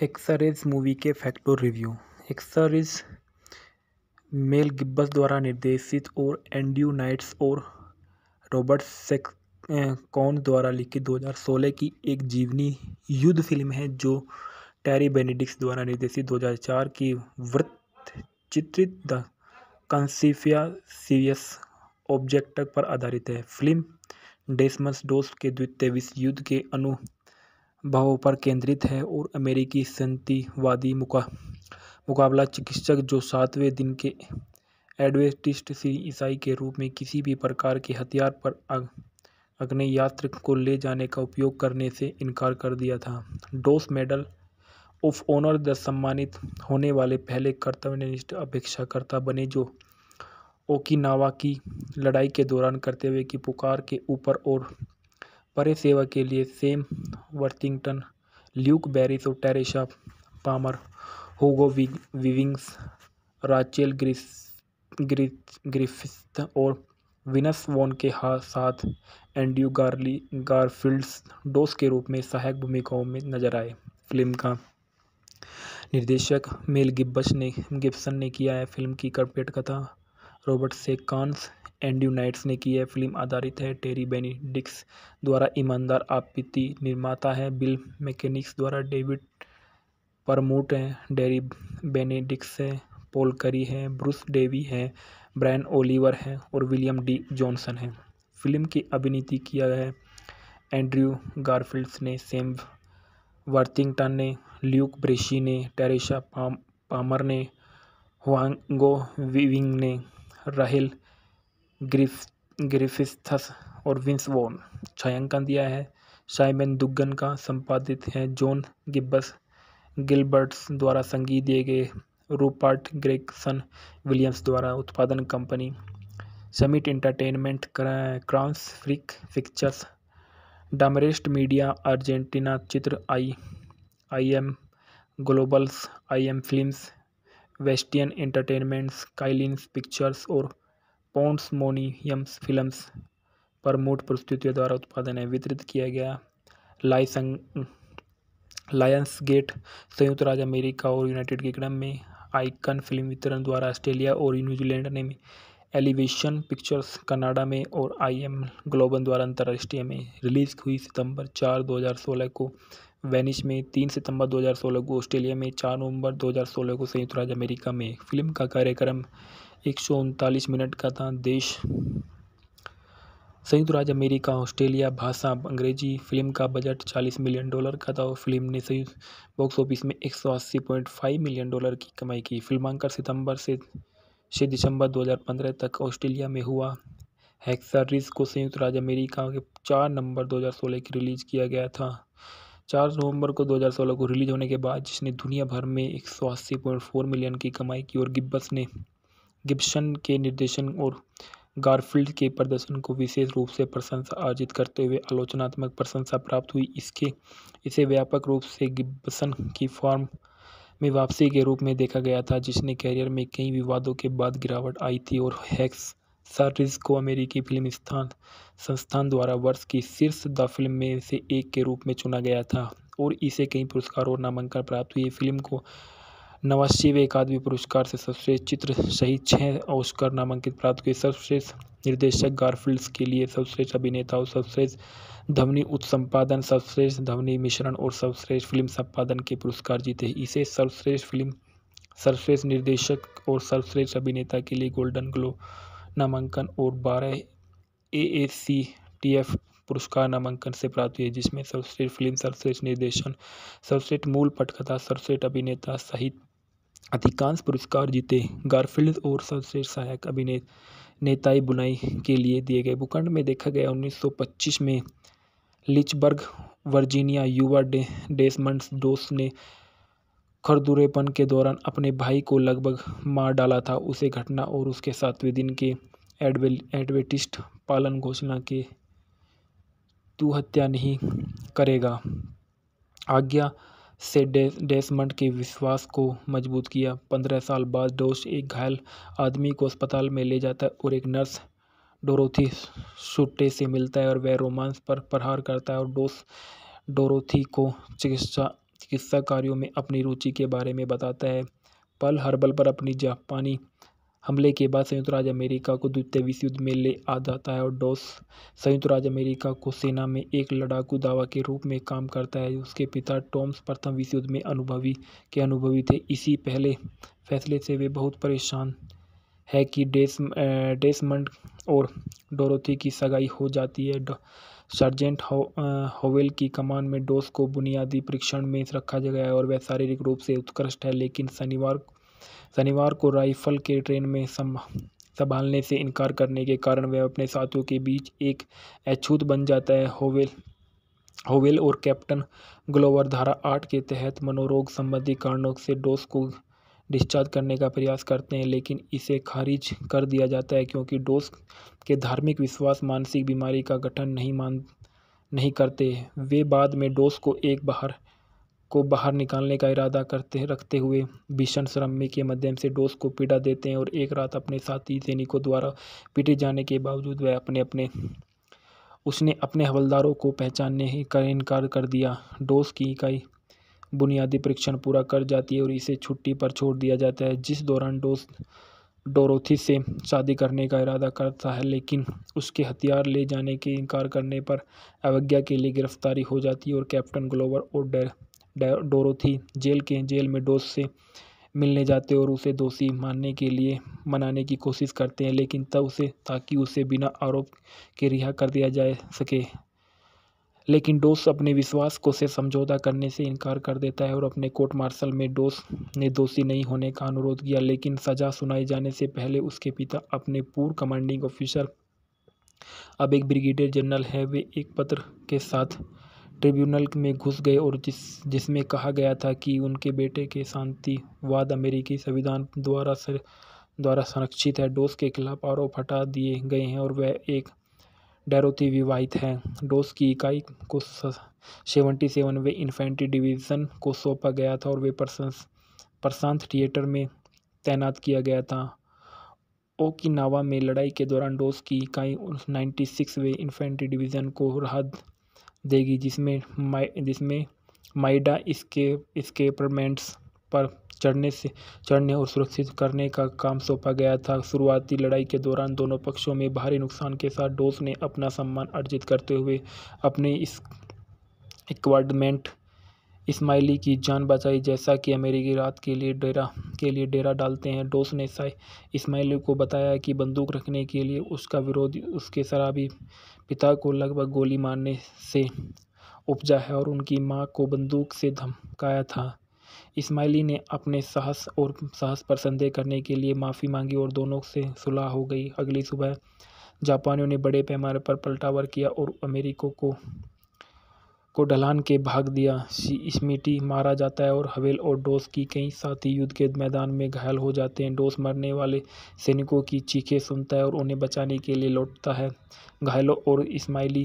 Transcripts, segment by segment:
हेक्सरेज movie के fact और review हेक्सरेज Mel Gibbs द्वारा निर्देशित और एंड्यू नाइट्स और रॉबर्ट सेक्स कौन द्वारा लिखित 2016 की एक जीवनी युद्ध फिल्म है जो टैरी बेनेडिक्स द्वारा निर्देशित 2004 की वृत्त चित्रित द कंसीफिया सीरियस ऑब्जेक्ट पर आधारित है फिल्म डेसमस डोस के द्वितीय विश्व युद्ध के अनु भावों पर केंद्रित है और अमेरिकी संतिवादी मुका मुकाबला चिकित्सक जो सातवें दिन के एडवेस्टिस्ट सी ईसाई के रूप में किसी भी प्रकार के हथियार पर अग्नि यात्र को ले जाने का उपयोग करने से इनकार कर दिया था डोस मेडल ऑफ ऑनर द सम्मानित होने वाले पहले कर्तव्यनिष्ठ अपेक्षाकर्ता बने जो ओकिनावा की लड़ाई के दौरान करते हुए की पुकार के ऊपर और परे सेवा के लिए सेम वर्थिंगटन ल्यूक बैरिस और टेरेशा पामर होगो विविंग्स राचेल ग्रिस ग्रिफिथ और विनस वॉन के साथ एंड्रू गार्ली गारफील्ड्स डोस के रूप में सहायक भूमिकाओं में नजर आए फिल्म का निर्देशक मेल गिब्बस ने गिब्सन ने किया है फिल्म की कर्पेट कथा रॉबर्ट कॉन्स एंड्रू नाइट्स ने की है फिल्म आधारित है टेरी बेनिडिक्स द्वारा ईमानदार आपत्ति निर्माता है बिल मैकेनिक्स द्वारा डेविड परमूट हैं डेरी बेनेडिक्स है पोल करी है ब्रूस डेवी है ब्रायन ओलिवर हैं और विलियम डी जॉनसन है फिल्म की अभिनीति किया है एंड्रयू गारफिल्ड्स ने सेम वर्थिंगटन ने ल्यूक ब्रेशी ने टेरेशा पाम पामर ने हुआंगो विविंग ने राहिल ग्रिफ ग्रिफिस्थस और विंस वॉन छायांकन दिया है साइमन दुग्गन का संपादित है जॉन गिब्बस गिलबर्ट्स द्वारा संगीत दिए गए रूपर्ट ग्रेगसन विलियम्स द्वारा उत्पादन company Summit Entertainment cross फ्रिक Pictures Demarest Media Argentina चित्र I I M Globals I M Films वेस्टियन Entertainments Kylins Pictures और Pandemonium Films Permut प्रस्तुतियों द्वारा उत्पादन है वितरित किया गया लाइसंग लायंस गेट संयुक्त राज्य अमेरिका और यूनाइटेड किंगडम में आइकन फिल्म वितरण द्वारा ऑस्ट्रेलिया और न्यूजीलैंड ने एलिवेशन पिक्चर्स कनाडा में और आई एम ग्लोबल द्वारा अंतर्राष्ट्रीय में रिलीज हुई सितंबर चार 2016 को वेनिस में तीन सितंबर 2016 को ऑस्ट्रेलिया में चार नवंबर 2016 को संयुक्त राज्य अमेरिका में फिल्म का कार्यक्रम एक मिनट का था देश संयुक्त राज्य अमेरिका ऑस्ट्रेलिया भाषा अंग्रेजी फिल्म का बजट 40 मिलियन डॉलर का था और फिल्म ने संयुक्त बॉक्स ऑफिस में 180.5 मिलियन डॉलर की कमाई की फिल्मांकन सितंबर से छः दिसंबर 2015 तक ऑस्ट्रेलिया में हुआ हैक्सा को संयुक्त राज्य अमेरिका के चार नंबर 2016 की रिलीज किया गया था चार नवंबर को 2016 को रिलीज होने के बाद जिसने दुनिया भर में एक मिलियन की कमाई की और गिब्बस ने गिब्सन के निर्देशन और गारफील्ड के प्रदर्शन को विशेष रूप से प्रशंसा अर्जित करते हुए आलोचनात्मक प्रशंसा प्राप्त हुई इसके इसे व्यापक रूप से गिब्बसन की फॉर्म में वापसी के रूप में देखा गया था जिसने कैरियर में कई विवादों के बाद गिरावट आई थी और हैक्स शार्ट्रिज को अमेरिकी फिल्म स्थान संस्थान द्वारा वर्ष की शीर्ष द फिल्म में से एक के रूप में चुना गया था और इसे कई पुरस्कार और नामांकन प्राप्त हुई फिल्म को नवासीवें अकादमी पुरस्कार से सर्वश्रेष्ठ चित्र सहित छः ऑस्कर नामांकित प्राप्त हुए सर्वश्रेष्ठ निर्देशक गारफील्ड्स के लिए सर्वश्रेष्ठ अभिनेता और सर्वश्रेष्ठ ध्वनि उत्सम्पादन सर्वश्रेष्ठ ध्वनि मिश्रण और सर्वश्रेष्ठ फिल्म संपादन के पुरस्कार जीते इसे सर्वश्रेष्ठ फिल्म सर्वश्रेष्ठ निर्देशक और सर्वश्रेष्ठ अभिनेता के लिए गोल्डन ग्लोब नामांकन और बारह A S C T F पुरस्कार नामांकन से प्राप्त हुए जिसमें सर्वश्रेष्ठ फिल्म सर्वश्रेष्ठ निर्देशन सर्वश्रेष्ठ मूल पटकथा सर्वश्रेष्ठ अभिनेता सहित अधिकांश पुरस्कार जीते गारफील्ड और सर्वश्रेष्ठ सहायक अभिनेताई नेताई बुनाई के लिए दिए गए भूखंड में देखा गया 1925 में लिचबर्ग वर्जीनिया युवा डे डे, डोस ने खरदुरेपन के दौरान अपने भाई को लगभग मार डाला था उसे घटना और उसके सातवें दिन के एडवेटिस्ट पालन घोषणा के तू हत्या नहीं करेगा आज्ञा से डे, डेसमंड के विश्वास को मजबूत किया पंद्रह साल बाद डोश एक घायल आदमी को अस्पताल में ले जाता है और एक नर्स डोरोथी सुट्टे से मिलता है और वह रोमांस पर प्रहार करता है और डोस डोरोथी को चिकित्सा चिकित्सा कार्यों में अपनी रुचि के बारे में बताता है पल हर्बल पर अपनी जापानी हमले के बाद संयुक्त राज्य अमेरिका को द्वितीय विश्व युद्ध में ले आ जाता है और डॉस संयुक्त राज्य अमेरिका को सेना में एक लड़ाकू दावा के रूप में काम करता है उसके पिता टॉम्स प्रथम विश्व युद्ध में अनुभवी के अनुभवी थे इसी पहले फैसले से वे बहुत परेशान है कि डेस डेसमंड और डोरोथी की सगाई हो जाती है सर्जेंट होवेल की कमान में डोस को बुनियादी परीक्षण में रखा गया और वह शारीरिक रूप से उत्कृष्ट है लेकिन शनिवार शनिवार को राइफल के ट्रेन में संभालने से इनकार करने के कारण वह अपने साथियों के बीच एक अछूत बन जाता है होवेल होवेल और कैप्टन ग्लोवर धारा आठ के तहत मनोरोग संबंधी कारणों से डोस को डिस्चार्ज करने का प्रयास करते हैं लेकिन इसे खारिज कर दिया जाता है क्योंकि डोस के धार्मिक विश्वास मानसिक बीमारी का गठन नहीं मान नहीं करते वे बाद में डोस को एक बाहर को बाहर निकालने का इरादा करते रखते हुए भीषण श्रम के माध्यम से डोस को पीड़ा देते हैं और एक रात अपने साथी सैनिकों द्वारा पीटे जाने के बावजूद वह अपने अपने उसने अपने हवलदारों को पहचानने का इनकार कर दिया डोस की इकाई बुनियादी परीक्षण पूरा कर जाती है और इसे छुट्टी पर छोड़ दिया जाता है जिस दौरान डोस डोरोथी से शादी करने का इरादा करता है लेकिन उसके हथियार ले जाने के इनकार करने पर अवज्ञा के लिए गिरफ्तारी हो जाती है और कैप्टन ग्लोवर और डर डोरोथी जेल के जेल में डोस से मिलने जाते और उसे दोषी मानने के लिए मनाने की कोशिश करते हैं लेकिन तब उसे ताकि उसे बिना आरोप के रिहा कर दिया जा सके लेकिन डोस अपने विश्वास को से समझौता करने से इनकार कर देता है और अपने कोर्ट मार्शल में डोस ने दोषी नहीं होने का अनुरोध किया लेकिन सज़ा सुनाई जाने से पहले उसके पिता अपने पूर्व कमांडिंग ऑफिसर अब एक ब्रिगेडियर जनरल है वे एक पत्र के साथ ट्रिब्यूनल में घुस गए और जिस जिसमें कहा गया था कि उनके बेटे के शांतिवाद अमेरिकी संविधान द्वारा सर द्वारा संरक्षित है डोस के खिलाफ आरोप हटा दिए गए हैं और वह एक डैरोती विवाहित हैं डोस की इकाई को सेवेंटी वे इन्फेंट्री डिवीज़न को सौंपा गया था और वे प्रशांत थिएटर में तैनात किया गया था ओकिनावा में लड़ाई के दौरान डोस की इकाई नाइन्टी सिक्सवें इन्फेंट्री डिवीज़न को राहत देगी जिसमें जिसमें माइडा इसके इस्केपरमेंट्स पर चढ़ने से चढ़ने और सुरक्षित करने का काम सौंपा गया था शुरुआती लड़ाई के दौरान दोनों पक्षों में भारी नुकसान के साथ डोस ने अपना सम्मान अर्जित करते हुए अपने इस इक्वाडमेंट इस्माइली की जान बचाई जैसा कि अमेरिकी रात के लिए डेरा के लिए डेरा डालते हैं डोस ने इस्माइली को बताया कि बंदूक रखने के लिए उसका विरोध उसके शराबी पिता को लगभग गोली मारने से उपजा है और उनकी मां को बंदूक से धमकाया था इस्माइली ने अपने साहस और साहस पर संदेह करने के लिए माफ़ी मांगी और दोनों से सुलह हो गई अगली सुबह जापानियों ने बड़े पैमाने पर पलटावार किया और अमेरिकों को को ढलान के भाग दिया स्मिटी मारा जाता है और हवेल और डोस की कई साथी युद्ध के मैदान में घायल हो जाते हैं डोस मरने वाले सैनिकों की चीखें सुनता है और उन्हें बचाने के लिए लौटता है घायलों और इस्माइली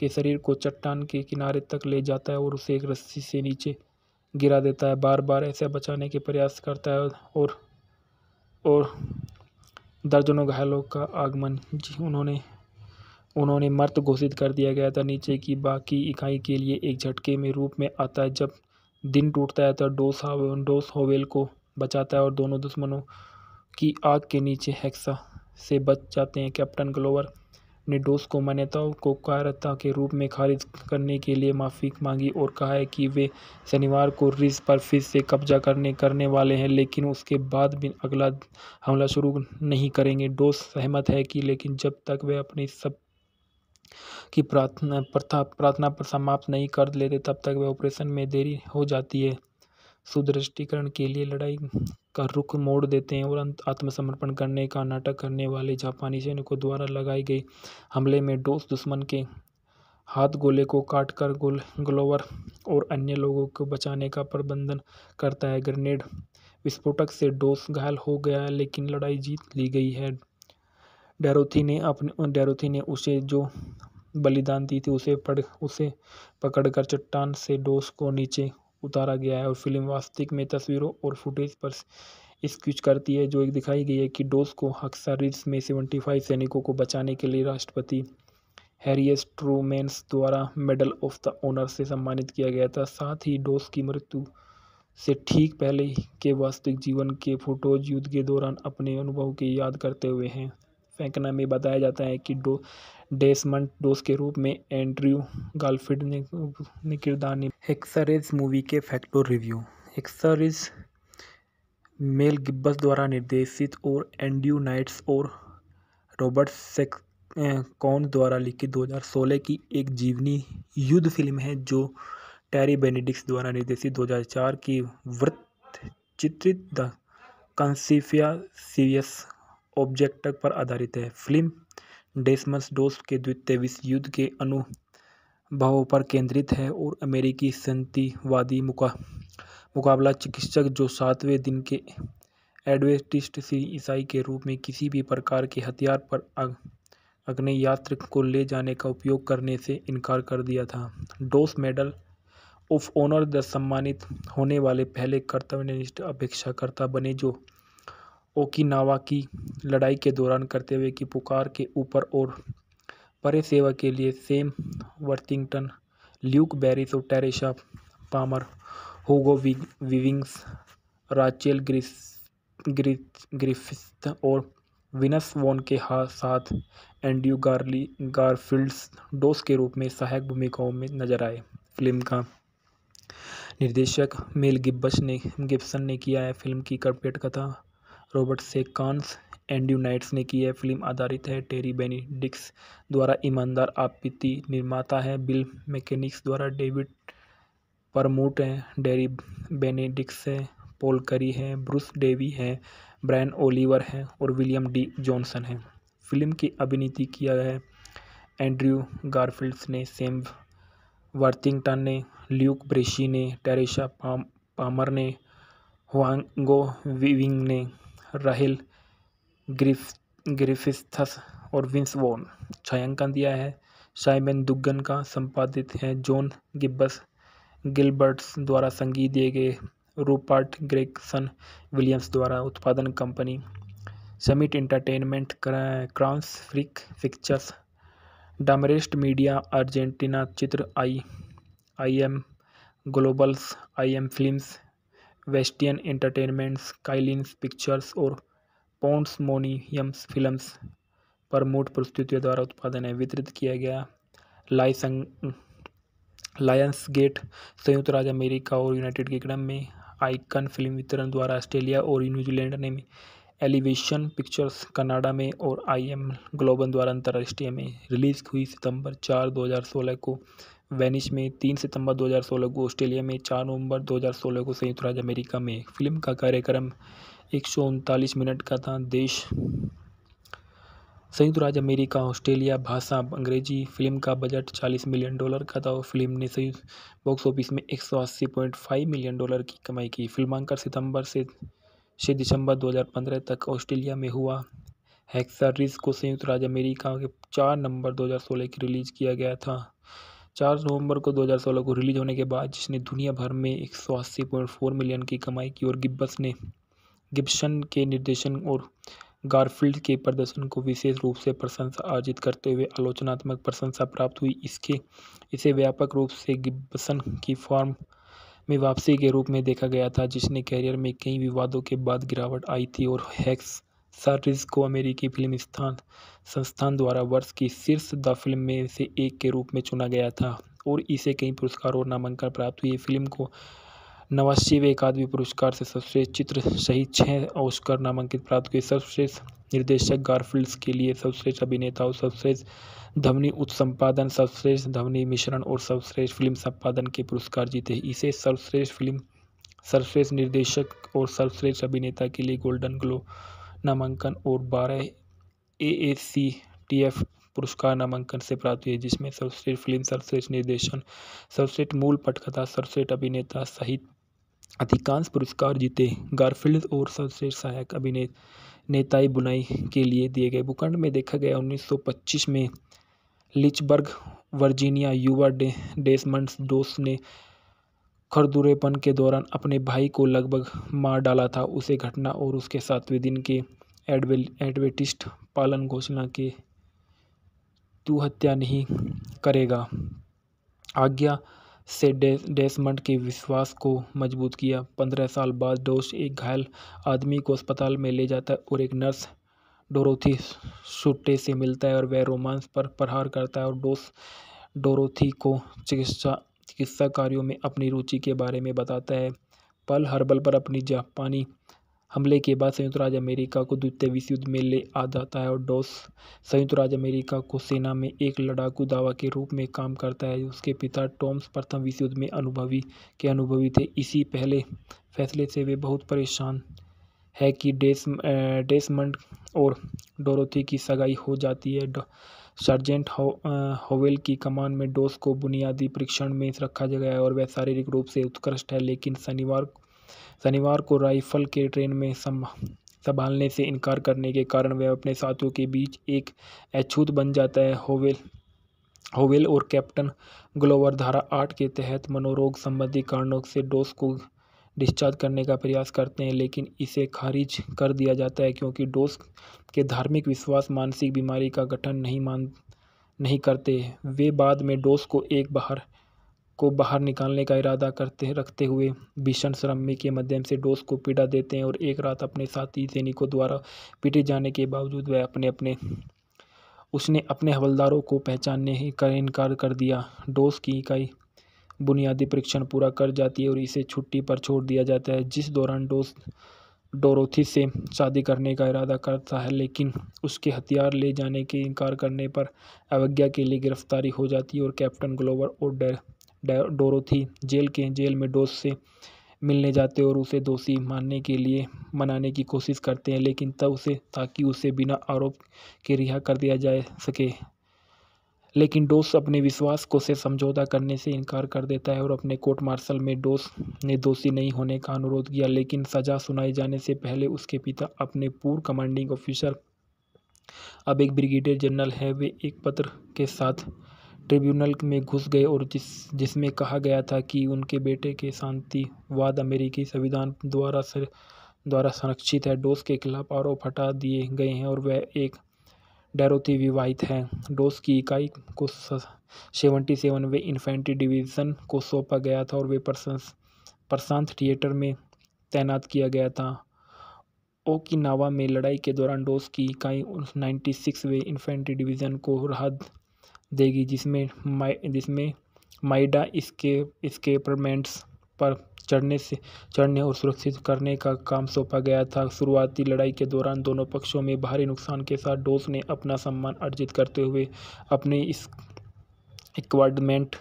के शरीर को चट्टान के किनारे तक ले जाता है और उसे एक रस्सी से नीचे गिरा देता है बार बार ऐसे बचाने के प्रयास करता है और और दर्जनों घायलों का आगमन जी उन्होंने उन्होंने मर्त घोषित कर दिया गया था नीचे की बाकी इकाई के लिए एक झटके में रूप में आता है जब दिन टूटता है तो डोस डोस होवेल को बचाता है और दोनों दुश्मनों की आग के नीचे हेक्सा से बच जाते हैं कैप्टन ग्लोवर ने डोस को मान्यताओं को कार्यता के रूप में खारिज करने के लिए माफ़ी मांगी और कहा है कि वे शनिवार को रिज पर फिर से कब्जा करने करने वाले हैं लेकिन उसके बाद भी अगला हमला शुरू नहीं करेंगे डोस सहमत है कि लेकिन जब तक वे अपनी सब की प्रार्थना प्रथा प्रार्थना पर समाप्त नहीं कर लेते तब तक वे ऑपरेशन में देरी हो जाती है सुदृष्टिकरण के लिए लड़ाई का रुख मोड़ देते हैं और आत्मसमर्पण करने का नाटक करने वाले जापानी सैनिकों द्वारा लगाए गए हमले में डोस दुश्मन के हाथ गोले को काटकर गोल ग्लोवर और अन्य लोगों को बचाने का प्रबंधन करता है ग्रेनेड विस्फोटक से डोस घायल हो गया लेकिन लड़ाई जीत ली गई है डैरोथी ने अपने डैरोथी ने उसे जो बलिदान दी थी उसे पड़ उसे पकड़कर चट्टान से डोस को नीचे उतारा गया है और फिल्म वास्तविक में तस्वीरों और फुटेज पर स्क्यूच करती है जो एक दिखाई गई है कि डोस को हक्सा रिज में सेवेंटी फाइव सैनिकों को बचाने के लिए राष्ट्रपति हैरियस ट्रूमेंस द्वारा मेडल ऑफ द ऑनर से सम्मानित किया गया था साथ ही डोस की मृत्यु से ठीक पहले के वास्तविक जीवन के फोटोज युद्ध के दौरान अपने अनुभव की याद करते हुए हैं फेंकना में बताया जाता है कि डो डेसमंड डोस के रूप में एंड्रयू गर्लफ्रेंड ने, ने किरदार निभाया मूवी के factor review Hacksaw Ridge Mel Gibbs द्वारा निर्देशित और एंड्रयू नाइट्स और रॉबर्ट सेक द्वारा लिखित 2016 की एक जीवनी युद्ध फिल्म है जो टैरी बेनेडिक्स द्वारा निर्देशित 2004 की वृत्त चित्रित द कंसीफिया सीरियस ऑब्जेक्ट पर आधारित है फिल्म डेसमस डोस के द्वितीय विश्व युद्ध के अनुभवों पर केंद्रित है और अमेरिकी संतिवादी मुका मुकाबला चिकित्सक जो सातवें दिन के एडवेस्टिस्ट सी ईसाई के रूप में किसी भी प्रकार के हथियार पर अग्नि यात्र को ले जाने का उपयोग करने से इनकार कर दिया था डोस मेडल ऑफ ऑनर द सम्मानित होने वाले पहले कर्तव्यनिष्ठ अपेक्षाकर्ता बने जो ओकिनावा की लड़ाई के दौरान करते हुए की पुकार के ऊपर और परे सेवा के लिए सेम वर्थिंगटन ल्यूक बैरिस और टेरेशा पामर होगो विविंग्स राचेल ग्रिस ग्रिफिथ और विनस वॉन के साथ एंड्रयू गार्ली गारफील्ड्स डोस के रूप में सहायक भूमिकाओं में नजर आए फिल्म का निर्देशक मेल गिब्बस ने गिब्सन ने किया है फिल्म की कर्पेट कथा रॉबर्ट कॉन्स एंड्रयू नाइट्स ने की है फिल्म आधारित है टेरी बेनिडिक्स द्वारा ईमानदार आपत्ति निर्माता है बिल मैकेनिक्स द्वारा डेविड परमूट हैं डेरी बेनेडिक्स है पोल करी है ब्रूस डेवी है ब्रायन ओलिवर हैं और विलियम डी जॉनसन है फिल्म की अभिनीति किया है एंड्रयू गारफिल्ड्स ने सेम वर्थिंगटन ने ल्यूक ब्रेशी ने टेरेशा पाम पामर ने हुआंगो विविंग ने राहिल ग्रिफ ग्रिफिस्थस और विंस वॉन छायांकन दिया है साइमन दुग्गन का संपादित है जॉन गिब्बस गिलबर्ट्स द्वारा संगीत दिए गए रूपर्ट ग्रेगसन विलियम्स द्वारा उत्पादन company Summit Entertainment cross फ्रिक Pictures Demarest Media Argentina चित्र I I M Globals I M Films वेस्टियन Entertainments Kylins Pictures और पोन्ट्स मोनियम्स फिल्म्स प्रमोट प्रस्तुतियों द्वारा उत्पादन है वितरित किया गया लाइसंग लायंस गेट संयुक्त राज्य अमेरिका और यूनाइटेड किंगडम में आइकन फिल्म वितरण द्वारा ऑस्ट्रेलिया और न्यूजीलैंड ने एलिवेशन पिक्चर्स कनाडा में और आई एम ग्लोबल द्वारा अंतर्राष्ट्रीय में रिलीज हुई सितंबर चार 2016 को वेनिस में तीन सितंबर 2016 को ऑस्ट्रेलिया में चार नवंबर 2016 को संयुक्त राज्य अमेरिका में फिल्म का कार्यक्रम एक मिनट का था देश संयुक्त राज्य अमेरिका ऑस्ट्रेलिया भाषा अंग्रेजी फिल्म का बजट 40 मिलियन डॉलर का था और फिल्म ने संयुक्त बॉक्स ऑफिस में 180.5 मिलियन डॉलर की कमाई की फिल्मांकन सितंबर से से दिसंबर 2015 तक ऑस्ट्रेलिया में हुआ हैक्सर रिज को संयुक्त राज्य अमेरिका के चार नंबर 2016 की रिलीज किया गया था चार नवंबर को 2016 को रिलीज होने के बाद जिसने दुनिया भर में एक सौ अस्सी पॉइंट फोर मिलियन की कमाई की और गिब्बस ने गिब्सन के निर्देशन और गारफील्ड के प्रदर्शन को विशेष रूप से प्रशंसा अर्जित करते हुए आलोचनात्मक प्रशंसा प्राप्त हुई इसके इसे व्यापक रूप से गिब्सन की फॉर्म में वापसी के रूप में देखा गया था जिसने कैरियर में कई विवादों के बाद गिरावट आई थी और हैक्स सार्टिस को अमेरिकी फिल्म स्थान संस्थान द्वारा वर्ष की शीर्ष द फिल्म में से एक के रूप में चुना गया था और इसे कई पुरस्कार और नामांकन प्राप्त हुए फिल्म को नवासीवें अकादमी पुरस्कार से सर्वश्रेष्ठ चित्र सहित छः ऑस्कर नामांकित प्राप्त हुए सर्वश्रेष्ठ निर्देशक गारफिल्ड्स के लिए सर्वश्रेष्ठ अभिनेता और सर्वश्रेष्ठ ध्वनि उत्सम्पादन सर्वश्रेष्ठ ध्वनि मिश्रण और सर्वश्रेष्ठ फिल्म संपादन के पुरस्कार जीते इसे सर्वश्रेष्ठ फिल्म सर्वश्रेष्ठ निर्देशक और सर्वश्रेष्ठ अभिनेता के लिए गोल्डन ग्लो नामांकन और बारह ए सी टी एफ पुरस्कार नामांकन से प्राप्त हुई जिसमें सर्वश्रेष्ठ फिल्म सर्वश्रेष्ठ निर्देशन सर्वश्रेष्ठ मूल पटकथा सर्वश्रेष्ठ अभिनेता सहित अधिकांश पुरस्कार जीते गारफील्ड और सर्वश्रेष्ठ सहायक अभिनेताई नेताई बुनाई के लिए दिए गए भूखंड में देखा गया 1925 में लिचबर्ग वर्जीनिया युवा डे डेसमंड डोस ने खरदुरेपन के दौरान अपने भाई को लगभग मार डाला था उसे घटना और उसके सातवें दिन के एडवेटिस्ट पालन घोषणा के तू हत्या नहीं करेगा आज्ञा से डेसमंड के विश्वास को मजबूत किया पंद्रह साल बाद डोश एक घायल आदमी को अस्पताल में ले जाता है और एक नर्स डोरोथी सुट्टे से मिलता है और वह रोमांस पर प्रहार करता है और डोस डोरोथी को चिकित्सा चिकित्सा कार्यों में अपनी रुचि के बारे में बताता है पल हर्बल पर अपनी जापानी हमले के बाद संयुक्त राज्य अमेरिका को द्वितीय विश्व युद्ध में ले आ जाता है और डॉस संयुक्त राज्य अमेरिका को सेना में एक लड़ाकू दावा के रूप में काम करता है उसके पिता टॉम्स प्रथम विश्व युद्ध में अनुभवी के अनुभवी थे इसी पहले फैसले से वे बहुत परेशान है कि डेस डेसमंड और डोरोथी की सगाई हो जाती है सर्जेंट होवेल की कमान में डोस को बुनियादी परीक्षण में रखा गया है और वह शारीरिक रूप से उत्कृष्ट है लेकिन शनिवार शनिवार को राइफल के ट्रेन में संभालने से इनकार करने के कारण वह अपने साथियों के बीच एक अछूत बन जाता है होवेल होवेल और कैप्टन ग्लोवर धारा आठ के तहत मनोरोग संबंधी कारणों से डोस को डिस्चार्ज करने का प्रयास करते हैं लेकिन इसे खारिज कर दिया जाता है क्योंकि डोस के धार्मिक विश्वास मानसिक बीमारी का गठन नहीं मान नहीं करते वे बाद में डोस को एक बाहर को बाहर निकालने का इरादा करते रखते हुए भीषण श्रमी के माध्यम से डोस को पीड़ा देते हैं और एक रात अपने साथी सैनिकों द्वारा पीटे जाने के बावजूद वह अपने अपने उसने अपने हवलदारों को पहचानने का इनकार कर दिया डोस की इकाई बुनियादी परीक्षण पूरा कर जाती है और इसे छुट्टी पर छोड़ दिया जाता है जिस दौरान डोस डोरोथी से शादी करने का इरादा करता है लेकिन उसके हथियार ले जाने के इनकार करने पर अवज्ञा के लिए गिरफ्तारी हो जाती है और कैप्टन ग्लोवर और डेर डोरोथी जेल के जेल में डोस से मिलने जाते और उसे दोषी मानने के लिए मनाने की कोशिश करते हैं लेकिन तब उसे ताकि उसे बिना आरोप के रिहा कर दिया जा सके लेकिन डोस अपने विश्वास को से समझौता करने से इनकार कर देता है और अपने कोर्ट मार्शल में डोस ने दोषी नहीं होने का अनुरोध किया लेकिन सज़ा सुनाए जाने से पहले उसके पिता अपने पूर्व कमांडिंग ऑफिसर अब एक ब्रिगेडियर जनरल है वे एक पत्र के साथ ट्रिब्यूनल में घुस गए और जिस जिसमें कहा गया था कि उनके बेटे के शांतिवाद अमेरिकी संविधान द्वारा सर द्वारा संरक्षित है डोस के खिलाफ आरोप हटा दिए गए हैं और वह एक डैरोती विवाहित हैं डोस की इकाई को सेवेंटी सेवन वे इन्फेंट्री डिवीज़न को सौंपा गया था और वे प्रशांत थिएटर में तैनात किया गया था ओकिनावा में लड़ाई के दौरान डोस की इकाई नाइन्टी सिक्स वे इन्फेंट्री डिवीज़न को राहत देगी जिसमें माइ जिसमें माइडा इसके इसकेपरमेंट्स पर चढ़ने से चढ़ने और सुरक्षित करने का काम सौंपा गया था शुरुआती लड़ाई के दौरान दोनों पक्षों में भारी नुकसान के साथ डोस ने अपना सम्मान अर्जित करते हुए अपने इस इक्वाडमेंट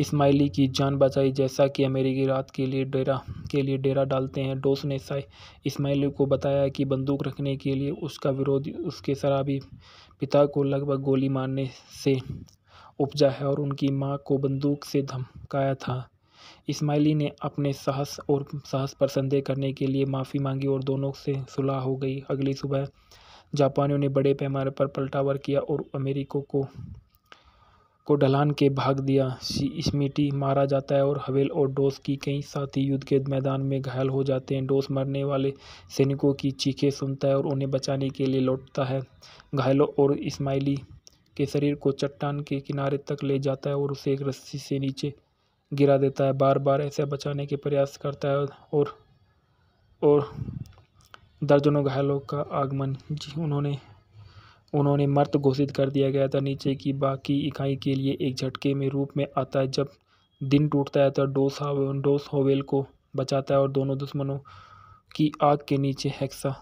इस्माइली की जान बचाई जैसा कि अमेरिकी रात के लिए डेरा के लिए डेरा डालते हैं डोस ने इस्माइली को बताया कि बंदूक रखने के लिए उसका विरोध उसके शराबी पिता को लगभग गोली मारने से उपजा है और उनकी मां को बंदूक से धमकाया था इस्माइली ने अपने साहस और साहस पर संदेह करने के लिए माफ़ी मांगी और दोनों से सुलह हो गई अगली सुबह जापानियों ने बड़े पैमाने पर पलटावर किया और अमेरिकों को को ढलान के भाग दिया स्मिटी मारा जाता है और हवेल और डोस की कई साथी युद्ध के मैदान में घायल हो जाते हैं डोस मरने वाले सैनिकों की चीखें सुनता है और उन्हें बचाने के लिए लौटता है घायलों और इस्माइली के शरीर को चट्टान के किनारे तक ले जाता है और उसे एक रस्सी से नीचे गिरा देता है बार बार ऐसे बचाने के प्रयास करता है और और दर्जनों घायलों का आगमन जी उन्होंने उन्होंने मर्त घोषित कर दिया गया था नीचे की बाकी इकाई के लिए एक झटके में रूप में आता है जब दिन टूटता है तो डोस डोस होवेल को बचाता है और दोनों दुश्मनों की आग के नीचे हेक्सा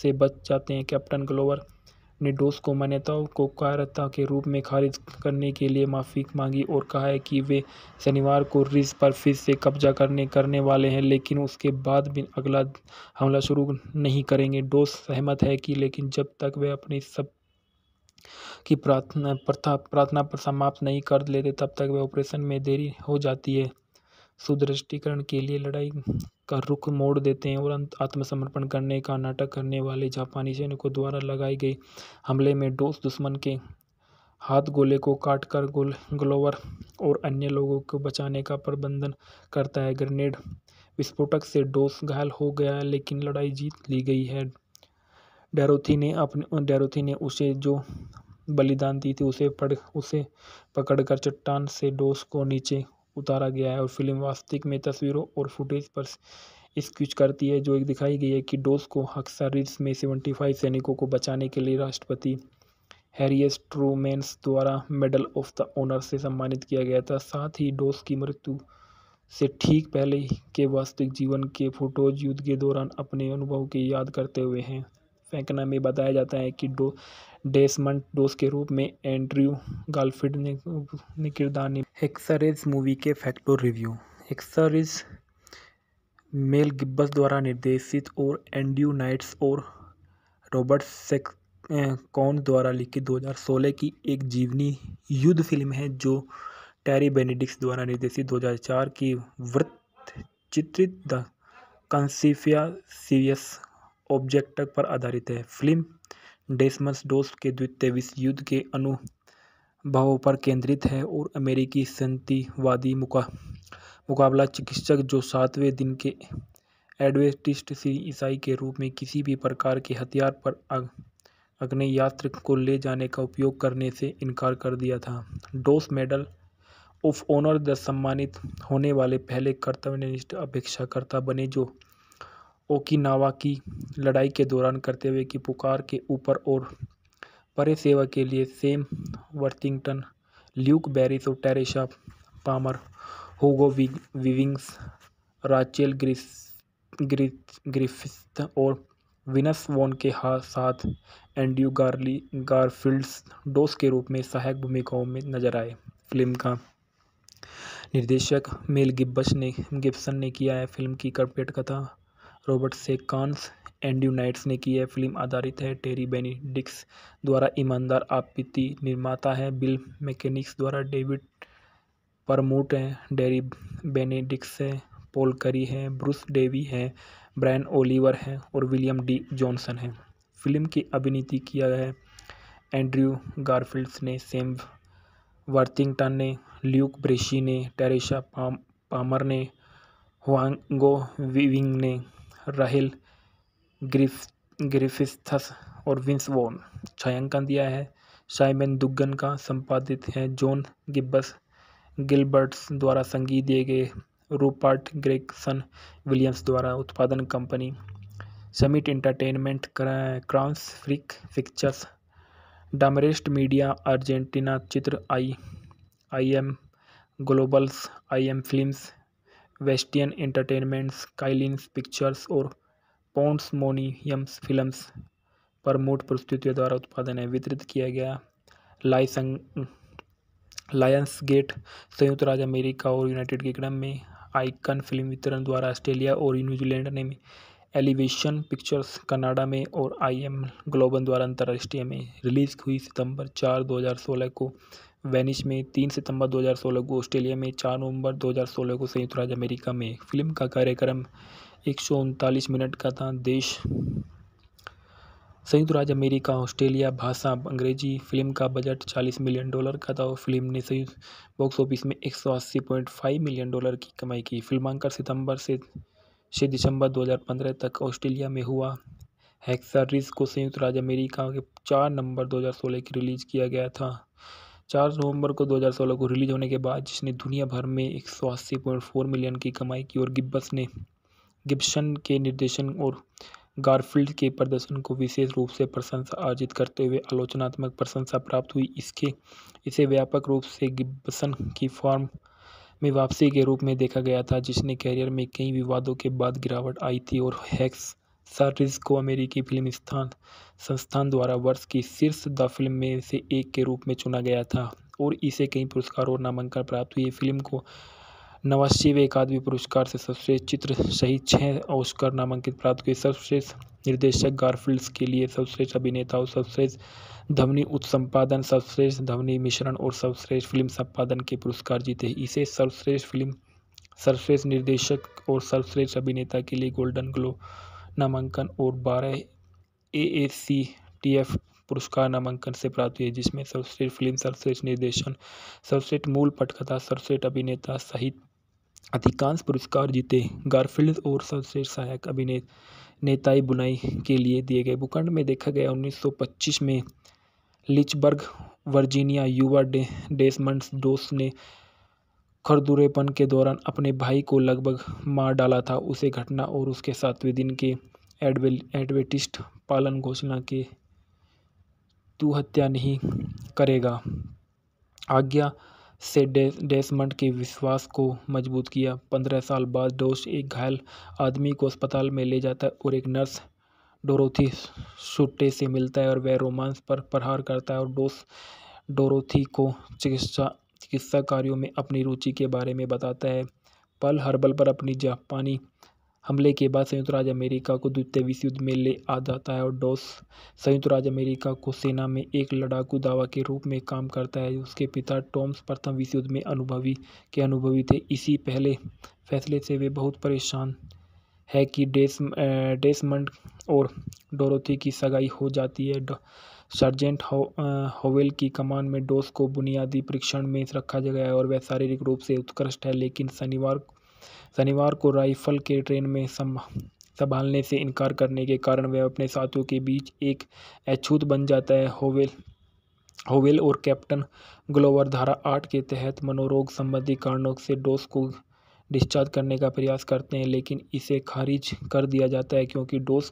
से बच जाते हैं कैप्टन ग्लोवर ने डोस को मान्यताओं को कार्यता के रूप में खारिज करने के लिए माफ़ी मांगी और कहा है कि वे शनिवार को रिस पर फिर से कब्जा करने करने वाले हैं लेकिन उसके बाद भी अगला हमला शुरू नहीं करेंगे डोस सहमत है कि लेकिन जब तक वे अपनी सब की प्रार्थना प्रथा प्रार्थना पर समाप्त नहीं कर लेते तब तक वह ऑपरेशन में देरी हो जाती है सुदृष्टिकरण के लिए लड़ाई का रुख मोड़ देते हैं और अंत आत्मसमर्पण करने का नाटक करने वाले जापानी सैनिकों द्वारा लगाई गई हमले में डोस दुश्मन के हाथ गोले को काट कर गोल ग्लोवर और अन्य लोगों को बचाने का प्रबंधन करता है ग्रेनेड विस्फोटक से डोस घायल हो गया लेकिन लड़ाई जीत ली गई है डैरोथी ने अपने डैरोथी ने उसे जो बलिदान दी थी उसे पढ़ उसे पकड़कर चट्टान से डोस को नीचे उतारा गया है और फिल्म वास्तविक में तस्वीरों और फुटेज पर स्क्यूच करती है जो एक दिखाई गई है कि डोस को हक्सा रिज में सेवेंटी फाइव सैनिकों को बचाने के लिए राष्ट्रपति हैरियस ट्रूमेंस द्वारा मेडल ऑफ द ऑनर से सम्मानित किया गया था साथ ही डोस की मृत्यु से ठीक पहले के वास्तविक जीवन के फोटोज युद्ध के दौरान अपने अनुभव की याद करते हुए हैं फेंकना में बताया जाता है कि डो डेसमंड डोस के रूप में एंड्रयू गालफील्ड ने, ने किरदार ने एक्सरेज मूवी के factor review X-rays Mel Gibbs द्वारा निर्देशित और एंड्रयू नाइट्स और रॉबर्ट सेक्स कौन द्वारा लिखित 2016 की एक जीवनी युद्ध फिल्म है जो टैरी बेनेडिक्स द्वारा निर्देशित 2004 की वृत्त चित्रित द कंसीफिया सीवियस ऑब्जेक्ट पर आधारित है फिल्म डेसमस डोस के द्वितीय विश्व युद्ध के अनुभवों पर केंद्रित है और अमेरिकी संतिवादी मुका मुकाबला चिकित्सक जो सातवें दिन के एडवेस्टिस्ट सी ईसाई के रूप में किसी भी प्रकार के हथियार पर अग्नि यात्र को ले जाने का उपयोग करने से इनकार कर दिया था डोस मेडल ऑफ ऑनर द सम्मानित होने वाले पहले कर्तव्यनिष्ठ अपेक्षाकर्ता बने जो ओकिनावा की लड़ाई के दौरान करते हुए की पुकार के ऊपर और परे सेवा के लिए सेम वर्थिंगटन ल्यूक बैरिस और Teresa Palmer Hugo विविंग्स Rachel grease ग्रि, और विनस वॉन के साथ एंड्रयू गार्ली गारफील्ड्स डोस के रूप में सहायक भूमिकाओं में नजर आए फिल्म का निर्देशक मेल गिब्बस ने गिब्सन ने किया है फिल्म की कर्पेट कथा रॉबर्ट कॉन्स एंड्रू नाइट्स ने की है फिल्म आधारित है टेरी बेनिडिक्स द्वारा ईमानदार आपत्ति निर्माता है बिल मैकेनिक्स द्वारा डेविड परमूट हैं डेरी बेनेडिक्स हैं पोल करी हैं ब्रूस डेवी हैं ब्रायन ओलिवर हैं और विलियम डी जॉनसन है फिल्म की अभिनीति किया है एंड्रयू गारफील्ड्स ने सेम वर्थिंगटन ने ल्यूक ब्रेशी ने टेरेशा पाम पामर ने हुआंगो विविंग ने राहिल ग्रिफ ग्रिफिस्थस और विंस वॉन छायांकन दिया है साइमन दुग्गन का संपादित है जॉन गिब्बस गिलबर्ट्स द्वारा संगीत दिए गए रूपर्ट ग्रेगसन विलियम्स द्वारा उत्पादन company Summit Entertainment cross फ्रिक Pictures Demarest Media Argentina चित्र I I M Globals I M Films वेस्टियन Entertainments Kylins Pictures और पोन्ट्स मोनियम्स फिल्म्स प्रमोट प्रस्तुतियों द्वारा उत्पादन है वितरित किया गया लाइसंग लायंस गेट संयुक्त राज्य अमेरिका और यूनाइटेड किंगडम में आइकन फिल्म वितरण द्वारा ऑस्ट्रेलिया और न्यूजीलैंड ने एलिवेशन पिक्चर्स कनाडा में और आई एम ग्लोबल द्वारा अंतर्राष्ट्रीय में रिलीज हुई सितंबर चार 2016 को वेनिस में तीन सितंबर 2016 को ऑस्ट्रेलिया में चार नवंबर 2016 को संयुक्त राज्य अमेरिका में फिल्म का कार्यक्रम एक मिनट का था देश संयुक्त राज्य अमेरिका ऑस्ट्रेलिया भाषा अंग्रेजी फिल्म का बजट 40 मिलियन डॉलर का था और फिल्म ने संयुक्त बॉक्स ऑफिस में एक मिलियन डॉलर की कमाई की फिल्मांकन सितंबर से छः दिसंबर 2015 तक ऑस्ट्रेलिया में हुआ हैक्सर रिज को संयुक्त राज्य अमेरिका के चार नंबर 2016 की रिलीज किया गया था चार नवंबर को 2016 को रिलीज होने के बाद जिसने दुनिया भर में एक मिलियन की कमाई की और गिब्बस ने गिब्सन के निर्देशन और गारफील्ड के प्रदर्शन को विशेष रूप से प्रशंसा अर्जित करते हुए आलोचनात्मक प्रशंसा प्राप्त हुई इसके इसे व्यापक रूप से गिब्सन की फॉर्म में वापसी के रूप में देखा गया था जिसने कैरियर में कई विवादों के बाद गिरावट आई थी और हैक्स सार्ट्रिज को अमेरिकी फिल्म स्थान संस्थान द्वारा वर्ष की शीर्ष द फिल्म में से एक के रूप में चुना गया था और इसे कई पुरस्कार और नामांकन प्राप्त हुए फिल्म को नवासीवे अकादमी पुरस्कार से सर्वश्रेष्ठ चित्र सहित छः ऑस्कर नामांकित प्राप्त हुए सर्वश्रेष्ठ निर्देशक गार्फिल्ड्स के लिए सर्वश्रेष्ठ अभिनेता और सर्वश्रेष्ठ ध्वनि उत्सम्पादन सर्वश्रेष्ठ ध्वनि मिश्रण और सर्वश्रेष्ठ फिल्म संपादन के पुरस्कार जीते इसे सर्वश्रेष्ठ फिल्म सर्वश्रेष्ठ निर्देशक और सर्वश्रेष्ठ अभिनेता के लिए गोल्डन ग्लोब नामांकन और बारह ए ए सी टी एफ पुरस्कार नामांकन से प्राप्त हुए जिसमें सर्वश्रेष्ठ फिल्म सर्वश्रेष्ठ निर्देशन सर्वश्रेष्ठ मूल पटकथा सर्वश्रेष्ठ अभिनेता सहित अधिकांश पुरस्कार जीते गारफील्ड और सर्वश्रेष्ठ सहायक अभिनेताई बुनाई के लिए दिए गए भूखंड में देखा गया 1925 में लिचबर्ग वर्जीनिया युवा डे डे, डेसमंड डोस ने खरदुरेपन के दौरान अपने भाई को लगभग मार डाला था उसे घटना और उसके सातवें दिन के एडवेटिस्ट पालन घोषणा के तू हत्या नहीं करेगा आज्ञा से डे, डेसमंड के विश्वास को मजबूत किया पंद्रह साल बाद डोस एक घायल आदमी को अस्पताल में ले जाता है और एक नर्स डोरोथी सुट्टे से मिलता है और वह रोमांस पर प्रहार करता है और डोस डोरोथी को चिकित्सा चिकित्सा कार्यों में अपनी रुचि के बारे में बताता है पल हर्बल पर अपनी जापानी हमले के बाद संयुक्त राज्य अमेरिका को द्वितीय विश्व युद्ध में ले आ जाता है और डॉस संयुक्त राज्य अमेरिका को सेना में एक लड़ाकू दावा के रूप में काम करता है उसके पिता टॉम्स प्रथम विश्व युद्ध में अनुभवी के अनुभवी थे इसी पहले फैसले से वे बहुत परेशान है कि डेस डेसमंड और डोरोथी की सगाई हो जाती है सर्जेंट होवेल की कमान में डोस को बुनियादी परीक्षण में रखा गया और वह शारीरिक रूप से उत्कृष्ट है लेकिन शनिवार शनिवार को राइफल के ट्रेन में संभालने से इनकार करने के कारण वह अपने साथियों के बीच एक अछूत बन जाता है होवेल होवेल और कैप्टन ग्लोवर धारा आठ के तहत मनोरोग संबंधी कारणों से डोस को डिस्चार्ज करने का प्रयास करते हैं लेकिन इसे खारिज कर दिया जाता है क्योंकि डोस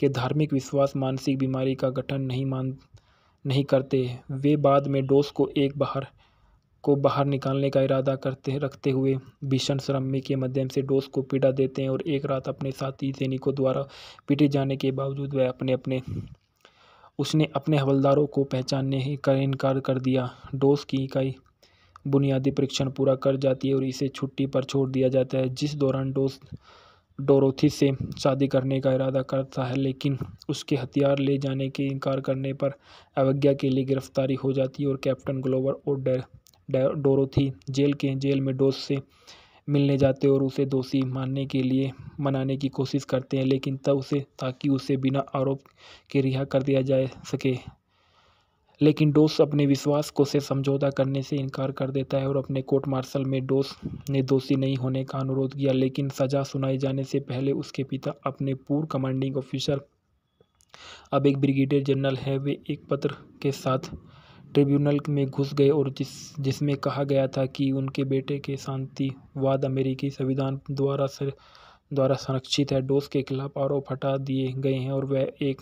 के धार्मिक विश्वास मानसिक बीमारी का गठन नहीं मान नहीं करते वे बाद में डोस को एक बाहर को बाहर निकालने का इरादा करते रखते हुए भीषण श्रमी के माध्यम से डोस को पीड़ा देते हैं और एक रात अपने साथी सैनिकों द्वारा पीटे जाने के बावजूद वह अपने अपने उसने अपने हवलदारों को पहचानने का इनकार कर दिया डोस की इकाई बुनियादी परीक्षण पूरा कर जाती है और इसे छुट्टी पर छोड़ दिया जाता है जिस दौरान डोस डोरोथी से शादी करने का इरादा करता है लेकिन उसके हथियार ले जाने के इनकार करने पर अवज्ञा के लिए गिरफ्तारी हो जाती है और कैप्टन ग्लोवर और डे, डोरोथी जेल के जेल में डोस से मिलने जाते और उसे दोषी मानने के लिए मनाने की कोशिश करते हैं लेकिन तब उसे ताकि उसे बिना आरोप के रिहा कर दिया जा सके लेकिन डोस अपने विश्वास को से समझौता करने से इनकार कर देता है और अपने कोर्ट मार्शल में डोस ने दोषी नहीं होने का अनुरोध किया लेकिन सज़ा सुनाई जाने से पहले उसके पिता अपने पूर्व कमांडिंग ऑफिसर अब एक ब्रिगेडियर जनरल है वे एक पत्र के साथ ट्रिब्यूनल में घुस गए और जिस जिसमें कहा गया था कि उनके बेटे के शांतिवाद अमेरिकी संविधान द्वारा से द्वारा संरक्षित है डोस के खिलाफ आरोप हटा दिए गए हैं और वह एक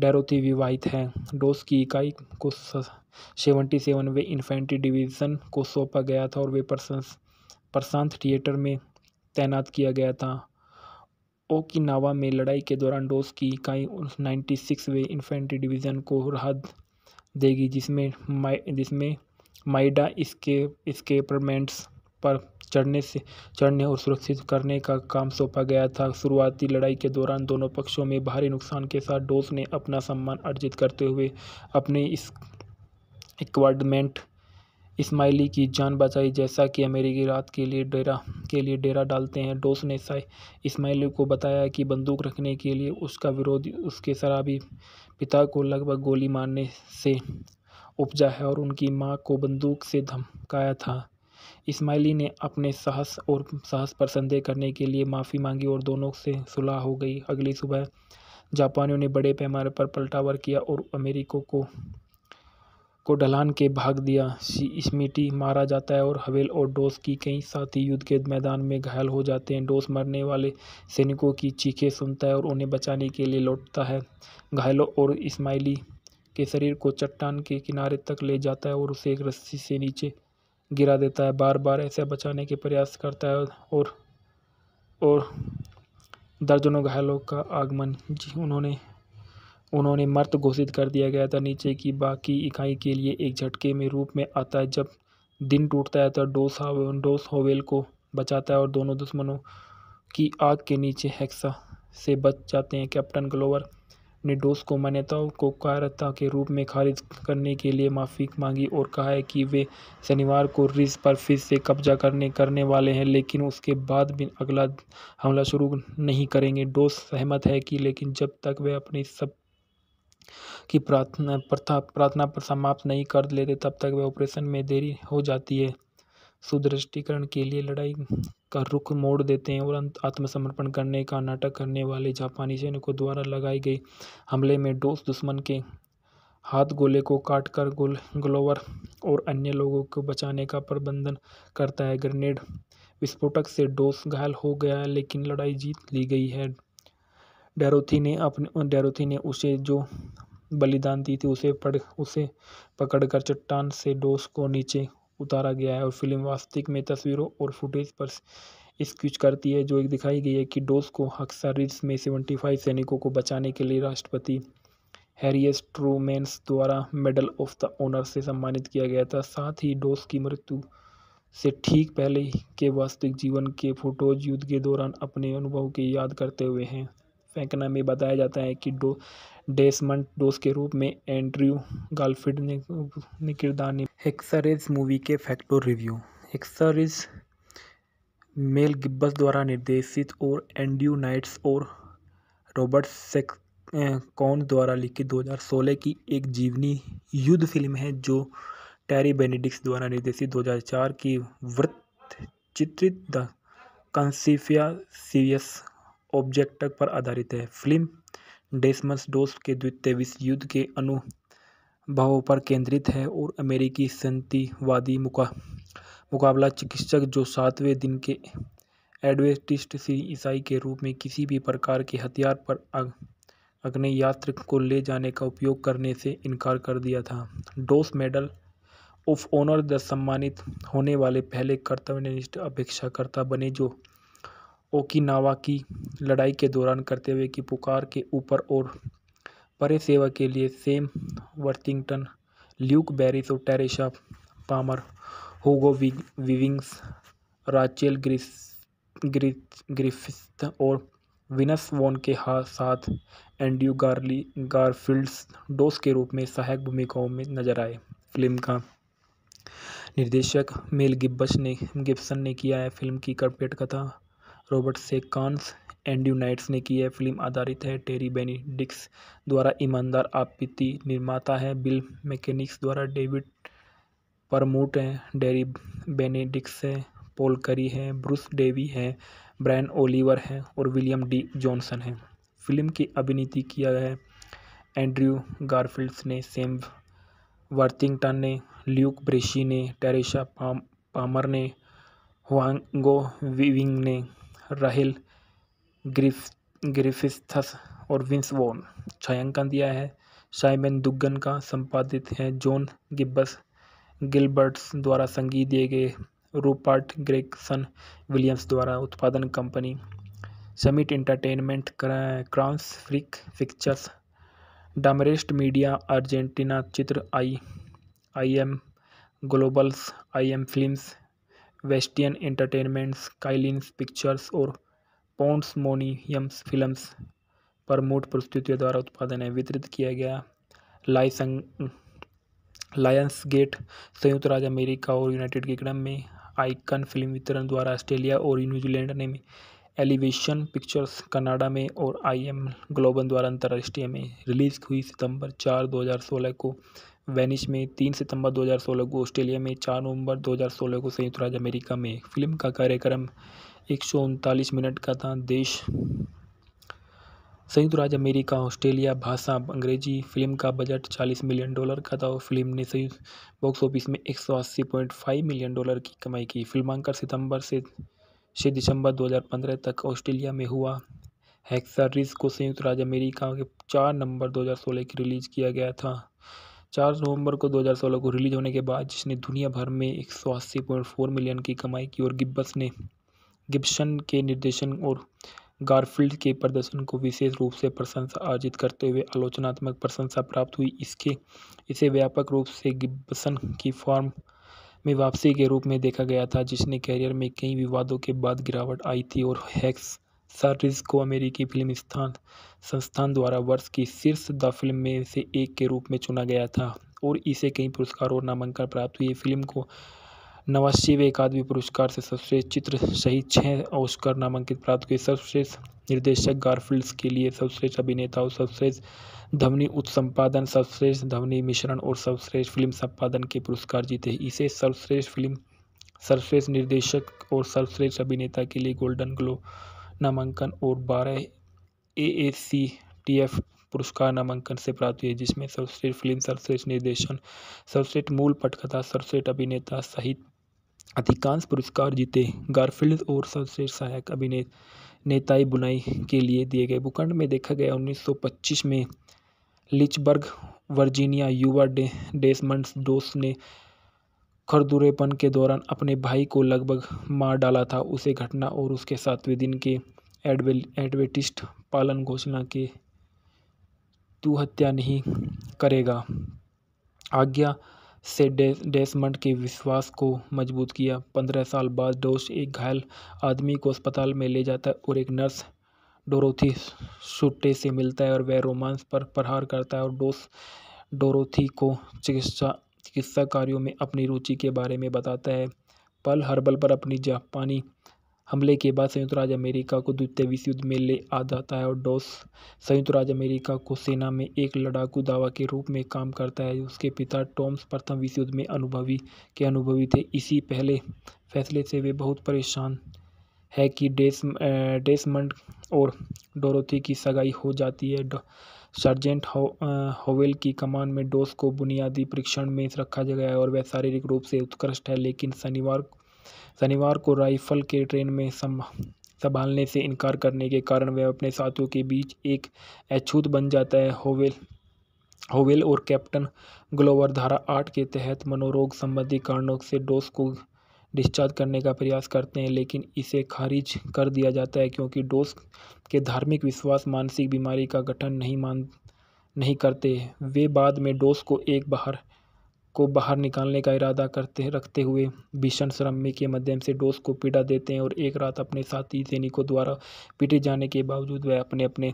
डैरोथी विवाहित हैं डोस की इकाई को सेवेंटी वे इन्फेंट्री डिवीज़न को सौंपा गया था और वे प्रशांत थिएटर में तैनात किया गया था ओकिनावा में लड़ाई के दौरान डोस की इकाई नाइन्टी सिक्स वे इन्फेंट्री डिवीज़न को राहत देगी जिसमें माइ जिसमें माइडा इसके स्केपरमेंट्स पर चढ़ने से चढ़ने और सुरक्षित करने का काम सौंपा गया था शुरुआती लड़ाई के दौरान दोनों पक्षों में भारी नुकसान के साथ डोस ने अपना सम्मान अर्जित करते हुए अपने इस इक्वाडमेंट इस्माइली की जान बचाई जैसा कि अमेरिकी रात के लिए डेरा के लिए डेरा डालते हैं डोस ने इस्माइली को बताया कि बंदूक रखने के लिए उसका विरोध उसके शराबी पिता को लगभग गोली मारने से उपजा है और उनकी मां को बंदूक से धमकाया था इस्माइली ने अपने साहस और साहस पर संदेह करने के लिए माफ़ी मांगी और दोनों से सुलह हो गई अगली सुबह जापानियों ने बड़े पैमाने पर पलटावर किया और अमेरिकों को को ढलान के भाग दिया स्मिटी मारा जाता है और हवेल और डोस की कई साथी युद्ध के मैदान में घायल हो जाते हैं डोस मरने वाले सैनिकों की चीखें सुनता है और उन्हें बचाने के लिए लौटता है घायलों और इस्माइली के शरीर को चट्टान के किनारे तक ले जाता है और उसे एक रस्सी से नीचे गिरा देता है बार बार ऐसे बचाने के प्रयास करता है और और दर्जनों घायलों का आगमन जी उन्होंने उन्होंने मर्त घोषित कर दिया गया था नीचे की बाकी इकाई के लिए एक झटके में रूप में आता है जब दिन टूटता है तो डोस डोस होवेल को बचाता है और दोनों दुश्मनों की आग के नीचे हेक्सा से बच जाते हैं कैप्टन ग्लोवर ने डोस को मान्यताओं को कार्यता के रूप में खारिज करने के लिए माफ़ी मांगी और कहा है कि वे शनिवार को रिज पर फिर से कब्जा करने करने वाले हैं लेकिन उसके बाद भी अगला हमला शुरू नहीं करेंगे डोस सहमत है कि लेकिन जब तक वे अपनी सब की प्रार्थना प्रथा प्रार्थना पर समाप्त नहीं कर लेते तब तक वे ऑपरेशन में देरी हो जाती है सुदृष्टिकरण के लिए लड़ाई का रुख मोड़ देते हैं और आत्मसमर्पण करने का नाटक करने वाले जापानी सैनिकों द्वारा लगाए गए हमले में डोस दुश्मन के हाथ गोले को काटकर गोल ग्लोवर और अन्य लोगों को बचाने का प्रबंधन करता है ग्रेनेड विस्फोटक से डोस घायल हो गया है लेकिन लड़ाई जीत ली गई है डैरोथी ने अपने डैरोथी ने उसे जो बलिदान दी थी उसे पड़ उसे पकड़कर चट्टान से डोस को नीचे उतारा गया है और फिल्म वास्तविक में तस्वीरों और फुटेज पर स्क्यूच करती है जो एक दिखाई गई है कि डोस को हक्सा रिड्स में सेवेंटी फाइव सैनिकों को बचाने के लिए राष्ट्रपति हैरियस ट्रूमेंस द्वारा मेडल ऑफ द ऑनर से सम्मानित किया गया था साथ ही डोस की मृत्यु से ठीक पहले के वास्तविक जीवन के फोटोज युद्ध के दौरान अपने अनुभव की याद करते हुए हैं फेंकना में बताया जाता है कि डो डेसमंड डोस के रूप में एंड्रयू गालफिड ने ने किरदार निभाया मूवी के फैक्ट और रिव्यू हेक्सारेज मेल गिब्बस द्वारा निर्देशित और एंड्रयू नाइट्स और रॉबर्ट सेक्स कौन द्वारा लिखित 2016 की एक जीवनी युद्ध फिल्म है जो टैरी बेनेडिक्स द्वारा निर्देशित 2004 की वृत्त चित्रित द कंसीफिया सीरियस ऑब्जेक्ट पर आधारित है फिल्म डेस्मस डोस के द्वितीय विश्व युद्ध के अनुभवों पर केंद्रित है और अमेरिकी संतिवादी मुका मुकाबला चिकित्सक जो सातवें दिन के एडवेस्टिस्ट सी ईसाई के रूप में किसी भी प्रकार के हथियार पर अग, अग्नि यास्त्र को ले जाने का उपयोग करने से इनकार कर दिया था डोस मेडल ऑफ ऑनर द सम्मानित होने वाले पहले कर्तव्यनिष्ठ अपेक्षाकर्ता बने जो ओकिनावा की लड़ाई के दौरान करते हुए की पुकार के ऊपर और परे सेवा के लिए सेम वर्थिंगटन ल्यूक बैरिस और Teresa Palmer Hugo विविंग्स Rachel grease ग्रिफिस्त और विनस वॉन के साथ एंड्रयू गार्ली गारफील्ड्स डोस के रूप में सहायक भूमिकाओं में नजर आए फिल्म का निर्देशक मेल गिब्बस ने गिब्सन ने किया है फिल्म की कर्पेट कथा रॉबर्ट कॉन्स एंड्रू नाइट्स ने की है फिल्म आधारित है टेरी बेनिडिक्स द्वारा ईमानदार आपत्ति निर्माता है बिल मैकेनिक्स द्वारा डेविड परमूट हैं डेरी बेनेडिक्स है पोल करी है ब्रूस डेवी है ब्रायन ओलिवर हैं और विलियम डी जॉनसन है फिल्म की अभिनीति किया है एंड्रयू गारफिल्ड्स ने सेम वर्थिंगटन ने ल्यूक ब्रेशी ने टेरेशा पाम पामर ने हुआंगो विविंग ने राहिल ग्रिफ ग्रिफिस्थस और विंस वॉन छायांकन दिया है साइमन दुग्गन का संपादित है जॉन गिब्बस गिलबर्ट्स द्वारा संगीत दिए गए रूपर्ट ग्रेगसन विलियम्स द्वारा उत्पादन company Summit Entertainment cross फ्रिक Pictures Demarest Media Argentina चित्र I I M Globals I M Films वेस्टियन Entertainments Kylins Pictures और Pandemonium Films Permut प्रस्तुतियों द्वारा उत्पादन है वितरित किया गया लाइसंग लायंस गेट संयुक्त राज्य अमेरिका और यूनाइटेड किंगडम में आइकन फिल्म वितरण द्वारा ऑस्ट्रेलिया और न्यूजीलैंड ने एलिवेशन पिक्चर्स कनाडा में और आई एम ग्लोबल द्वारा अंतर्राष्ट्रीय में रिलीज हुई सितंबर चार 2016 को वेनिस में तीन सितंबर 2016 को ऑस्ट्रेलिया में चार नवंबर 2016 को संयुक्त राज्य अमेरिका में फिल्म का कार्यक्रम एक मिनट का था देश संयुक्त राज्य अमेरिका ऑस्ट्रेलिया भाषा अंग्रेजी फिल्म का बजट 40 मिलियन डॉलर का था और फिल्म ने संयुक्त बॉक्स ऑफिस में 180.5 मिलियन डॉलर की कमाई की फिल्मांकन सितंबर से छः दिसंबर 2015 तक ऑस्ट्रेलिया में हुआ हैक्सारिज को संयुक्त राज्य अमेरिका के चार नंबर 2016 की रिलीज किया गया था चार नवंबर को 2016 को रिलीज होने के बाद जिसने दुनिया भर में एक मिलियन की कमाई की और गिब्बस ने गिब्सन के निर्देशन और गारफील्ड के प्रदर्शन को विशेष रूप से प्रशंसा अर्जित करते हुए आलोचनात्मक प्रशंसा प्राप्त हुई इसके इसे व्यापक रूप से गिब्बसन की फॉर्म में वापसी के रूप में देखा गया था जिसने कैरियर में कई विवादों के बाद गिरावट आई थी और हैक्स शार्ट्रिज को अमेरिकी फिल्म स्थान संस्थान द्वारा वर्ष की शीर्ष द फिल्म में से एक के रूप में चुना गया था और इसे कई पुरस्कार और नामांकन प्राप्त हुई फिल्म को नवासीवें अकादमी पुरस्कार से सर्वश्रेष्ठ चित्र सहित छः ऑस्कर नामांकित प्राप्त हुए सर्वश्रेष्ठ निर्देशक गारफील्ड्स के लिए सर्वश्रेष्ठ अभिनेता और सर्वश्रेष्ठ ध्वनि उत्सम्पादन सर्वश्रेष्ठ ध्वनि मिश्रण और सर्वश्रेष्ठ फिल्म संपादन के पुरस्कार जीते इसे सर्वश्रेष्ठ फिल्म सर्वश्रेष्ठ निर्देशक और सर्वश्रेष्ठ अभिनेता के लिए गोल्डन ग्लोब नामांकन और बारह A S C T F पुरस्कार नामांकन से प्राप्त हुए जिसमें सर्वश्रेष्ठ फिल्म सर्वश्रेष्ठ निर्देशन सर्वश्रेष्ठ मूल पटकथा सर्वश्रेष्ठ अभिनेता सहित अधिकांश पुरस्कार जीते गारफील्ड और सर्वश्रेष्ठ सहायक अभिनेताई बुनाई के लिए दिए गए भूखंड में देखा गया 1925 में लिचबर्ग वर्जीनिया युवा डे डे, डोस ने खरदुरेपन के दौरान अपने भाई को लगभग मार डाला था उसे घटना और उसके सातवें दिन के एडवेटिस्ट पालन घोषणा के तू हत्या नहीं करेगा आज्ञा से डे, डेसमंड के विश्वास को मजबूत किया पंद्रह साल बाद डोश एक घायल आदमी को अस्पताल में ले जाता है और एक नर्स डोरोथी सुट्टे से मिलता है और वह रोमांस पर प्रहार करता है और डोस डोरोथी को चिकित्सा चिकित्सा कार्यों में अपनी रुचि के बारे में बताता है पल हर्बल पर अपनी जापानी हमले के बाद संयुक्त राज्य अमेरिका को द्वितीय विश्व युद्ध में ले आ जाता है और डोस संयुक्त राज्य अमेरिका को सेना में एक लड़ाकू दावा के रूप में काम करता है उसके पिता टॉम्स प्रथम विश्व युद्ध में अनुभवी के अनुभवी थे इसी पहले फैसले से वे बहुत परेशान है कि डेस डेसमंड और डोरोथी की सगाई हो जाती है सर्जेंट होवेल की कमान में डोस को बुनियादी परीक्षण में रखा गया और वह शारीरिक रूप से उत्कृष्ट है लेकिन शनिवार शनिवार को राइफल के ट्रेन में संभालने से इनकार करने के कारण वह अपने साथियों के बीच एक अछूत बन जाता है होवेल होवेल और कैप्टन ग्लोवर धारा आठ के तहत मनोरोग संबंधी कारणों से डोस को डिस्चार्ज करने का प्रयास करते हैं लेकिन इसे खारिज कर दिया जाता है क्योंकि डोस के धार्मिक विश्वास मानसिक बीमारी का गठन नहीं मान नहीं करते वे बाद में डोस को एक बाहर को बाहर निकालने का इरादा करते रखते हुए भीषण श्रम के माध्यम से डोस को पीड़ा देते हैं और एक रात अपने साथी सैनिकों द्वारा पीटे जाने के बावजूद वह अपने अपने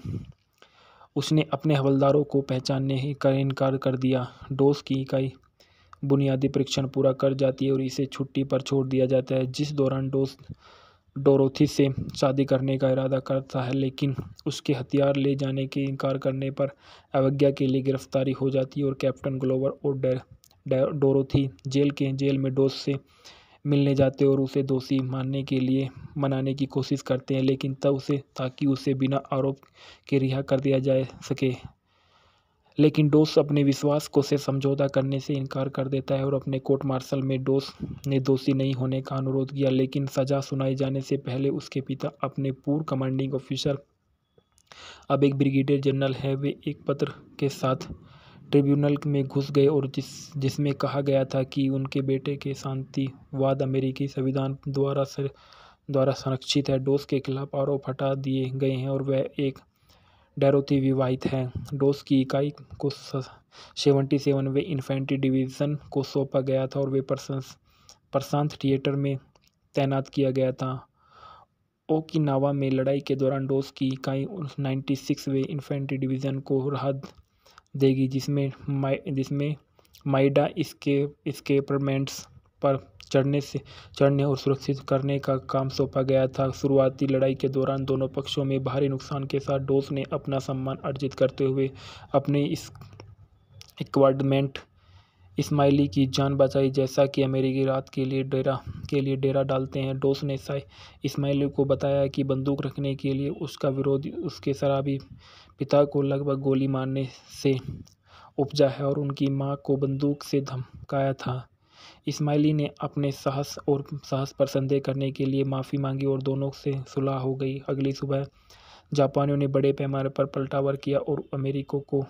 उसने अपने हवलदारों को पहचानने का इनकार कर दिया डोस की इकाई बुनियादी परीक्षण पूरा कर जाती है और इसे छुट्टी पर छोड़ दिया जाता है जिस दौरान डोस डोरोथी से शादी करने का इरादा करता है लेकिन उसके हथियार ले जाने के इनकार करने पर अवज्ञा के लिए गिरफ्तारी हो जाती है और कैप्टन ग्लोवर और डर डोरोथी जेल के जेल में डोस से मिलने जाते और उसे दोषी मानने के लिए मनाने की कोशिश करते हैं लेकिन तब उसे ताकि उसे बिना आरोप के रिहा कर दिया जा सके लेकिन डोस अपने विश्वास को से समझौता करने से इनकार कर देता है और अपने कोर्ट मार्शल में डोस ने दोषी नहीं होने का अनुरोध किया लेकिन सज़ा सुनाई जाने से पहले उसके पिता अपने पूर्व कमांडिंग ऑफिसर अब एक ब्रिगेडियर जनरल है वे एक पत्र के साथ ट्रिब्यूनल में घुस गए और जिस जिसमें कहा गया था कि उनके बेटे के शांतिवाद अमेरिकी संविधान द्वारा सर द्वारा संरक्षित है डोस के खिलाफ आरोप हटा दिए गए हैं और वह एक डैरोथी विवाहित हैं डोस की इकाई को सेवेंटी वे इन्फेंट्री डिवीज़न को सौंपा गया था और वे प्रशांत थिएटर में तैनात किया गया था ओकिनावा में लड़ाई के दौरान डोस की इकाई नाइन्टी सिक्सवें इन्फेंट्री डिवीज़न को राहत देगी जिसमें जिसमें माइडा इसके इस्केपरमेंट्स पर चढ़ने से चढ़ने और सुरक्षित करने का काम सौंपा गया था शुरुआती लड़ाई के दौरान दोनों पक्षों में भारी नुकसान के साथ डोस ने अपना सम्मान अर्जित करते हुए अपने इस इक्वाडमेंट इस्माइली की जान बचाई जैसा कि अमेरिकी रात के लिए डेरा के लिए डेरा डालते हैं डोस ने इस्माइली को बताया कि बंदूक रखने के लिए उसका विरोध उसके शराबी पिता को लगभग गोली मारने से उपजा है और उनकी मां को बंदूक से धमकाया था इस्माइली ने अपने साहस और साहस पर संदेह करने के लिए माफ़ी मांगी और दोनों से सुलह हो गई अगली सुबह जापानियों ने बड़े पैमाने पर पलटावार किया और अमेरिकों को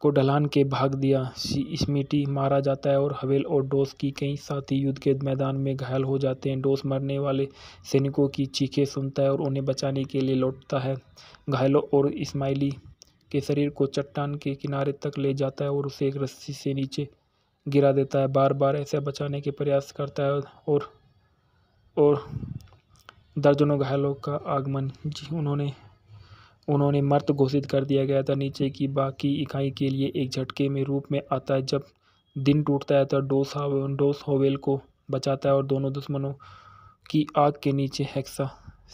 को ढलान के भाग दिया स्मिटी मारा जाता है और हवेल और डोस की कई साथी युद्ध के मैदान में घायल हो जाते हैं डोस मरने वाले सैनिकों की चीखें सुनता है और उन्हें बचाने के लिए लौटता है घायलों और इस्माइली के शरीर को चट्टान के किनारे तक ले जाता है और उसे एक रस्सी से नीचे गिरा देता है बार बार ऐसे बचाने के प्रयास करता है और और दर्जनों घायलों का आगमन जी उन्होंने उन्होंने मर्त घोषित कर दिया गया था नीचे की बाकी इकाई के लिए एक झटके में रूप में आता है जब दिन टूटता है तो डोस डोस होवेल को बचाता है और दोनों दुश्मनों की आग के नीचे हेक्सा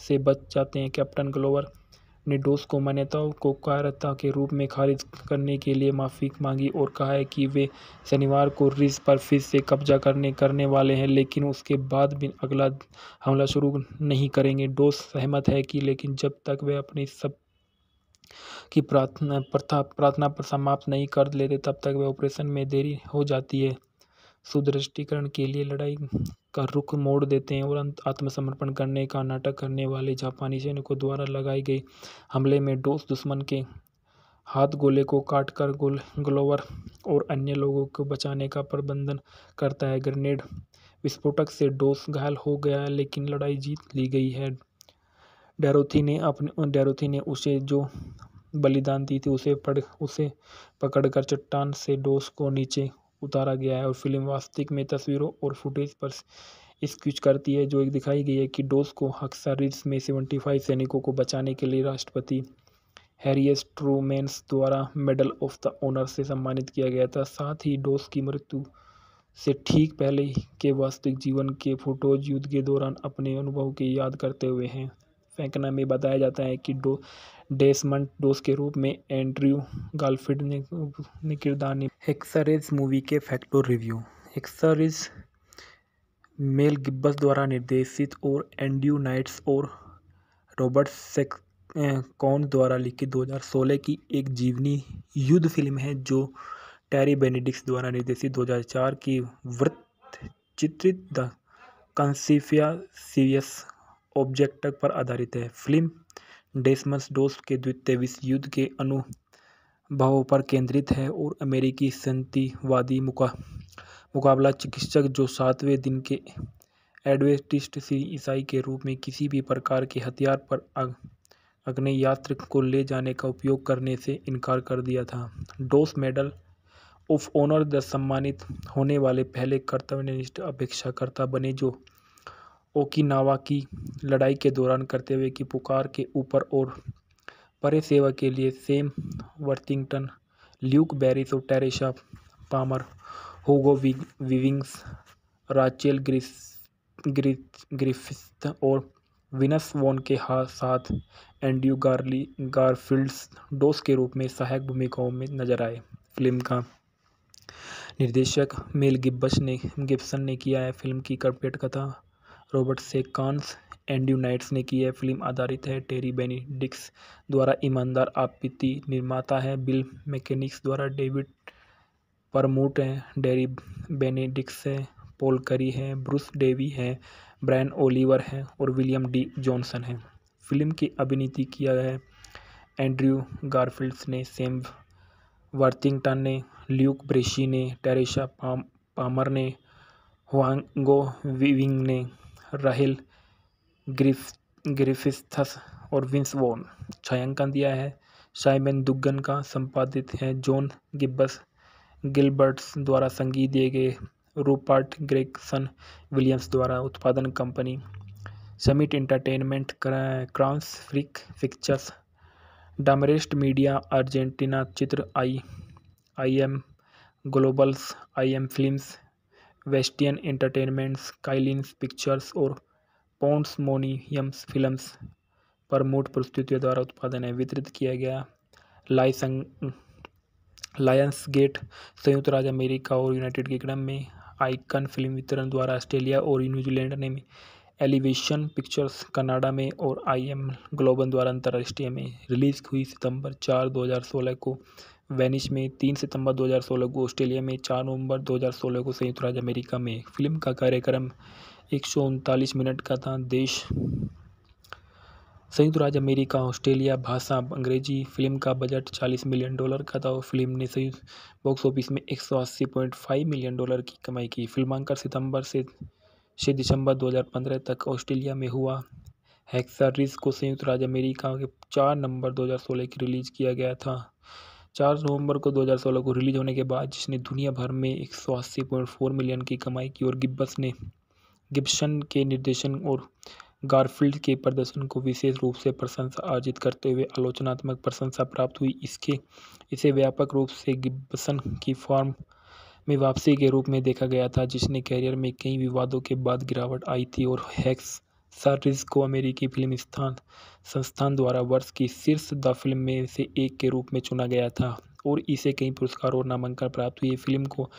से बच जाते हैं कैप्टन ग्लोवर ने डोस को मान्यताओं को कार्यता के रूप में खारिज करने के लिए माफ़ी मांगी और कहा है कि वे शनिवार को रिज पर फिर से कब्जा करने करने वाले हैं लेकिन उसके बाद भी अगला हमला शुरू नहीं करेंगे डोस सहमत है कि लेकिन जब तक वे अपनी सब की प्रार्थना प्रथा प्रार्थना पर समाप्त नहीं कर लेते तब तक वे ऑपरेशन में देरी हो जाती है सुदृष्टिकरण के लिए लड़ाई का रुख मोड़ देते हैं और आत्मसमर्पण करने का नाटक करने वाले जापानी सैनिकों द्वारा लगाए गए हमले में डोस दुश्मन के हाथ गोले को काटकर गोल ग्लोवर और अन्य लोगों को बचाने का प्रबंधन करता है ग्रेनेड विस्फोटक से डोस घायल हो गया लेकिन लड़ाई जीत ली गई है डैरोथी ने अपने डैरोथी ने उसे जो बलिदान दी थी उसे पड़ उसे पकड़कर चट्टान से डोस को नीचे उतारा गया है और फिल्म वास्तविक में तस्वीरों और फुटेज पर स्क्यूच करती है जो एक दिखाई गई है कि डोस को हक्सा रिज में सेवेंटी फाइव सैनिकों को बचाने के लिए राष्ट्रपति हैरियस ट्रूमेंस द्वारा मेडल ऑफ द ऑनर से सम्मानित किया गया था साथ ही डोस की मृत्यु से ठीक पहले के वास्तविक जीवन के फोटोज युद्ध के दौरान अपने अनुभव की याद करते हुए हैं फेंकना में बताया जाता है कि डो डेसमंड डोस के रूप में एंड्रयू गालफील्ड ने, ने किरदार एक्सरेज हेक्सरेज मूवी के facto review X-rays Mel Gibbs द्वारा निर्देशित और एंड्रयू नाइट्स और रॉबर्ट सेक कौन द्वारा लिखित 2016 की एक जीवनी युद्ध फिल्म है जो टैरी बेनेडिक्स द्वारा निर्देशित 2004 की वृत्त चित्रित द कंसीफिया सीरियस ऑब्जेक्ट पर आधारित है फिल्म डेसमस डोस के द्वितीय विश्व युद्ध के अनुभवों पर केंद्रित है और अमेरिकी संतिवादी मुका मुकाबला चिकित्सक जो सातवें दिन के एडवेस्टिस्ट सी ईसाई के रूप में किसी भी प्रकार के हथियार पर अग्नि यात्र को ले जाने का उपयोग करने से इनकार कर दिया था डोस मेडल ऑफ ऑनर द सम्मानित होने वाले पहले कर्तव्यनिष्ठ अपेक्षाकर्ता बने जो ओकिनावा की लड़ाई के दौरान करते हुए की पुकार के ऊपर और परे सेवा के लिए सेम वर्थिंगटन ल्यूक बैरिस और टेरेशा पामर होगो विविंग्स राचेल ग्रिस और विनस वॉन के साथ एंड्रयू गार्ली गारफील्ड्स डोस के रूप में सहायक भूमिकाओं में नजर आए फिल्म का निर्देशक मेल गिब्बस ने गिब्सन ने किया है फिल्म की कर्पेट कथा रॉबर्ट कॉन्स एंड्रयू नाइट्स ने की है फिल्म आधारित है टेरी बेनिडिक्स द्वारा ईमानदार आपत्ति निर्माता है बिल मैकेनिक्स द्वारा डेविड परमूट हैं डेरी बेनेडिक्स है पोल करी है ब्रूस डेवी है ब्रायन ओलिवर हैं और विलियम डी जॉनसन है फिल्म की अभिनीति किया है एंड्रयू गारफिल्ड्स ने सेम वर्थिंगटन ने ल्यूक ब्रेशी ने टेरेशा पाम पामर ने हुआंगो विविंग ने राहिल ग्रिफ ग्रिफिस्थस और विंस वॉन छायांकन दिया है साइमन दुग्गन का संपादित है जॉन गिब्बस गिलबर्ट्स द्वारा संगीत दिए गए रूपर्ट ग्रेगसन विलियम्स द्वारा उत्पादन company Summit Entertainment cross फ्रिक Pictures Demarest Media Argentina चित्र I I M Globals I M Films वेस्टियन Entertainments Kylins Pictures और पॉन्ड्स मोनियम्स फिल्म्स प्रमोट प्रस्तुतियों द्वारा उत्पादन है वितरित किया गया लाइसंग लायंस गेट संयुक्त राज्य अमेरिका और यूनाइटेड किंगडम में आइकन फिल्म वितरण द्वारा ऑस्ट्रेलिया और न्यूजीलैंड ने एलिवेशन पिक्चर्स कनाडा में और आई एम ग्लोबल द्वारा अंतर्राष्ट्रीय में रिलीज हुई सितंबर चार 2016 को वेनिस में तीन सितंबर 2016 को ऑस्ट्रेलिया में चार नवंबर 2016 को संयुक्त राज्य अमेरिका में फिल्म का कार्यक्रम एक मिनट का था देश संयुक्त राज्य अमेरिका ऑस्ट्रेलिया भाषा अंग्रेजी फिल्म का बजट 40 मिलियन डॉलर का था और फिल्म ने संयुक्त बॉक्स ऑफिस में 180.5 मिलियन डॉलर की कमाई की फिल्मांकन सितंबर से छः दिसंबर 2015 तक ऑस्ट्रेलिया में हुआ हैक्सा रिज को संयुक्त राज्य अमेरिका के चार नंबर 2016 की रिलीज़ किया गया था चार नवंबर को 2016 को रिलीज होने के बाद जिसने दुनिया भर में एक सौ अस्सी पॉइंट फोर मिलियन की कमाई की और गिब्बस ने गिब्सन के निर्देशन और गारफील्ड के प्रदर्शन को विशेष रूप से प्रशंसा अर्जित करते हुए आलोचनात्मक प्रशंसा प्राप्त हुई इसके इसे व्यापक रूप से गिब्सन की फॉर्म में वापसी के रूप में देखा गया था जिसने कैरियर में कई विवादों के बाद गिरावट आई थी और हैक्स सार्टिस को अमेरिकी फिल्म स्थान संस्थान द्वारा वर्ष की शीर्ष द फिल्म में से एक के रूप में चुना गया था और इसे कई पुरस्कार और नामांकन प्राप्त हुए फिल्म को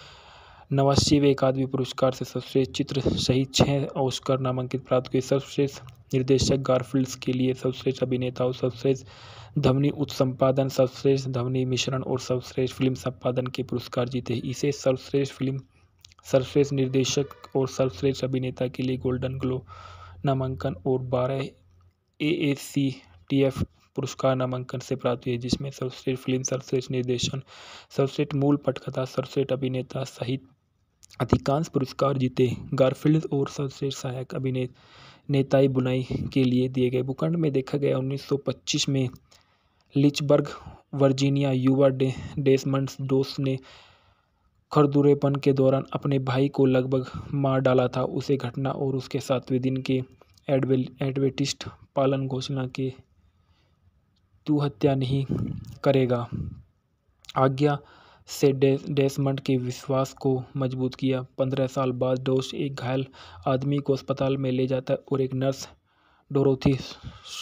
नवासीवें अकादमी पुरस्कार से सर्वश्रेष्ठ चित्र सहित छः ऑस्कर नामांकित प्राप्त हुए सर्वश्रेष्ठ निर्देशक गारफिल्ड्स के लिए सर्वश्रेष्ठ अभिनेता और सर्वश्रेष्ठ ध्वनि उत्सम्पादन सर्वश्रेष्ठ ध्वनि मिश्रण और सर्वश्रेष्ठ फिल्म संपादन के पुरस्कार जीते इसे सर्वश्रेष्ठ फिल्म सर्वश्रेष्ठ निर्देशक और सर्वश्रेष्ठ अभिनेता के लिए गोल्डन ग्लो नामांकन और बारह ए ए सी टी एफ पुरस्कार नामांकन से प्राप्त हुई जिसमें सर्वश्रेष्ठ फिल्म सर्वश्रेष्ठ निर्देशन सर्वश्रेष्ठ मूल पटकथा सर्वश्रेष्ठ अभिनेता सहित अधिकांश पुरस्कार जीते गारफील्ड और सर्वश्रेष्ठ सहायक अभिनेताई बुनाई के लिए दिए गए भूखंड में देखा गया 1925 में लिचबर्ग वर्जीनिया युवा डे डेसमंड डोस ने खरदुरेपन के दौरान अपने भाई को लगभग मार डाला था उसे घटना और उसके सातवें दिन के एडवे एडवेटिस्ट पालन घोषणा के तू हत्या नहीं करेगा आज्ञा से डेसमंड के विश्वास को मजबूत किया पंद्रह साल बाद डोश एक घायल आदमी को अस्पताल में ले जाता है और एक नर्स डोरोथी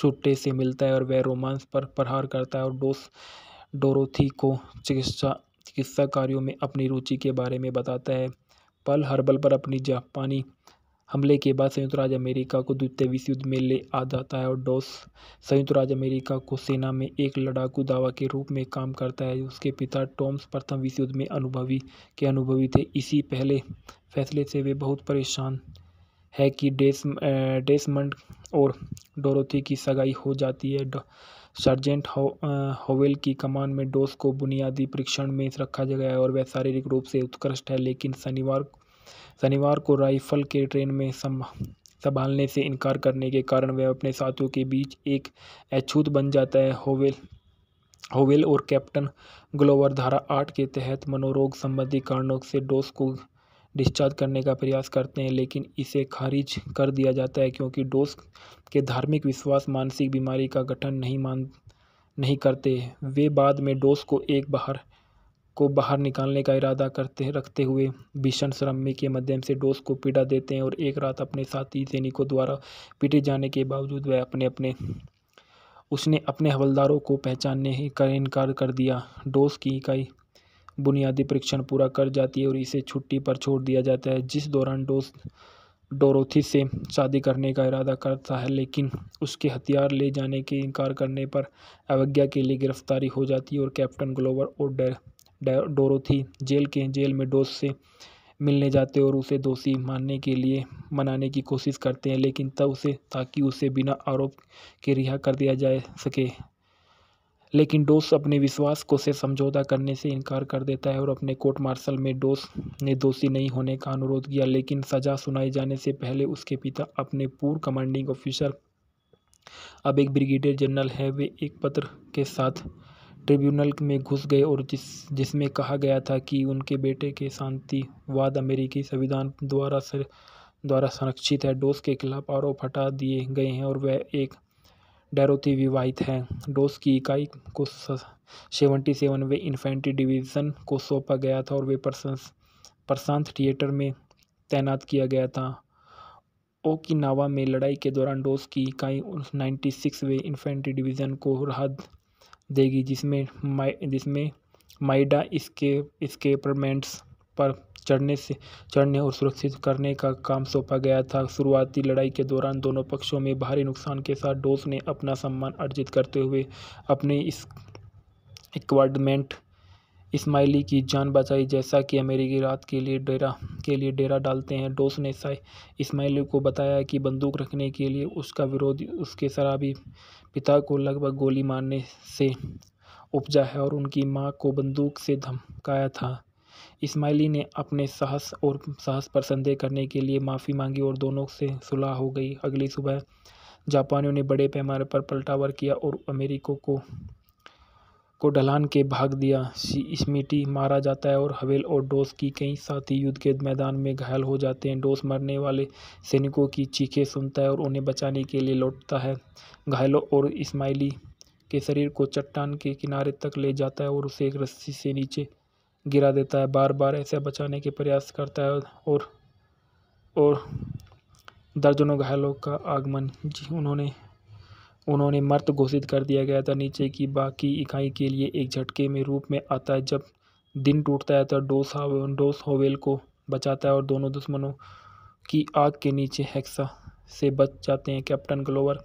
सुट्टे से मिलता है और वह रोमांस पर प्रहार करता है और डोस डोरोथी को चिकित्सा चिकित्सा कार्यों में अपनी रुचि के बारे में बताता है पल हर्बल पर अपनी जापानी हमले के बाद संयुक्त राज्य अमेरिका को द्वितीय विश्व युद्ध में ले आ जाता है और डॉस संयुक्त राज्य अमेरिका को सेना में एक लड़ाकू दावा के रूप में काम करता है उसके पिता टॉम्स प्रथम विश्व युद्ध में अनुभवी के अनुभवी थे इसी पहले फैसले से वे बहुत परेशान है कि डेस डेसमंड और डोरोथी की सगाई हो जाती है सर्जेंट होवेल की कमान में डोस को बुनियादी परीक्षण में रखा गया है और वह शारीरिक रूप से उत्कृष्ट है लेकिन शनिवार शनिवार को राइफल के ट्रेन में संभालने से इनकार करने के कारण वह अपने साथियों के बीच एक अछूत बन जाता है होवेल होवेल और कैप्टन ग्लोवर धारा आठ के तहत मनोरोग संबंधी कारणों से डोस को डिस्चार्ज करने का प्रयास करते हैं लेकिन इसे खारिज कर दिया जाता है क्योंकि डोस के धार्मिक विश्वास मानसिक बीमारी का गठन नहीं मान नहीं करते वे बाद में डोस को एक बाहर को बाहर निकालने का इरादा करते रखते हुए भीषण श्रमी के माध्यम से डोस को पीड़ा देते हैं और एक रात अपने साथी सैनिकों द्वारा पीटे जाने के बावजूद वह अपने अपने उसने अपने हवलदारों को पहचानने का इनकार कर दिया डोस की इकाई बुनियादी परीक्षण पूरा कर जाती है और इसे छुट्टी पर छोड़ दिया जाता है जिस दौरान डोस डोरोथी से शादी करने का इरादा करता है लेकिन उसके हथियार ले जाने के इनकार करने पर अवज्ञा के लिए गिरफ्तारी हो जाती है और कैप्टन ग्लोवर और डेर डोरोथी जेल के जेल में डोस से मिलने जाते और उसे दोषी मानने के लिए मनाने की कोशिश करते हैं लेकिन तब उसे ताकि उसे बिना आरोप के रिहा कर दिया जा सके लेकिन डोस अपने विश्वास को से समझौता करने से इनकार कर देता है और अपने कोर्ट मार्शल में डोस ने दोषी नहीं होने का अनुरोध किया लेकिन सज़ा सुनाए जाने से पहले उसके पिता अपने पूर्व कमांडिंग ऑफिसर अब एक ब्रिगेडियर जनरल है वे एक पत्र के साथ ट्रिब्यूनल में घुस गए और जिस जिसमें कहा गया था कि उनके बेटे के शांतिवाद अमेरिकी संविधान द्वारा सर द्वारा संरक्षित है डोस के खिलाफ आरोप हटा दिए गए हैं और वह एक डैरोथी विवाहित हैं डोस की इकाई को सेवेंटी सेवन वे इन्फेंट्री डिवीज़न को सौंपा गया था और वे प्रशांत थिएटर में तैनात किया गया था ओकिनावा में लड़ाई के दौरान डोस की इकाई नाइन्टी सिक्स वे इन्फेंट्री डिवीज़न को राहत देगी जिसमें माइ जिसमें माइडा इसके इसकेपरमेंट्स पर चढ़ने से चढ़ने और सुरक्षित करने का काम सौंपा गया था शुरुआती लड़ाई के दौरान दोनों पक्षों में भारी नुकसान के साथ डोस ने अपना सम्मान अर्जित करते हुए अपने इस इक्वाडमेंट इस्माइली की जान बचाई जैसा कि अमेरिकी रात के लिए डेरा के लिए डेरा डालते हैं डोस ने इस्माइली को बताया कि बंदूक रखने के लिए उसका विरोध उसके शराबी पिता को लगभग गोली मारने से उपजा है और उनकी मां को बंदूक से धमकाया था इस्माइली ने अपने साहस और साहस पर संदेह करने के लिए माफ़ी मांगी और दोनों से सुलह हो गई अगली सुबह जापानियों ने बड़े पैमाने पर पलटावर किया और अमेरिकों को को ढलान के भाग दिया स्मिटी मारा जाता है और हवेल और डोस की कई साथी युद्ध के मैदान में घायल हो जाते हैं डोस मरने वाले सैनिकों की चीखें सुनता है और उन्हें बचाने के लिए लौटता है घायलों और इस्माइली के शरीर को चट्टान के किनारे तक ले जाता है और उसे एक रस्सी से नीचे गिरा देता है बार बार ऐसे बचाने के प्रयास करता है और और दर्जनों घायलों का आगमन जी उन्होंने उन्होंने मर्त घोषित कर दिया गया था नीचे की बाकी इकाई के लिए एक झटके में रूप में आता है जब दिन टूटता है तो डोस डोस होवेल को बचाता है और दोनों दुश्मनों की आग के नीचे हेक्सा से बच जाते हैं कैप्टन ग्लोवर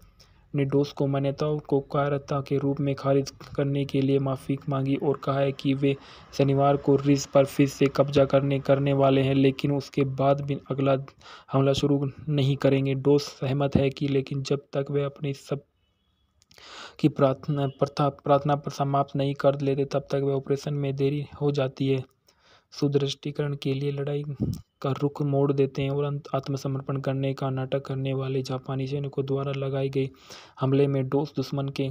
ने डोस को मान्यताओं को कार्यता के रूप में खारिज करने के लिए माफ़ी मांगी और कहा है कि वे शनिवार को रिस पर फिर से कब्जा करने करने वाले हैं लेकिन उसके बाद भी अगला हमला शुरू नहीं करेंगे डोस सहमत है कि लेकिन जब तक वे अपनी सब कि प्रार्थना प्रथा प्रार्थना पर समाप्त नहीं कर लेते तब तक वह ऑपरेशन में देरी हो जाती है सुदृष्टिकरण के लिए लड़ाई का रुख मोड़ देते हैं और अंत आत्मसमर्पण करने का नाटक करने वाले जापानी सैनिकों द्वारा लगाई गई हमले में डोस दुश्मन के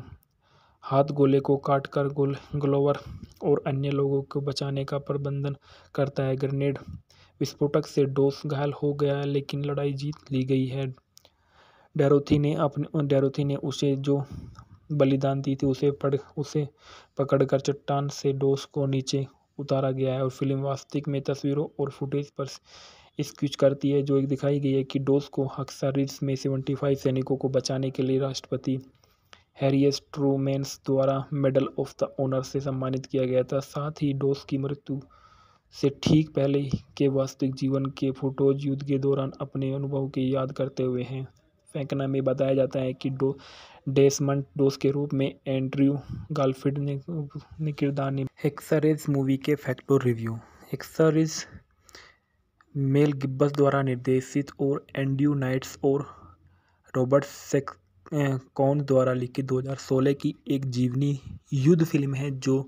हाथ गोले को काट कर गोल ग्लोवर और अन्य लोगों को बचाने का प्रबंधन करता है ग्रेनेड विस्फोटक से डोस घायल हो गया लेकिन लड़ाई जीत ली गई है डैरोथी ने अपने डैरोथी ने उसे जो बलिदान दी थी उसे पढ़ उसे पकड़कर चट्टान से डोस को नीचे उतारा गया है और फिल्म वास्तविक में तस्वीरों और फुटेज पर स्क्यूच करती है जो एक दिखाई गई है कि डोस को अक्सर रिट्स में सेवेंटी फाइव सैनिकों को बचाने के लिए राष्ट्रपति हैरियस ट्रूमेंस द्वारा मेडल ऑफ द ऑनर से सम्मानित किया गया था साथ ही डोस की मृत्यु से ठीक पहले के वास्तविक जीवन के फोटोज युद्ध के दौरान अपने अनुभव की याद करते हुए हैं फेंकना में बताया जाता है कि डो डेसमंड डोस के रूप में एंड्रयू गालफील्ड ने, ने किरदार निभाज हेक्सरेज मूवी के फैक्टोर रिव्यू एक्सरिज मेल गिब्बस द्वारा निर्देशित और एंड्रयू नाइट्स और रॉबर्ट सेक्स कौन द्वारा लिखित 2016 की एक जीवनी युद्ध फिल्म है जो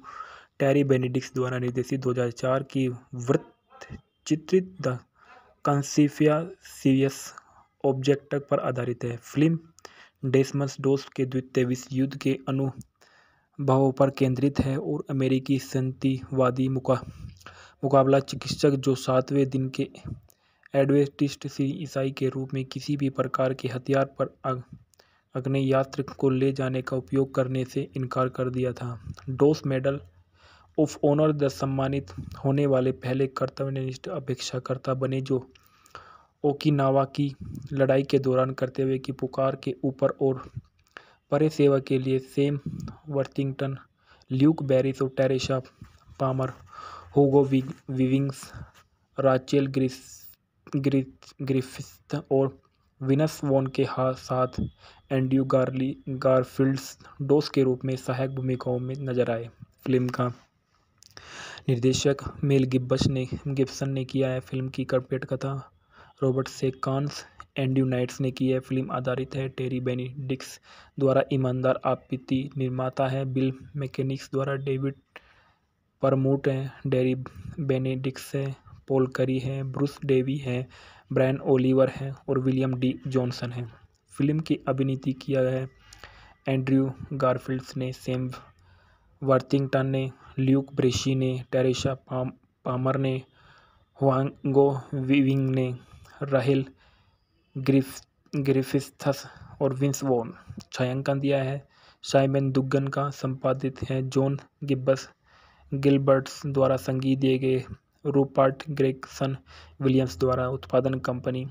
टैरी बेनेडिक्स द्वारा निर्देशित 2004 की वृत्त चित्रित द कंसीफिया सीवियस ऑब्जेक्ट पर आधारित है फिल्म डेसमस डोस के द्वितीय विश्व युद्ध के अनुभवों पर केंद्रित है और अमेरिकी संतिवादी मुका मुकाबला चिकित्सक जो सातवें दिन के एडवेस्टिस्ट से ईसाई के रूप में किसी भी प्रकार के हथियार पर अग्नि यात्र को ले जाने का उपयोग करने से इनकार कर दिया था डोस मेडल ऑफ ऑनर द सम्मानित होने वाले पहले कर्तव्यनिष्ठ अपेक्षाकर्ता बने जो ओकिनावा की लड़ाई के दौरान करते हुए की पुकार के ऊपर और परे सेवा के लिए सेम वर्थिंगटन ल्यूक बैरिस और Teresa Palmer Hugo विविंग्स Rachel grease ग्रिफिस्त और विनस वॉन के साथ एंड्रयू गार्ली गारफील्ड्स डोस के रूप में सहायक भूमिकाओं में नजर आए फिल्म का निर्देशक मेल गिब्बस ने गिब्सन ने किया है फिल्म की कर्पेट कथा रॉबर्ट कॉन्स एंड्रू नाइट्स ने की है फिल्म आधारित है टेरी बेनिडिक्स द्वारा ईमानदार आपत्ति निर्माता है बिल मैकेनिक्स द्वारा डेविड परमूट हैं डेरी बेनेडिक्स हैं पोल करी हैं ब्रूस डेवी हैं ब्रायन ओलिवर हैं और विलियम डी जॉनसन है फिल्म की अभिनीति किया है एंड्रयू गारफील्ड्स ने सेम वर्थिंगटन ने ल्यूक ब्रेशी ने टेरेशा पाम पामर ने हुआंगो विविंग ने राहिल ग्रिफ ग्रिफिस्थस और विंस वॉन छायांकन दिया है साइमन दुग्गन का संपादित है जॉन गिब्बस गिलबर्ट्स द्वारा संगीत दिए गए रूपर्ट ग्रेगसन विलियम्स द्वारा उत्पादन company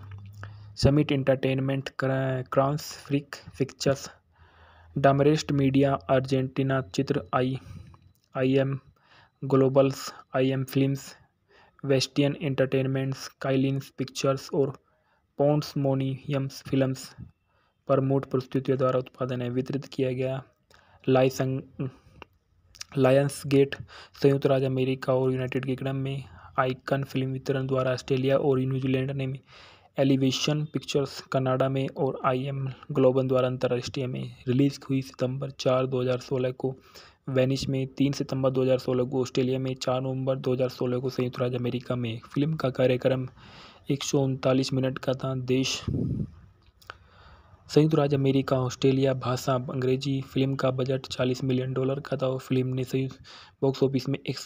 Summit Entertainment cross फ्रिक Pictures Demarest Media Argentina चित्र I I M Globals I M Films वेस्टियन Entertainments Kylins Pictures और पोन्ट्स मोनियम्स फिल्म्स पर मूट प्रस्तुतियों द्वारा उत्पादन है वितरित किया गया लाइसंग लायंस गेट संयुक्त राज्य अमेरिका और यूनाइटेड किंगडम में आइकन फिल्म वितरण द्वारा ऑस्ट्रेलिया और न्यूजीलैंड ने एलिवेशन पिक्चर्स कनाडा में और आई एम ग्लोबल द्वारा अंतर्राष्ट्रीय में रिलीज हुई सितंबर चार 2016 को वेनिस में तीन सितंबर 2016 को ऑस्ट्रेलिया में चार नवंबर 2016 को संयुक्त राज्य अमेरिका में फिल्म का कार्यक्रम एक मिनट का था देश संयुक्त राज्य अमेरिका ऑस्ट्रेलिया भाषा अंग्रेजी फिल्म का बजट 40 मिलियन डॉलर का था और फिल्म ने संयुक्त बॉक्स ऑफिस में एक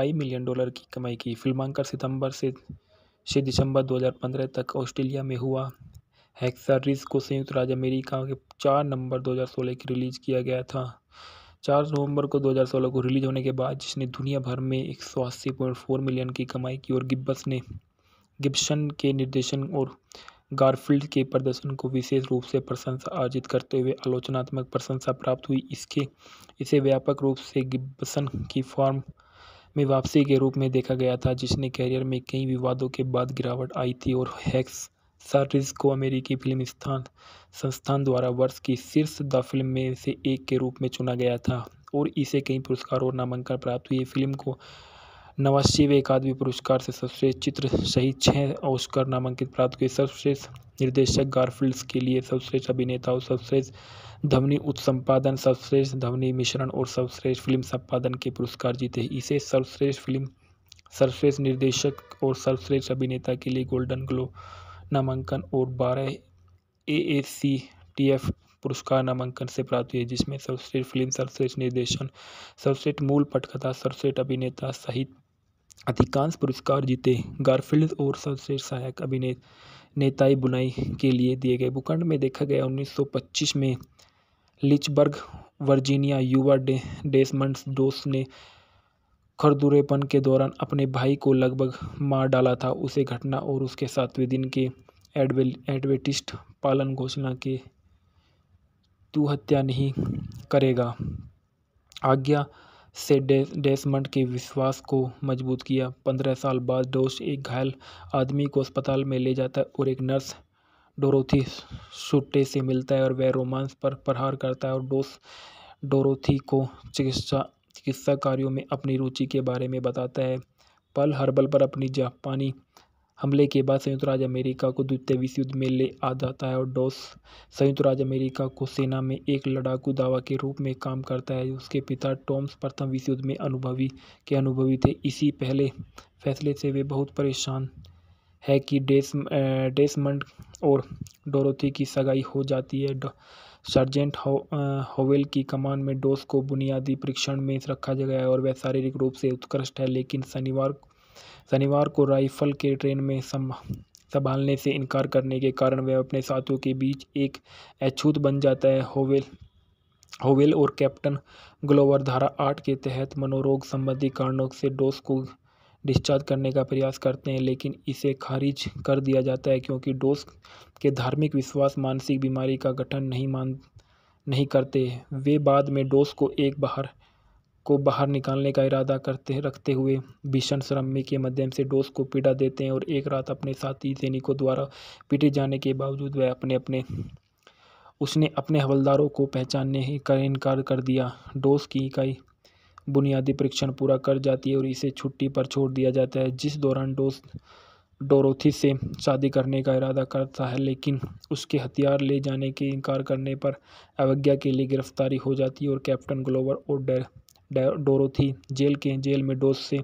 मिलियन डॉलर की कमाई की फिल्मांकन सितंबर से छः दिसंबर 2015 तक ऑस्ट्रेलिया में हुआ हैक्सर रिज को संयुक्त राज्य अमेरिका के चार नंबर 2016 की रिलीज किया गया था चार नवंबर को 2016 को रिलीज होने के बाद जिसने दुनिया भर में एक मिलियन की कमाई की और गिब्बस ने गिब्सन के निर्देशन और गारफील्ड के प्रदर्शन को विशेष रूप से प्रशंसा अर्जित करते हुए आलोचनात्मक प्रशंसा प्राप्त हुई इसके इसे व्यापक रूप से गिब्सन की फॉर्म में वापसी के रूप में देखा गया था जिसने कैरियर में कई विवादों के बाद गिरावट आई थी और हैक्स सार्ट्रिज को अमेरिकी फिल्म स्थान संस्थान द्वारा वर्ष की शीर्ष द फिल्म में से एक के रूप में चुना गया था और इसे कई पुरस्कार और नामांकन प्राप्त हुए फिल्म को नवासीवे अकादमी पुरस्कार से सर्वश्रेष्ठ चित्र सहित छः ऑस्कर नामांकित प्राप्त हुए सर्वश्रेष्ठ निर्देशक गार्फिल्ड्स के लिए सर्वश्रेष्ठ अभिनेता और सर्वश्रेष्ठ ध्वनि उत्सम्पादन सर्वश्रेष्ठ ध्वनि मिश्रण और सर्वश्रेष्ठ फिल्म संपादन के पुरस्कार जीते इसे सर्वश्रेष्ठ फिल्म सर्वश्रेष्ठ निर्देशक और सर्वश्रेष्ठ अभिनेता के लिए गोल्डन ग्लोब नामांकन और बारह ए ए सी टी एफ पुरस्कार नामांकन से प्राप्त हुए जिसमें सर्वश्रेष्ठ फिल्म सर्वश्रेष्ठ निर्देशन सर्वश्रेष्ठ मूल पटकथा सर्वश्रेष्ठ अभिनेता सहित अधिकांश पुरस्कार जीते गारफील्ड और सर्वश्रेष्ठ सहायक अभिनेताई बुनाई के लिए दिए गए भूखंड में देखा गया 1925 में लिचबर्ग वर्जीनिया युवा डे डे, डेसमंड्स डोस ने खरदुरेपन के दौरान अपने भाई को लगभग मार डाला था उसे घटना और उसके सातवें दिन के एडवेटिस्ट पालन घोषणा के तू हत्या नहीं करेगा आज्ञा से डे, डेसमंड के विश्वास को मजबूत किया पंद्रह साल बाद डोस एक घायल आदमी को अस्पताल में ले जाता है और एक नर्स डोरोथी सुट्टे से मिलता है और वह रोमांस पर प्रहार करता है और डोस डोरोथी को चिकित्सा चिकित्सा कार्यों में अपनी रुचि के बारे में बताता है पल हर्बल पर अपनी जापानी हमले के बाद संयुक्त राज्य अमेरिका को द्वितीय विश्व युद्ध में ले आ जाता है और डॉस संयुक्त राज्य अमेरिका को सेना में एक लड़ाकू दावा के रूप में काम करता है उसके पिता टॉम्स प्रथम विश्व युद्ध में अनुभवी के अनुभवी थे इसी पहले फैसले से वे बहुत परेशान है कि डेस डेसमंड और डोरोथी की सगाई हो जाती है सर्जेंट होवेल की कमान में डोस को बुनियादी परीक्षण में रखा गया और वह शारीरिक रूप से उत्कृष्ट है लेकिन शनिवार शनिवार को राइफल के ट्रेन में संभालने से इनकार करने के कारण वह अपने साथियों के बीच एक अछूत बन जाता है होवेल होवेल और कैप्टन ग्लोवर धारा आठ के तहत मनोरोग संबंधी कारणों से डोस को डिस्चार्ज करने का प्रयास करते हैं लेकिन इसे खारिज कर दिया जाता है क्योंकि डोस के धार्मिक विश्वास मानसिक बीमारी का गठन नहीं मान नहीं करते वे बाद में डोस को एक बाहर को बाहर निकालने का इरादा करते रखते हुए भीषण श्रमी के माध्यम से डोस को पीड़ा देते हैं और एक रात अपने साथी सैनिकों द्वारा पीटे जाने के बावजूद वह अपने अपने उसने अपने हवलदारों को पहचानने का इनकार कर दिया डोस की इकाई बुनियादी परीक्षण पूरा कर जाती है और इसे छुट्टी पर छोड़ दिया जाता है जिस दौरान डोस डोरोथी से शादी करने का इरादा करता है लेकिन उसके हथियार ले जाने के इनकार करने पर अवज्ञा के लिए गिरफ्तारी हो जाती है और कैप्टन ग्लोवर और डे डोरोथी जेल के जेल में डोस से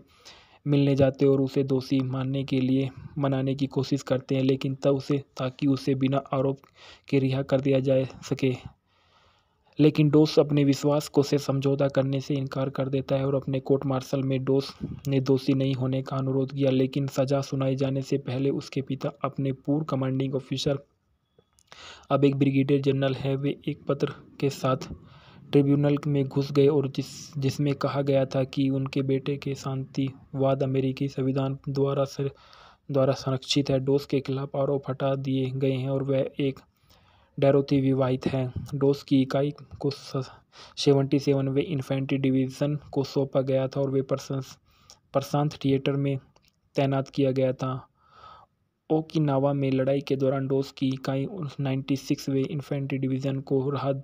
मिलने जाते और उसे दोषी मानने के लिए मनाने की कोशिश करते हैं लेकिन तब उसे ताकि उसे बिना आरोप के रिहा कर दिया जा सके लेकिन डोस अपने विश्वास को से समझौता करने से इनकार कर देता है और अपने कोर्ट मार्शल में डोस ने दोषी नहीं होने का अनुरोध किया लेकिन सज़ा सुनाई जाने से पहले उसके पिता अपने पूर्व कमांडिंग ऑफिसर अब एक ब्रिगेडियर जनरल है वे एक पत्र के साथ ट्रिब्यूनल में घुस गए और जिस जिसमें कहा गया था कि उनके बेटे के शांतिवाद अमेरिकी संविधान द्वारा से द्वारा संरक्षित है डोस के खिलाफ आरोप हटा दिए गए हैं और वह एक डैरोती विवाहित हैं डोस की इकाई को सेवेंटी वे इन्फेंट्री डिवीज़न को सौंपा गया था और वे प्रशांत थिएटर में तैनात किया गया था ओकिनावा में लड़ाई के दौरान डोस की इकाई नाइन्टी सिक्स वे इन्फेंट्री डिवीज़न को राहत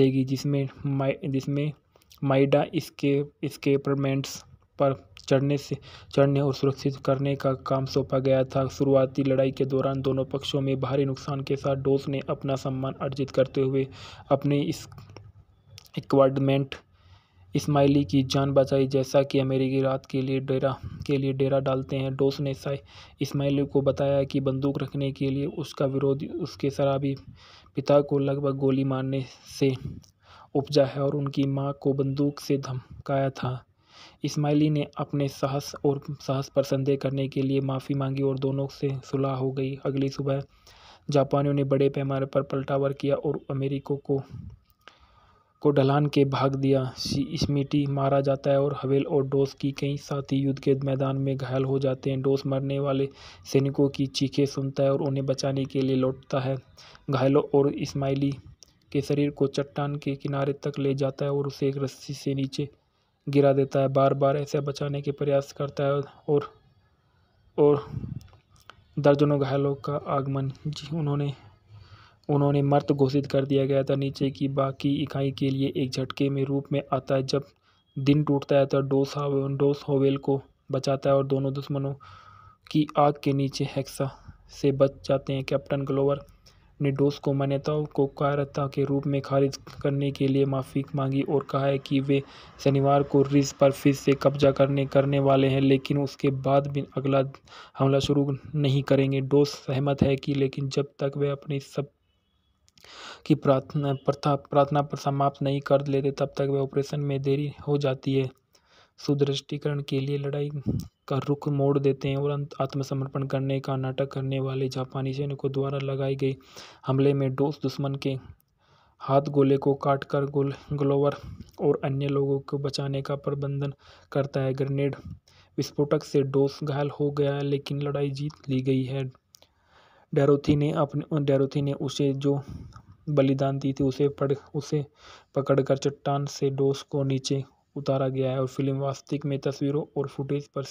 देगी जिसमें माइ जिसमें माइडा इसके इसकेपरमेंट्स पर चढ़ने से चढ़ने और सुरक्षित करने का काम सौंपा गया था शुरुआती लड़ाई के दौरान दोनों पक्षों में भारी नुकसान के साथ डोस ने अपना सम्मान अर्जित करते हुए अपने इस इक्वाडमेंट इस्माइली की जान बचाई जैसा कि अमेरिकी रात के लिए डेरा के लिए डेरा डालते हैं डोस ने इस्माइली को बताया कि बंदूक रखने के लिए उसका विरोध उसके शराबी पिता को लगभग गोली मारने से उपजा है और उनकी मां को बंदूक से धमकाया था इस्माइली ने अपने साहस और साहस पर संदेह करने के लिए माफ़ी मांगी और दोनों से सुलह हो गई अगली सुबह जापानियों ने बड़े पैमाने पर पलटावर किया और अमेरिकों को को ढलान के भाग दिया स्मिटी मारा जाता है और हवेल और डोस की कई साथी युद्ध के मैदान में घायल हो जाते हैं डोस मरने वाले सैनिकों की चीखें सुनता है और उन्हें बचाने के लिए लौटता है घायलों और इस्माइली के शरीर को चट्टान के किनारे तक ले जाता है और उसे एक रस्सी से नीचे गिरा देता है बार बार ऐसे बचाने के प्रयास करता है और और दर्जनों घायलों का आगमन जी उन्होंने उन्होंने मर्त घोषित कर दिया गया था नीचे की बाकी इकाई के लिए एक झटके में रूप में आता है जब दिन टूटता है तो डोस डोस होवेल को बचाता है और दोनों दुश्मनों की आग के नीचे हेक्सा से बच जाते हैं कैप्टन ग्लोवर ने डोस को मान्यताओं को कार्यता के रूप में खारिज करने के लिए माफ़ी मांगी और कहा है कि वे शनिवार को रिज पर फिर से कब्जा करने करने वाले हैं लेकिन उसके बाद भी अगला हमला शुरू नहीं करेंगे डोस सहमत है कि लेकिन जब तक वे अपनी सब की प्रार्थना प्रार्थना पर समाप्त नहीं कर लेते तब तक वे ऑपरेशन में देरी हो जाती है सुदृष्टिकरण के लिए लड़ाई का रुख मोड़ देते हैं और आत्मसमर्पण करने का नाटक करने वाले जापानी सैनिकों द्वारा लगाए गए हमले में डोस दुश्मन के हाथ गोले को काटकर गोल ग्लोवर और अन्य लोगों को बचाने का प्रबंधन करता है ग्रेनेड विस्फोटक से डोस घायल हो गया है लेकिन लड़ाई जीत ली गई है डैरोथी ने अपने डैरोथी ने उसे जो बलिदान दी थी उसे पड़ उसे पकड़कर चट्टान से डोस को नीचे उतारा गया है और फिल्म वास्तविक में तस्वीरों और फुटेज पर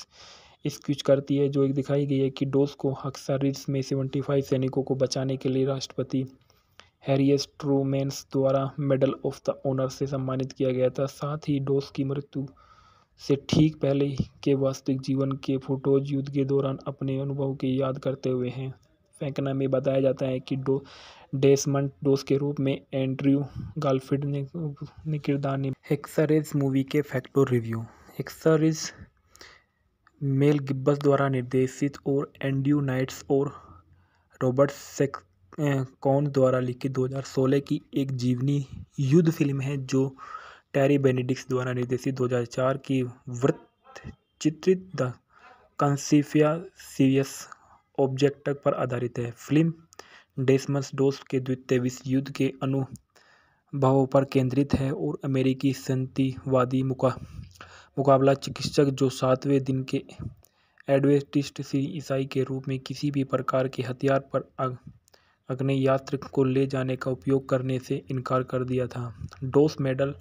स्क्यूच करती है जो एक दिखाई गई है कि डोस को हक्सा रिड्स में सेवेंटी फाइव सैनिकों को बचाने के लिए राष्ट्रपति हैरियस ट्रूमेंस द्वारा मेडल ऑफ द ऑनर से सम्मानित किया गया था साथ ही डोस की मृत्यु से ठीक पहले के वास्तविक जीवन के फोटोज युद्ध के दौरान अपने अनुभव की याद करते हुए हैं फेंकना में बताया जाता है कि डो डेसमंड डोस के रूप में एंड्रयू गारफील्ड ने, ने किरदार निभाया मूवी के फैक्ट और रिव्यू एक्सरेज मेल गिब्बस द्वारा निर्देशित और एंड्रयू नाइट्स और रॉबर्ट सेक्स कौन द्वारा लिखित 2016 की एक जीवनी युद्ध फिल्म है जो टैरी बेनेडिक्स द्वारा निर्देशित 2004 की वृत्त चित्रित द कंसीफिया सीरियस ऑब्जेक्ट पर आधारित है फिल्म डेस्मस डोस के द्वितीय विश्व युद्ध के अनुभवों पर केंद्रित है और अमेरिकी संतिवादी मुका मुकाबला चिकित्सक जो सातवें दिन के एडवेस्टिस्ट सी ईसाई के रूप में किसी भी प्रकार के हथियार पर अग्नि यात्र को ले जाने का उपयोग करने से इनकार कर दिया था डोस मेडल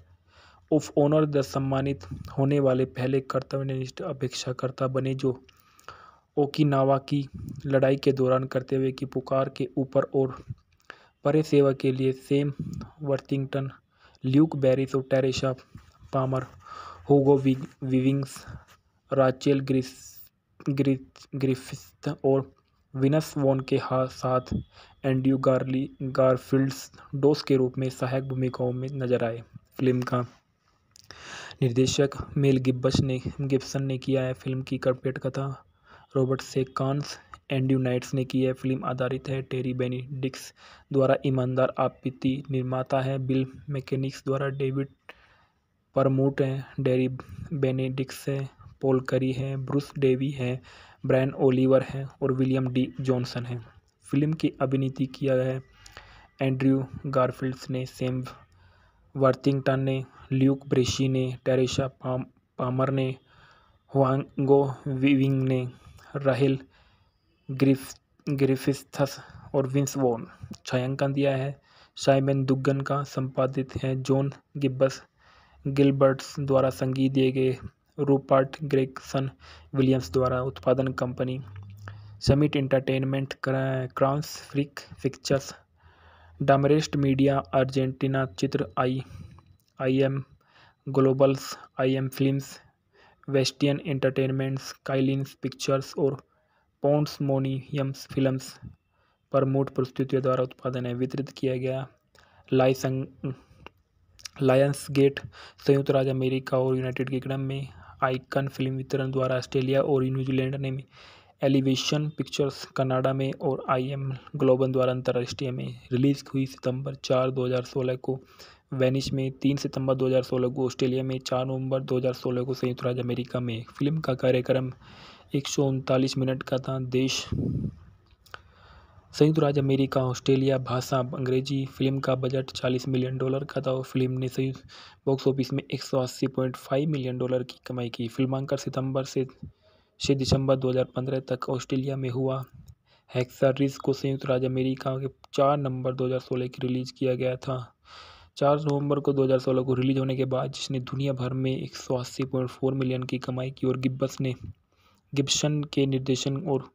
ऑफ ऑनर द सम्मानित होने वाले पहले कर्तव्यनिष्ठ अपेक्षाकर्ता बने जो ओकिनावा की लड़ाई के दौरान करते हुए की पुकार के ऊपर और परे सेवा के लिए सेम वर्थिंगटन ल्यूक बैरिस और टेरेशा पामर होगो विविंग्स राचेल ग्रिस ग्रिफिथ और विनस वॉन के साथ एंड्रू गार्ली गारफील्ड्स डोस के रूप में सहायक भूमिकाओं में नजर आए फिल्म का निर्देशक मेल गिब्बस ने गिब्सन ने किया है फिल्म की कर्पेट कथा रॉबर्ट कॉन्स एंड्यू नाइट्स ने की है फिल्म आधारित है टेरी बेनिडिक्स द्वारा ईमानदार आपत्ति निर्माता है बिल मैकेनिक्स द्वारा डेविड परमूट हैं डेरी बेनेडिक्स है पोल करी है ब्रूस डेवी है ब्रायन ओलिवर हैं और विलियम डी जॉनसन है फिल्म की अभिनीति किया है एंड्रयू गारफिल्ड्स ने सेम वर्थिंगटन ने ल्यूक ब्रेशी ने टेरेशा पाम पामर ने हुआंगो विविंग ने राहिल ग्रिफ ग्रिफिस्थस और विंस वॉन छायांकन दिया है साइमन दुग्गन का संपादित है जॉन गिब्बस गिलबर्ट्स द्वारा संगीत दिए गए रूपर्ट ग्रेगसन विलियम्स द्वारा उत्पादन company Summit Entertainment cross फ्रिक Pictures Demarest Media Argentina चित्र I I M Globals I M Films वेस्टियन Entertainments Kylins Pictures और Pandemonium Films Permut प्रस्तुतियों द्वारा उत्पादन है वितरित किया गया लाइसंग लायंस गेट संयुक्त राज्य अमेरिका और यूनाइटेड किंगडम में आइकन फिल्म वितरण द्वारा ऑस्ट्रेलिया और न्यूजीलैंड ने एलिवेशन पिक्चर्स कनाडा में और आई एम ग्लोबल द्वारा अंतर्राष्ट्रीय में रिलीज हुई सितंबर चार 2016 को वेनिस में तीन सितंबर 2016 को ऑस्ट्रेलिया में चार नवंबर 2016 को संयुक्त राज्य अमेरिका में फिल्म का कार्यक्रम एक मिनट का था देश संयुक्त राज्य अमेरिका ऑस्ट्रेलिया भाषा अंग्रेजी फिल्म का बजट 40 मिलियन डॉलर का था और फिल्म ने संयुक्त बॉक्स ऑफिस में 180.5 मिलियन डॉलर की कमाई की फिल्मांकन सितंबर से छः दिसंबर 2015 तक ऑस्ट्रेलिया में हुआ हैक्सारिज को संयुक्त राज्य अमेरिका के चार नंबर 2016 की रिलीज किया गया था चार नवंबर को 2016 को रिलीज होने के बाद जिसने दुनिया भर में एक मिलियन की कमाई की और गिब्बस ने गिब्सन के निर्देशन और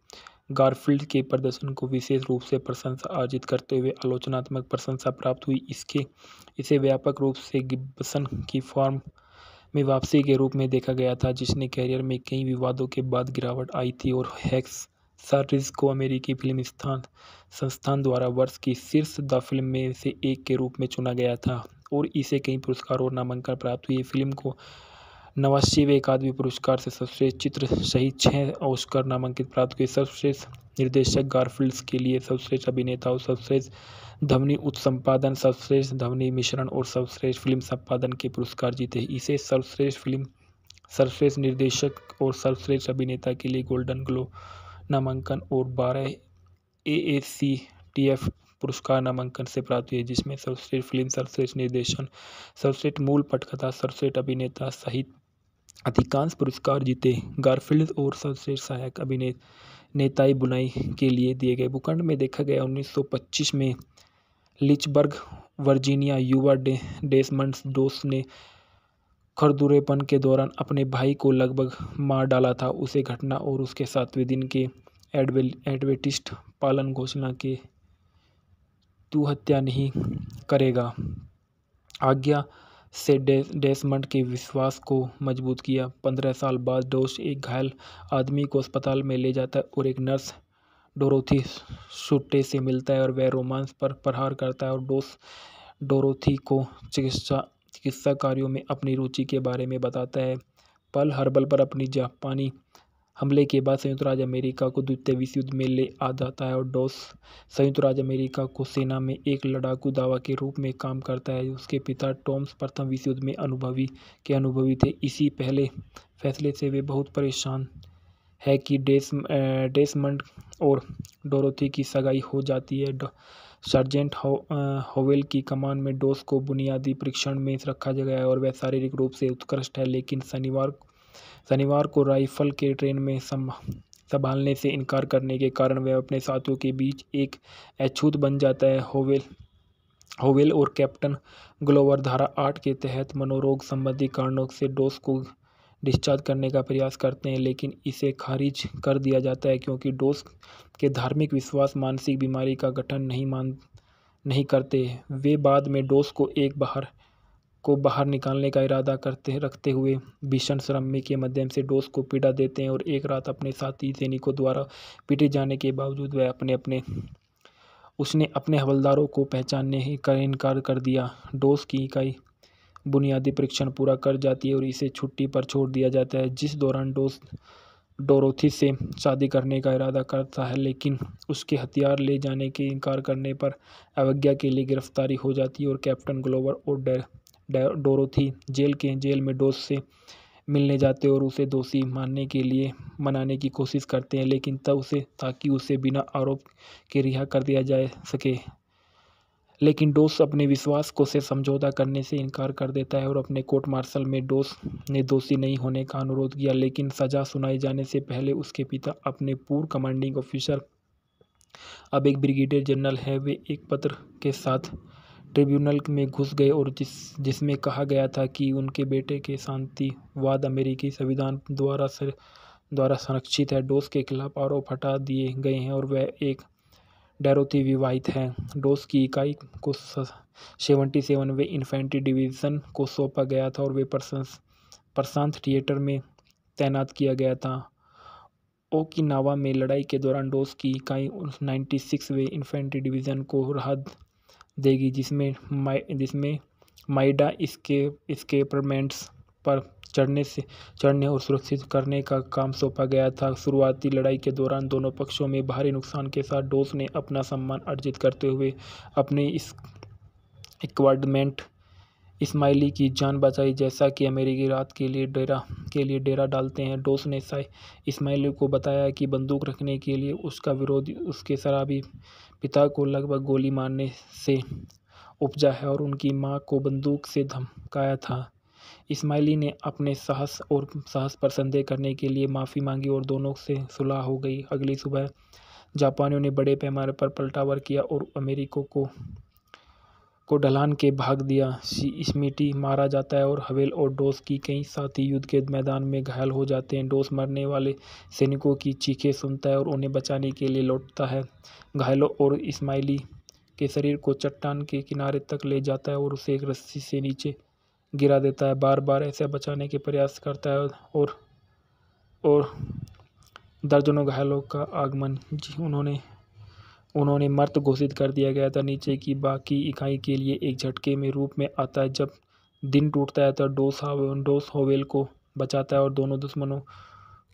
गारफील्ड के प्रदर्शन को विशेष रूप से प्रशंसा अर्जित करते हुए आलोचनात्मक प्रशंसा प्राप्त हुई इसके इसे व्यापक रूप से गिब्बसन की फॉर्म में वापसी के रूप में देखा गया था जिसने कैरियर में कई विवादों के बाद गिरावट आई थी और हैक्स सार्ट्रिज को अमेरिकी फिल्म स्थान संस्थान द्वारा वर्ष की शीर्ष द फिल्म में से एक के रूप में चुना गया था और इसे कई पुरस्कार और नामांकन प्राप्त हुई फिल्म को नवासीवे अकादमी पुरस्कार से सर्वश्रेष्ठ चित्र सहित छः ऑस्कर नामांकित प्राप्त हुए सर्वश्रेष्ठ निर्देशक गारफील्ड्स के लिए सर्वश्रेष्ठ अभिनेता और सर्वश्रेष्ठ ध्वनि उत्सम्पादन सर्वश्रेष्ठ ध्वनि मिश्रण और सर्वश्रेष्ठ फिल्म संपादन के पुरस्कार जीते इसे सर्वश्रेष्ठ फिल्म सर्वश्रेष्ठ निर्देशक और सर्वश्रेष्ठ अभिनेता के लिए गोल्डन ग्लो नामांकन और बारह ए ए सी टी एफ पुरस्कार नामांकन से प्राप्त हुई जिसमें सर्वश्रेष्ठ फिल्म सर्वश्रेष्ठ निर्देशन सर्वश्रेष्ठ मूल पटकथा सर्वश्रेष्ठ अभिनेता सहित अधिकांश पुरस्कार जीते गारफील्ड और सर्वश्रेष्ठ सहायक अभिनेताई बुनाई के लिए दिए गए भूखंड में देखा गया 1925 में लिचबर्ग वर्जीनिया युवा डे डेसमंड डोस ने खरदुरेपन के दौरान अपने भाई को लगभग मार डाला था उसे घटना और उसके सातवें दिन के एडवेटिस्ट पालन घोषणा के तू हत्या नहीं करेगा आज्ञा से डेसमंड के विश्वास को मजबूत किया पंद्रह साल बाद डोस एक घायल आदमी को अस्पताल में ले जाता है और एक नर्स डोरोथी सुट्टे से मिलता है और वह रोमांस पर प्रहार करता है और डोस डोरोथी को चिकित्सा चिकित्सा कार्यों में अपनी रुचि के बारे में बताता है पल हर्बल पर अपनी जापानी हमले के बाद संयुक्त राज्य अमेरिका को द्वितीय विश्व युद्ध में ले आ जाता है और डॉस संयुक्त राज्य अमेरिका को सेना में एक लड़ाकू दावा के रूप में काम करता है उसके पिता टॉम्स प्रथम विश्व युद्ध में अनुभवी के अनुभवी थे इसी पहले फैसले से वे बहुत परेशान है कि डेस डेसमंड और डोरोथी की सगाई हो जाती है सर्जेंट होवेल की कमान में डोस को बुनियादी परीक्षण में रखा गया है और वह शारीरिक रूप से उत्कृष्ट है लेकिन शनिवार शनिवार को राइफल के ट्रेन में संभालने से इनकार करने के कारण वह अपने साथियों के बीच एक अछूत बन जाता है होवेल होवेल और कैप्टन ग्लोवर धारा आठ के तहत मनोरोग संबंधी कारणों से डोस को डिस्चार्ज करने का प्रयास करते हैं लेकिन इसे खारिज कर दिया जाता है क्योंकि डोस के धार्मिक विश्वास मानसिक बीमारी का गठन नहीं मान नहीं करते वे बाद में डोस को एक बाहर को बाहर निकालने का इरादा करते रखते हुए भीषण सरम्मी के माध्यम से डोस को पीड़ा देते हैं और एक रात अपने साथी सैनिकों द्वारा पीटे जाने के बावजूद वह अपने अपने उसने अपने हवलदारों को पहचानने का इनकार कर दिया डोस की इकाई बुनियादी परीक्षण पूरा कर जाती है और इसे छुट्टी पर छोड़ दिया जाता है जिस दौरान डोस डोरोथी से शादी करने का इरादा करता है लेकिन उसके हथियार ले जाने के इनकार करने पर अवज्ञा के लिए गिरफ्तारी हो जाती है और कैप्टन ग्लोवर और डेर डोरोथी जेल के जेल में डोस से मिलने जाते और उसे दोषी मानने के लिए मनाने की कोशिश करते हैं लेकिन तब उसे ताकि उसे बिना आरोप के रिहा कर दिया जा सके लेकिन डोस अपने विश्वास को से समझौता करने से इनकार कर देता है और अपने कोर्ट मार्शल में डोस ने दोषी नहीं होने का अनुरोध किया लेकिन सज़ा सुनाई जाने से पहले उसके पिता अपने पूर्व कमांडिंग ऑफिसर अब एक ब्रिगेडियर जनरल है वे एक पत्र के साथ ट्रिब्यूनल में घुस गए और जिस जिसमें कहा गया था कि उनके बेटे के शांतिवाद अमेरिकी संविधान द्वारा सर द्वारा संरक्षित है डोस के खिलाफ आरोप हटा दिए गए हैं और वह एक डैरोथी विवाहित हैं डोस की इकाई को सेवेंटी सेवन वे इन्फेंट्री डिवीज़न को सौंपा गया था और वे प्रशांत थिएटर में तैनात किया गया था ओकिनावा में लड़ाई के दौरान डोस की इकाई नाइन्टी सिक्स वे इन्फेंट्री डिवीज़न को राहत देगी जिसमें माइ जिसमें माइडा इसके इसकेपरमेंट्स पर चढ़ने से चढ़ने और सुरक्षित करने का काम सौंपा गया था शुरुआती लड़ाई के दौरान दोनों पक्षों में भारी नुकसान के साथ डोस ने अपना सम्मान अर्जित करते हुए अपने इस इक्वाडमेंट इस्माइली की जान बचाई जैसा कि अमेरिकी रात के लिए डेरा के लिए डेरा डालते हैं डोस ने इस्माइली को बताया कि बंदूक रखने के लिए उसका विरोध उसके शराबी पिता को लगभग गोली मारने से उपजा है और उनकी मां को बंदूक से धमकाया था इस्माइली ने अपने साहस और साहस पर संदेह करने के लिए माफ़ी मांगी और दोनों से सुलह हो गई अगली सुबह जापानियों ने बड़े पैमाने पर पलटावर किया और अमेरिकों को को ढलान के भाग दिया स्मिटी मारा जाता है और हवेल और डोस की कई साथी युद्ध के मैदान में घायल हो जाते हैं डोस मरने वाले सैनिकों की चीखें सुनता है और उन्हें बचाने के लिए लौटता है घायलों और इस्माइली के शरीर को चट्टान के किनारे तक ले जाता है और उसे एक रस्सी से नीचे गिरा देता है बार बार ऐसे बचाने के प्रयास करता है और और दर्जनों घायलों का आगमन जी उन्होंने उन्होंने मर्त घोषित कर दिया गया था नीचे की बाकी इकाई के लिए एक झटके में रूप में आता है जब दिन टूटता है तो डोस डोस होवेल को बचाता है और दोनों दुश्मनों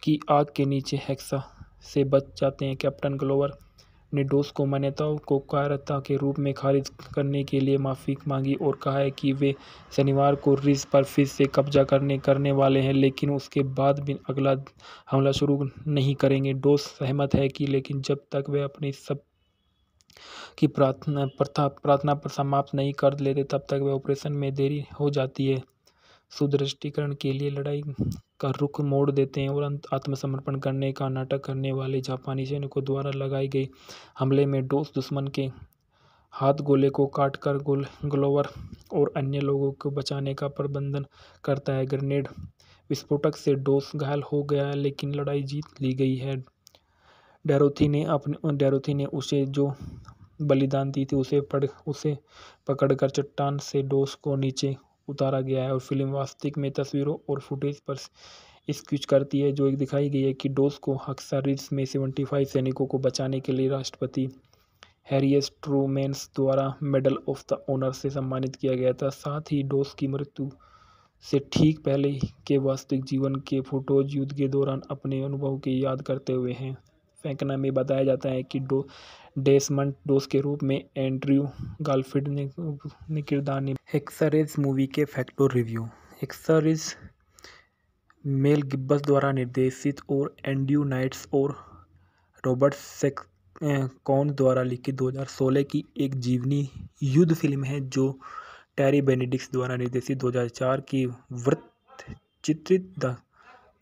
की आग के नीचे हेक्सा से बच जाते हैं कैप्टन ग्लोवर ने डोस को मान्यताओं को कार्यता के रूप में खारिज करने के लिए माफ़ी मांगी और कहा है कि वे शनिवार को रिज पर फिर से कब्जा करने करने वाले हैं लेकिन उसके बाद भी अगला हमला शुरू नहीं करेंगे डोस सहमत है कि लेकिन जब तक वे अपनी सब कि प्रार्थना प्रथा प्रार्थना पर समाप्त नहीं कर लेते तब तक वह ऑपरेशन में देरी हो जाती है सुदृष्टिकरण के लिए लड़ाई का रुख मोड़ देते हैं और अंत आत्मसमर्पण करने का नाटक करने वाले जापानी सैनिकों द्वारा लगाई गई हमले में डोस दुश्मन के हाथ गोले को काटकर गोल ग्लोवर और अन्य लोगों को बचाने का प्रबंधन करता है ग्रेनेड विस्फोटक से डोस घायल हो गया लेकिन लड़ाई जीत ली गई है डैरोथी ने अपने डैरोथी ने उसे जो बलिदान दी थी उसे पढ़ उसे पकड़कर चट्टान से डोस को नीचे उतारा गया है और फिल्म वास्तविक में तस्वीरों और फुटेज पर स्क्यूच करती है जो एक दिखाई गई है कि डोस को हक्सा रिज में सेवेंटी फाइव सैनिकों को बचाने के लिए राष्ट्रपति हैरियस ट्रूमेंस द्वारा मेडल ऑफ द ऑनर से सम्मानित किया गया था साथ ही डोस की मृत्यु से ठीक पहले के वास्तविक जीवन के फोटोज युद्ध के दौरान अपने अनुभव की याद करते हुए हैं फेंकना में बताया जाता है कि डो डेसमंड डोस के रूप में एंड्रयू गालफील्ड ने, ने किरदार एक्सरेज मूवी के facto review X-rays Mel Gibbs द्वारा निर्देशित और एंड्रयू नाइट्स और रॉबर्ट सेक द्वारा लिखित 2016 की एक जीवनी युद्ध फिल्म है जो टैरी बेनेडिक्स द्वारा निर्देशित 2004 की वृत्त चित्रित द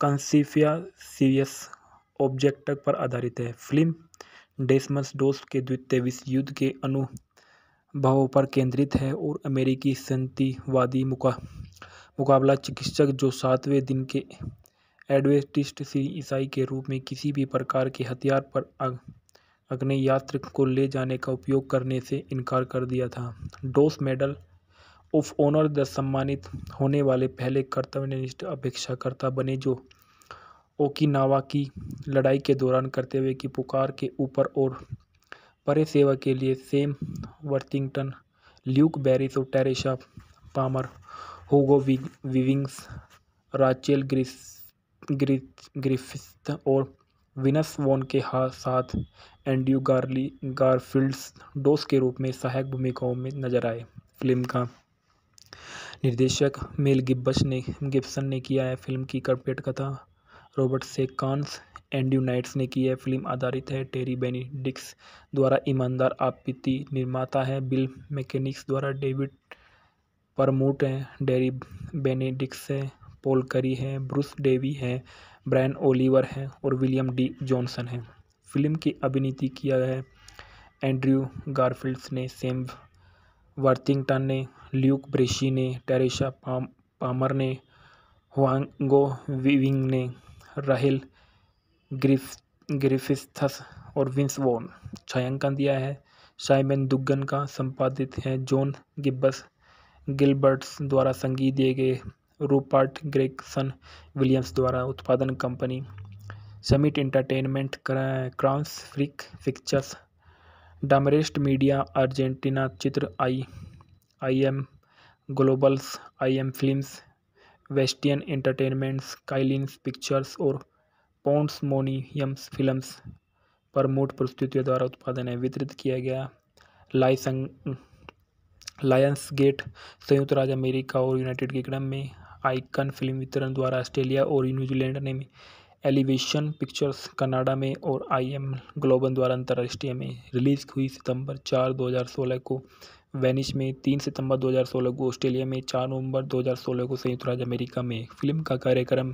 कंसीफिया सीरियस ऑब्जेक्ट पर आधारित है फिल्म डेसमस डोस के द्वितीय विश्व युद्ध के अनुभवों पर केंद्रित है और अमेरिकी संतिवादी मुका मुकाबला चिकित्सक जो सातवें दिन के एडवेस्टिस्ट सी ईसाई के रूप में किसी भी प्रकार के हथियार पर अग्नि यात्र को ले जाने का उपयोग करने से इनकार कर दिया था डोस मेडल ऑफ ऑनर द सम्मानित होने वाले पहले कर्तव्यनिष्ठ अपेक्षाकर्ता बने जो ओकिनावा की लड़ाई के दौरान करते हुए की पुकार के ऊपर और परे सेवा के लिए सेम वर्थिंगटन ल्यूक बैरिस और टेरेशा पामर होगो विविंग्स राचेल ग्रिस और विनस वॉन के साथ एंड्रयू गार्ली गारफील्ड्स डोस के रूप में सहायक भूमिकाओं में नजर आए फिल्म का निर्देशक मेल गिब्बस ने गिब्सन ने किया है फिल्म की कर्पेट कथा रॉबर्ट कॉन्स एंड्रयू नाइट्स ने की है फिल्म आधारित है टेरी बेनिडिक्स द्वारा ईमानदार आपत्ति निर्माता है बिल मैकेनिक्स द्वारा डेविड परमूट हैं डेरी बेनेडिक्स है पोल करी है ब्रूस डेवी है ब्रायन ओलिवर हैं और विलियम डी जॉनसन है फिल्म की अभिनीति किया है एंड्रयू गारफिल्ड्स ने सेम वर्थिंगटन ने ल्यूक ब्रेशी ने टेरेशा पाम पामर ने हुआंगो विविंग ने राहिल ग्रिफ ग्रिफिस्थस और विंस वॉन छायांकन दिया है साइमन दुग्गन का संपादित है जॉन गिब्बस गिलबर्ट्स द्वारा संगीत दिए गए रूपर्ट ग्रेगसन विलियम्स द्वारा उत्पादन company Summit Entertainment cross फ्रिक Pictures Demarest Media Argentina चित्र I I M Globals I M Films वेस्टियन Entertainments Kylins Pictures और पॉन्ड्स मोनियम्स फिल्म्स प्रमोट प्रस्तुतियों द्वारा उत्पादन है वितरित किया गया लाइसंग लायंस गेट संयुक्त राज्य अमेरिका और यूनाइटेड किंगडम में आइकन फिल्म वितरण द्वारा ऑस्ट्रेलिया और न्यूजीलैंड ने एलिवेशन पिक्चर्स कनाडा में और आई एम ग्लोबल द्वारा अंतर्राष्ट्रीय में रिलीज हुई सितंबर चार 2016 को वेनिस में तीन सितंबर 2016 को ऑस्ट्रेलिया में चार नवंबर 2016 को संयुक्त राज्य अमेरिका में फिल्म का कार्यक्रम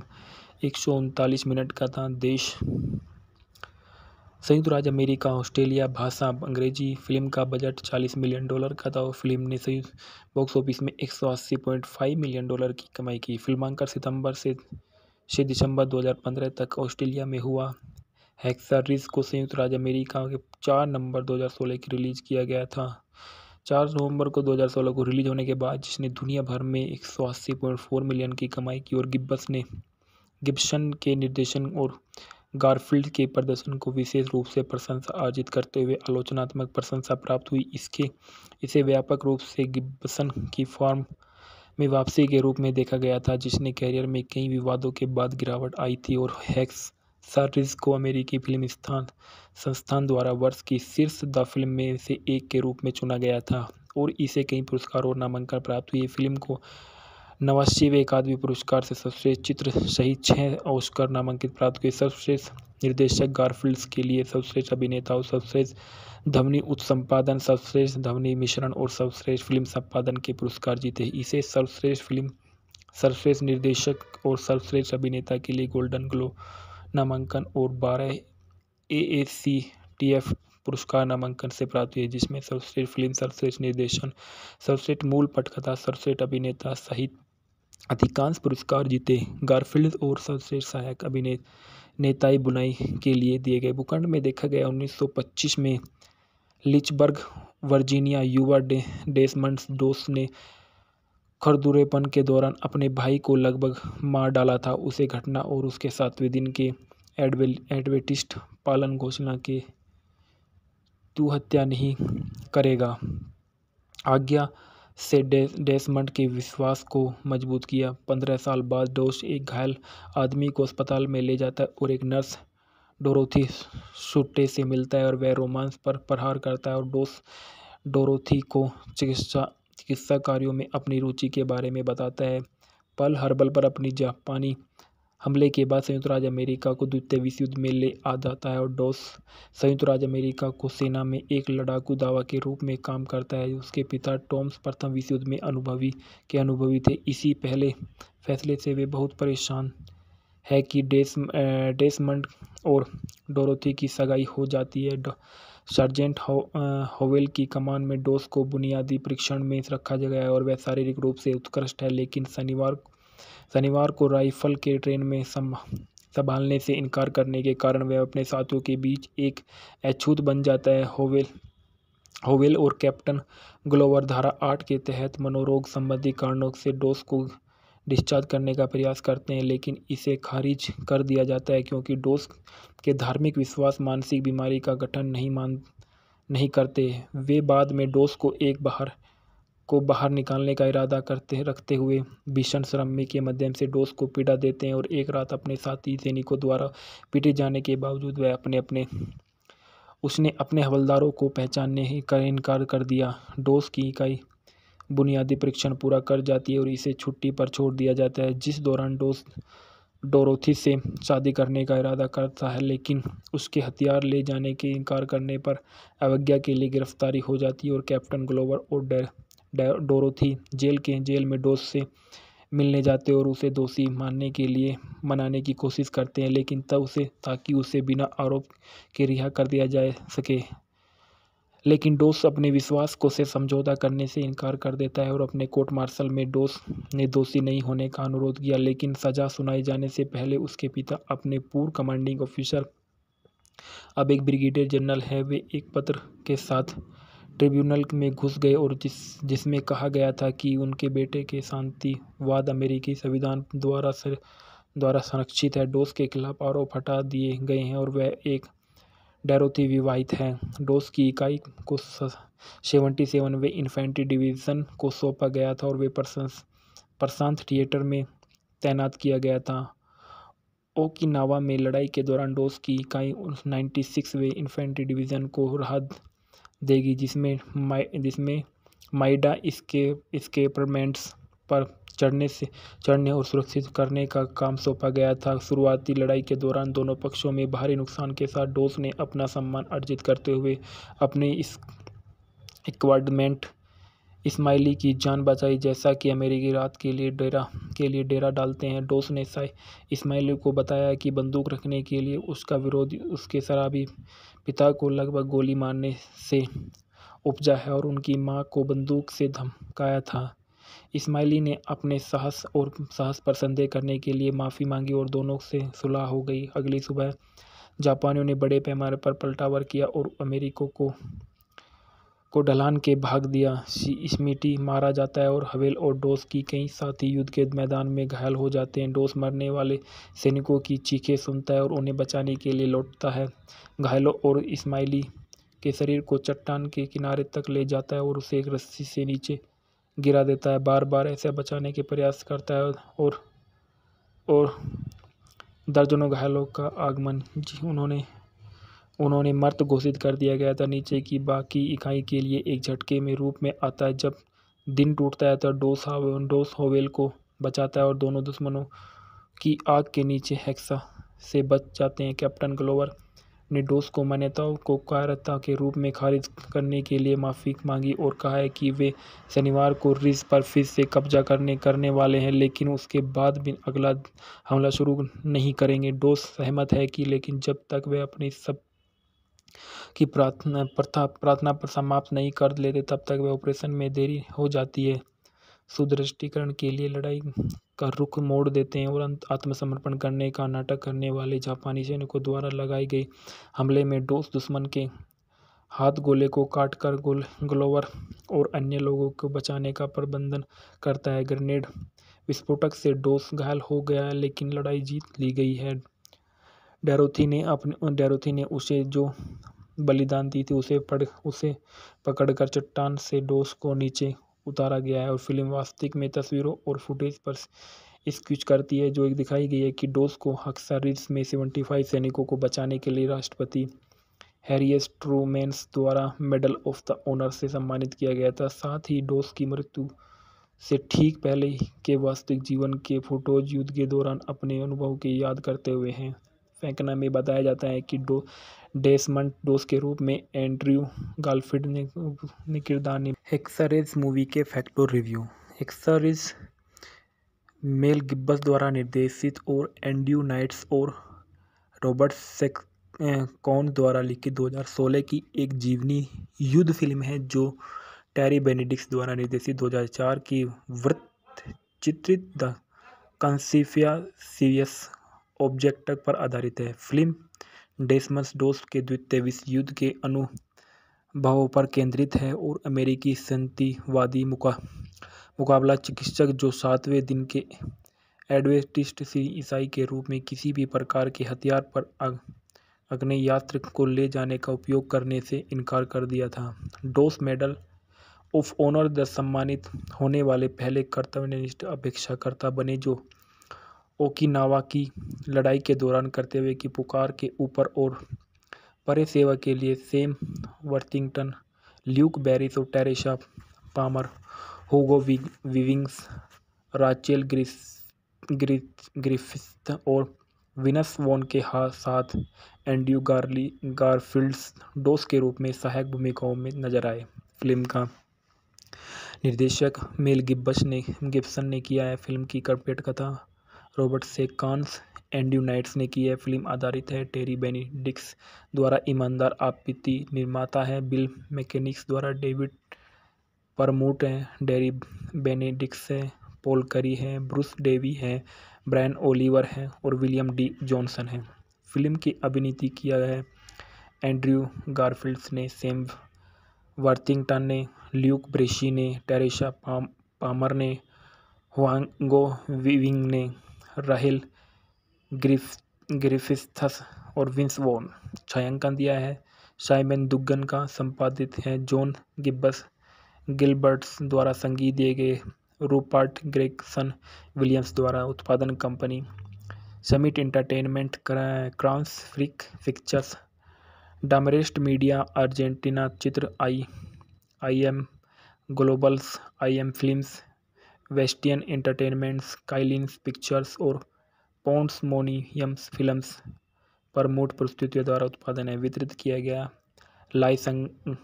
एक मिनट का था देश संयुक्त राज्य अमेरिका ऑस्ट्रेलिया भाषा अंग्रेजी फिल्म का बजट 40 मिलियन डॉलर का था और फिल्म ने संयुक्त बॉक्स ऑफिस में 180.5 मिलियन डॉलर की कमाई की फिल्मांकन सितंबर से से दिसंबर 2015 तक ऑस्ट्रेलिया में हुआ हैक्सर रिज को संयुक्त राज्य अमेरिका के चार नंबर 2016 की रिलीज किया गया था चार नवंबर को 2016 को रिलीज होने के बाद जिसने दुनिया भर में एक सौ अस्सी पॉइंट फोर मिलियन की कमाई की और गिब्बस ने गिब्सन के निर्देशन और गारफील्ड के प्रदर्शन को विशेष रूप से प्रशंसा अर्जित करते हुए आलोचनात्मक प्रशंसा प्राप्त हुई इसके इसे व्यापक रूप से गिब्सन की फॉर्म में वापसी के रूप में देखा गया था जिसने कैरियर में कई विवादों के बाद गिरावट आई थी और हैक्स शॉर्ट्रिज को अमेरिकी फिल्म स्थान संस्थान द्वारा वर्ष की शीर्ष द फिल्म में से एक के रूप में चुना गया था और इसे कई पुरस्कार और नामांकन प्राप्त हुई फिल्म को नवासीवें अकादमी पुरस्कार से सर्वश्रेष्ठ चित्र सहित छः ऑस्कर नामांकित प्राप्त हुए सर्वश्रेष्ठ निर्देशक गारफिल्ड्स के लिए सर्वश्रेष्ठ अभिनेता और सर्वश्रेष्ठ ध्वनि उत्सम्पादन सर्वश्रेष्ठ ध्वनि मिश्रण और सर्वश्रेष्ठ फिल्म संपादन के पुरस्कार जीते इसे सर्वश्रेष्ठ फिल्म सर्वश्रेष्ठ निर्देशक और सर्वश्रेष्ठ अभिनेता के लिए गोल्डन ग्लोब नामांकन और बारह ए ए सी टी एफ पुरस्कार नामांकन से प्राप्त हुए जिसमें सर्वश्रेष्ठ फिल्म सर्वश्रेष्ठ निर्देशन सर्वश्रेष्ठ मूल पटकथा सर्वश्रेष्ठ अभिनेता सहित अधिकांश पुरस्कार जीते गारफील्ड और सर्वश्रेष्ठ सहायक अभिनेताई बुनाई के लिए दिए गए भूखंड में देखा गया 1925 में लिचबर्ग वर्जीनिया युवा डे डे, डेसमंड डोस ने खरदुरेपन के दौरान अपने भाई को लगभग मार डाला था उसे घटना और उसके सातवें दिन के एडवेटिस्ट पालन घोषणा के तू हत्या नहीं करेगा आज्ञा से डे, डेसमंड के विश्वास को मजबूत किया पंद्रह साल बाद डोश एक घायल आदमी को अस्पताल में ले जाता है और एक नर्स डोरोथी सुट्टे से मिलता है और वह रोमांस पर प्रहार करता है और डोस डोरोथी को चिकित्सा चिकित्सा कार्यों में अपनी रुचि के बारे में बताता है पल हर्बल पर अपनी जापानी हमले के बाद संयुक्त राज्य अमेरिका को द्वितीय विश्व युद्ध में ले आ जाता है और डॉस संयुक्त राज्य अमेरिका को सेना में एक लड़ाकू दावा के रूप में काम करता है उसके पिता टॉम्स प्रथम विश्व युद्ध में अनुभवी के अनुभवी थे इसी पहले फैसले से वे बहुत परेशान है कि डेस डेसमंड और डोरोथी की सगाई हो जाती है सर्जेंट होवेल की कमान में डोस को बुनियादी परीक्षण में रखा गया और वह शारीरिक रूप से उत्कृष्ट है लेकिन शनिवार शनिवार को राइफल के ट्रेन में संभालने से इनकार करने के कारण वह अपने साथियों के बीच एक अछूत बन जाता है होवेल होवेल और कैप्टन ग्लोवर धारा आठ के तहत मनोरोग संबंधी कारणों से डोस को डिस्चार्ज करने का प्रयास करते हैं लेकिन इसे खारिज कर दिया जाता है क्योंकि डोस के धार्मिक विश्वास मानसिक बीमारी का गठन नहीं मान नहीं करते वे बाद में डोस को एक बाहर को बाहर निकालने का इरादा करते रखते हुए भीषण श्रमी के माध्यम से डोस को पीड़ा देते हैं और एक रात अपने साथी सैनिकों द्वारा पीटे जाने के बावजूद वह अपने अपने उसने अपने हवलदारों को पहचानने का इनकार कर दिया डोस की इकाई बुनियादी परीक्षण पूरा कर जाती है और इसे छुट्टी पर छोड़ दिया जाता है जिस दौरान डोस डोरोथी से शादी करने का इरादा करता है लेकिन उसके हथियार ले जाने के इनकार करने पर अवज्ञा के लिए गिरफ्तारी हो जाती है और कैप्टन ग्लोवर और डर डोरोथी जेल के जेल में डोस से मिलने जाते और उसे दोषी मानने के लिए मनाने की कोशिश करते हैं लेकिन तब उसे ताकि उसे बिना आरोप के रिहा कर दिया जा सके लेकिन डोस अपने विश्वास को से समझौता करने से इनकार कर देता है और अपने कोर्ट मार्शल में डोस ने दोषी नहीं होने का अनुरोध किया लेकिन सज़ा सुनाए जाने से पहले उसके पिता अपने पूर्व कमांडिंग ऑफिसर अब एक ब्रिगेडियर जनरल है वे एक पत्र के साथ ट्रिब्यूनल में घुस गए और जिस जिसमें कहा गया था कि उनके बेटे के शांतिवाद अमेरिकी संविधान द्वारा सर द्वारा संरक्षित है डोस के खिलाफ आरोप हटा दिए गए हैं और वह एक डैरोथी विवाहित हैं डोस की इकाई को सेवेंटी सेवनवे इन्फेंट्री डिवीज़न को सौंपा गया था और वे प्रशांत थिएटर में तैनात किया गया था ओकिनावा में लड़ाई के दौरान डोस की इकाई नाइन्टी सिक्सवें इन्फेंट्री डिवीज़न को राहत देगी जिसमें जिसमें माइडा इसके स्केपरमेंट्स पर चढ़ने से चढ़ने और सुरक्षित करने का काम सौंपा गया था शुरुआती लड़ाई के दौरान दोनों पक्षों में भारी नुकसान के साथ डोस ने अपना सम्मान अर्जित करते हुए अपने इस इक्वाडमेंट इस्माइली की जान बचाई जैसा कि अमेरिकी रात के लिए डेरा के लिए डेरा डालते हैं डोस ने इस्माइली को बताया कि बंदूक रखने के लिए उसका विरोध उसके शराबी पिता को लगभग गोली मारने से उपजा है और उनकी मां को बंदूक से धमकाया था इस्माइली ने अपने साहस और साहस पर संदेह करने के लिए माफ़ी मांगी और दोनों से सुलह हो गई अगली सुबह जापानियों ने बड़े पैमाने पर पलटावार किया और अमेरिकों को को ढलान के भाग दिया स्मिटी मारा जाता है और हवेल और डोस की कई साथी युद्ध के मैदान में घायल हो जाते हैं डोस मरने वाले सैनिकों की चीखें सुनता है और उन्हें बचाने के लिए लौटता है घायलों और इस्माइली के शरीर को चट्टान के किनारे तक ले जाता है और उसे एक रस्सी से नीचे गिरा देता है बार बार ऐसे बचाने के प्रयास करता है और और दर्जनों घायलों का आगमन जी उन्होंने उन्होंने मर्त घोषित कर दिया गया था नीचे की बाकी इकाई के लिए एक झटके में रूप में आता है जब दिन टूटता है तो डोस डोस होवेल को बचाता है और दोनों दुश्मनों की आग के नीचे हेक्सा से बच जाते हैं कैप्टन ग्लोवर अपने डोस को मान्यताओं को कार्यता के रूप में खारिज करने के लिए माफ़ी मांगी और कहा कि वे शनिवार को रिज पर फिर से कब्जा करने करने वाले हैं लेकिन उसके बाद भी अगला हमला शुरू नहीं करेंगे डोस सहमत है कि लेकिन जब तक वे अपनी सब की प्रार्थना प्रथा प्रार्थना पर समाप्त नहीं कर लेते तब तक वे ऑपरेशन में देरी हो जाती है सुदृष्टिकरण के लिए लड़ाई का रुख मोड़ देते हैं और आत्मसमर्पण करने का नाटक करने वाले जापानी सैनिकों द्वारा लगाई गई हमले में डोस दुश्मन के हाथ गोले को काट कर गोल ग्लोवर और अन्य लोगों को बचाने का प्रबंधन करता है ग्रेनेड विस्फोटक से डोस घायल हो गया लेकिन लड़ाई जीत ली गई है डैरोथी ने अपने डैरोथी ने उसे जो बलिदान दी थी उसे पड़ उसे पकड़कर चट्टान से डोस को नीचे उतारा गया है और फिल्म वास्तविक में तस्वीरों और फुटेज पर स्क्यूज करती है जो एक दिखाई गई है कि डोस को हक्सा रिज में सेवेंटी फाइव सैनिकों को बचाने के लिए राष्ट्रपति हैरियस ट्रूमेंस द्वारा मेडल ऑफ द ऑनर से सम्मानित किया गया था साथ ही डोस की मृत्यु से ठीक पहले के वास्तविक जीवन के फोटोज युद्ध के दौरान अपने अनुभव की याद करते हुए हैं फेंकना में बताया जाता है कि डो डेसमंड डोस के रूप में एंड्रयू गालफिड ने, ने किरदार निभाया एक्सरेज मूवी के factor review X-rays Mel Gibbs द्वारा निर्देशित और एंड्रयू नाइट्स और रॉबर्ट सेक्स कौन द्वारा लिखी 2016 की एक जीवनी युद्ध फिल्म है जो टैरी बेनेडिक्स द्वारा निर्देशित 2004 की वृत्त चित्रित द कंसीफिया सीरियस ऑब्जेक्ट पर आधारित है फिल्म डेसमस डोस के द्वितीय विश्व युद्ध के अनुभवों पर केंद्रित है और अमेरिकी संतिवादी मुका मुकाबला चिकित्सक जो सातवें दिन के एडवेस्टिस्ट से ईसाई के रूप में किसी भी प्रकार के हथियार पर अग्नि यास्त्र को ले जाने का उपयोग करने से इनकार कर दिया था डोस मेडल ऑफ ऑनर द सम्मानित होने वाले पहले कर्तव्यनिष्ठ अपेक्षाकर्ता बने जो ओकिनावा की लड़ाई के दौरान करते हुए की पुकार के ऊपर और परे सेवा के लिए सेम वर्थिंगटन ल्यूक बैरिस और Teresa Palmer Hugo विविंग्स Rachel grease ग्रि, और विनस वॉन के साथ एंड्रयू गार्ली गारफील्ड्स डोस के रूप में सहायक भूमिकाओं में नजर आए फिल्म का निर्देशक मेल गिब्बस ने गिब्सन ने किया है फिल्म की कर्पेट कथा रॉबर्ट कॉन्स एंड्रू नाइट्स ने की है फिल्म आधारित है टेरी बेनिडिक्स द्वारा ईमानदार आपत्ति निर्माता है बिल मैकेनिक्स द्वारा डेविड परमूट हैं डेरी बेनेडिक्स हैं पोल करी हैं ब्रूस डेवी हैं ब्रायन ओलिवर हैं और विलियम डी जॉनसन है फिल्म की अभिनीति किया है एंड्रयू गारफील्ड्स ने सेम वर्थिंगटन ने ल्यूक ब्रेशी ने टेरेशा पाम पामर ने हुआंगो विविंग ने राहिल ग्रिफ ग्रिफिस्थस और विंस वॉन छायांकन दिया है साइमन दुग्गन का संपादित है जॉन गिब्बस गिलबर्ट्स द्वारा संगीत दिए गए रूपर्ट ग्रेगसन विलियम्स द्वारा उत्पादन company Summit Entertainment cross फ्रिक Pictures Demarest Media Argentina चित्र I I M Globals I M Films वेस्टियन Entertainments Kylins Pictures और पोन्ट्स मोनियम्स फिल्म्स प्रमोट प्रस्तुतियों द्वारा उत्पादन है वितरित किया गया लाइसंग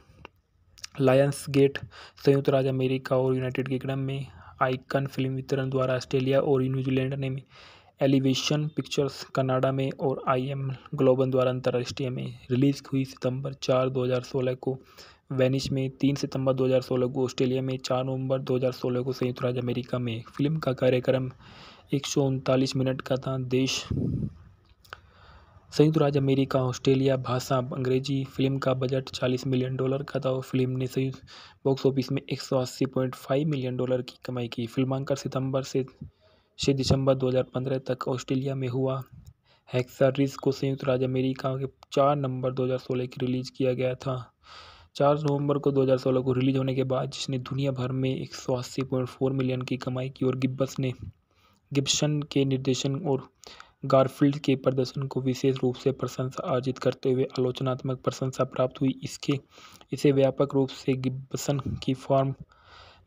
लायंस गेट संयुक्त राज्य अमेरिका और यूनाइटेड किंगडम में आइकन फिल्म वितरण द्वारा ऑस्ट्रेलिया और न्यूजीलैंड ने एलिवेशन पिक्चर्स कनाडा में और आई एम ग्लोबल द्वारा अंतर्राष्ट्रीय में रिलीज हुई सितंबर चार 2016 को वेनिस में तीन सितंबर 2016 को ऑस्ट्रेलिया में चार नवंबर 2016 को संयुक्त राज्य अमेरिका में फिल्म का कार्यक्रम एक मिनट का था देश संयुक्त राज्य अमेरिका ऑस्ट्रेलिया भाषा अंग्रेजी फिल्म का बजट 40 मिलियन डॉलर का था और फिल्म ने संयुक्त बॉक्स ऑफिस में एक मिलियन डॉलर की कमाई की फिल्मांकन सितंबर से छः दिसंबर 2015 तक ऑस्ट्रेलिया में हुआ हैक्सर रिस को संयुक्त राज्य अमेरिका के चार नंबर 2016 की रिलीज किया गया था चार नवंबर को 2016 को रिलीज होने के बाद जिसने दुनिया भर में एक मिलियन की कमाई की और गिब्बस ने गिब्सन के निर्देशन और गारफील्ड के प्रदर्शन को विशेष रूप से प्रशंसा अर्जित करते हुए आलोचनात्मक प्रशंसा प्राप्त हुई इसके इसे व्यापक रूप से गिब्सन की फॉर्म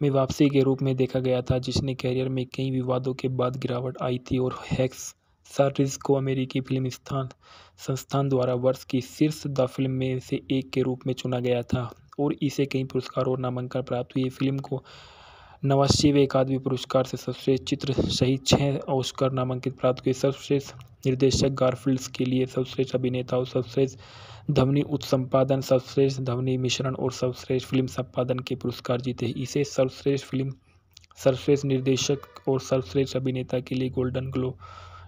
में वापसी के रूप में देखा गया था जिसने कैरियर में कई विवादों के बाद गिरावट आई थी और हैक्स सार्ट्रिज को अमेरिकी फिल्म स्थान संस्थान द्वारा वर्ष की शीर्ष द फिल्म में से एक के रूप में चुना गया था और इसे कई पुरस्कार और नामांकन प्राप्त हुए फिल्म को नवासीवे अकादमी पुरस्कार से सर्वश्रेष्ठ चित्र सहित छः ऑस्कर नामांकित प्राप्त हुए सर्वश्रेष्ठ निर्देशक गार्फिल्ड्स के लिए सर्वश्रेष्ठ अभिनेता और सर्वश्रेष्ठ ध्वनि उत्सम्पादन सर्वश्रेष्ठ ध्वनि मिश्रण और सर्वश्रेष्ठ फिल्म संपादन के पुरस्कार जीते इसे सर्वश्रेष्ठ फिल्म सर्वश्रेष्ठ निर्देशक और सर्वश्रेष्ठ अभिनेता के लिए गोल्डन ग्लोब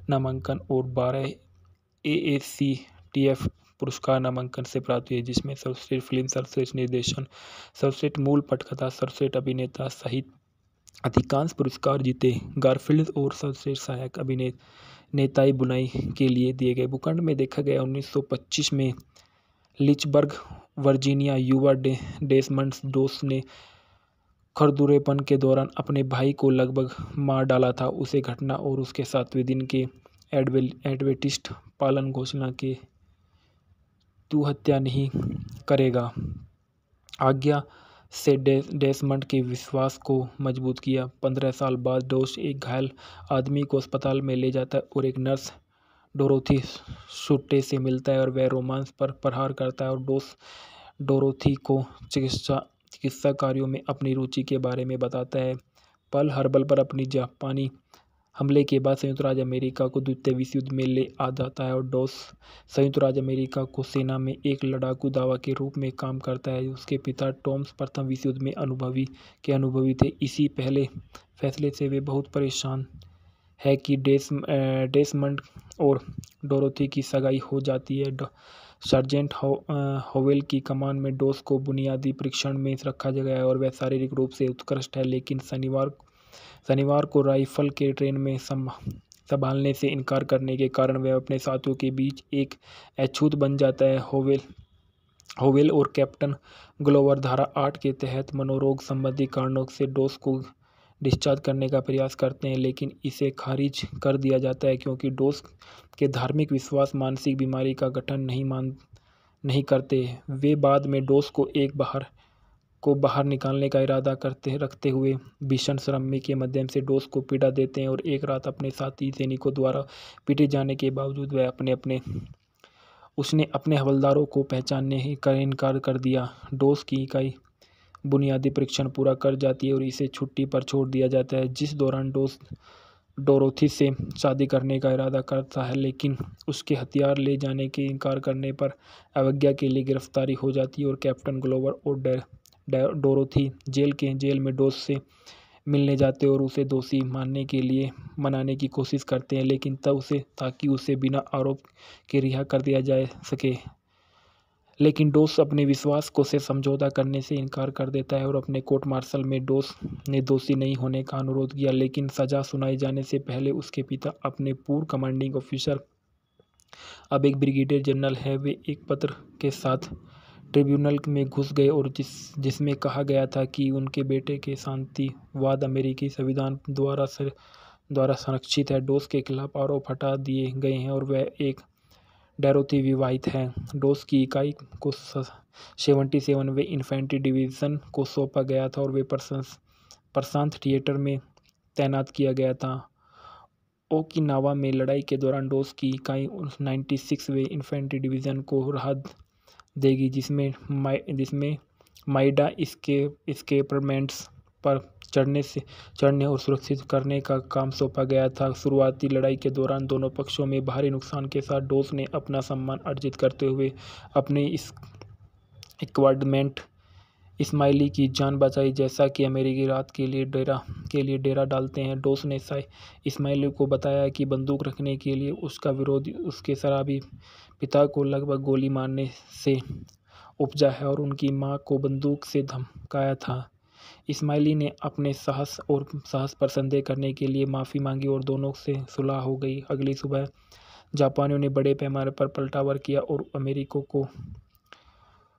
नामांकन और बारह ए ए सी टी एफ पुरस्कार नामांकन से प्राप्त हुए जिसमें सर्वश्रेष्ठ फिल्म सर्वश्रेष्ठ निर्देशन सर्वश्रेष्ठ मूल पटकथा सर्वश्रेष्ठ अभिनेता सहित अधिकांश पुरस्कार जीते गारफील्ड और सर्वश्रेष्ठ सहायक अभिनेताई बुनाई के लिए दिए गए भूखंड में देखा गया 1925 में लिचबर्ग वर्जीनिया युवा डे डे, डोस ने खरदुरेपन के दौरान अपने भाई को लगभग मार डाला था उसे घटना और उसके सातवें दिन के एडवेटिस्ट पालन घोषणा के तू हत्या नहीं करेगा आज्ञा से डेसमंड के विश्वास को मजबूत किया पंद्रह साल बाद डोश एक घायल आदमी को अस्पताल में ले जाता है और एक नर्स डोरोथी सुट्टे से मिलता है और वह रोमांस पर प्रहार करता है और डोस डोरोथी को चिकित्सा चिकित्सा कार्यों में अपनी रुचि के बारे में बताता है पल हर्बल पर अपनी जापानी हमले के बाद संयुक्त राज्य अमेरिका को द्वितीय विश्व युद्ध में ले आ जाता है और डॉस संयुक्त राज्य अमेरिका को सेना में एक लड़ाकू दावा के रूप में काम करता है उसके पिता टॉम्स प्रथम विश्व युद्ध में अनुभवी के अनुभवी थे इसी पहले फैसले से वे बहुत परेशान है कि डेस डेसमंड और डोरोथी की सगाई हो जाती है सर्जेंट होवेल की कमान में डोस को बुनियादी परीक्षण में रखा गया और वह शारीरिक रूप से उत्कृष्ट है लेकिन शनिवार शनिवार को राइफल के ट्रेन में संभालने से इनकार करने के कारण वह अपने साथियों के बीच एक अछूत बन जाता है होवेल होवेल और कैप्टन ग्लोवर धारा आठ के तहत मनोरोग संबंधी कारणों से डोस को डिस्चार्ज करने का प्रयास करते हैं लेकिन इसे खारिज कर दिया जाता है क्योंकि डोस के धार्मिक विश्वास मानसिक बीमारी का गठन नहीं मान नहीं करते वे बाद में डोस को एक बाहर को बाहर निकालने का इरादा करते रखते हुए भीषण श्रमी के माध्यम से डोस को पीड़ा देते हैं और एक रात अपने साथी सैनिकों द्वारा पीटे जाने के बावजूद वह अपने अपने उसने अपने हवलदारों को पहचानने का इनकार कर दिया डोस की इकाई बुनियादी परीक्षण पूरा कर जाती है और इसे छुट्टी पर छोड़ दिया जाता है जिस दौरान डोस डोरोथी से शादी करने का इरादा करता है लेकिन उसके हथियार ले जाने के इनकार करने पर अवज्ञा के लिए गिरफ्तारी हो जाती है और कैप्टन ग्लोवर और डे, डोरोथी जेल के जेल में डोस से मिलने जाते और उसे दोषी मानने के लिए मनाने की कोशिश करते हैं लेकिन तब उसे ताकि उसे बिना आरोप के रिहा कर दिया जा सके लेकिन डोस अपने विश्वास को से समझौता करने से इनकार कर देता है और अपने कोर्ट मार्शल में डोस ने दोषी नहीं होने का अनुरोध किया लेकिन सज़ा सुनाई जाने से पहले उसके पिता अपने पूर्व कमांडिंग ऑफिसर अब एक ब्रिगेडियर जनरल है वे एक पत्र के साथ ट्रिब्यूनल में घुस गए और जिस जिसमें कहा गया था कि उनके बेटे के शांतिवाद अमेरिकी संविधान द्वारा से द्वारा संरक्षित है डोस के खिलाफ आरोप हटा दिए गए हैं और वह एक डैरोथी विवाहित हैं डोस की इकाई को सेवेंटी वे इन्फेंट्री डिवीज़न को सौंपा गया था और वे प्रशांत थिएटर में तैनात किया गया था ओकिनावा में लड़ाई के दौरान डोस की इकाई नाइन्टी सिक्स वे इन्फेंट्री डिवीज़न को राहत देगी जिसमें माइ जिसमें माइडा इसके स्केपरमेंट्स पर चढ़ने से चढ़ने और सुरक्षित करने का काम सौंपा गया था शुरुआती लड़ाई के दौरान दोनों पक्षों में भारी नुकसान के साथ डोस ने अपना सम्मान अर्जित करते हुए अपने इस इक्वाडमेंट इस्माइली की जान बचाई जैसा कि अमेरिकी रात के लिए डेरा के लिए डेरा डालते हैं डोस ने इस्माइली को बताया कि बंदूक रखने के लिए उसका विरोध उसके शराबी पिता को लगभग गोली मारने से उपजा है और उनकी मां को बंदूक से धमकाया था इस्माइली ने अपने साहस और साहस पर संदेह करने के लिए माफ़ी मांगी और दोनों से सुलह हो गई अगली सुबह जापानियों ने बड़े पैमाने पर पलटावर किया और अमेरिकों को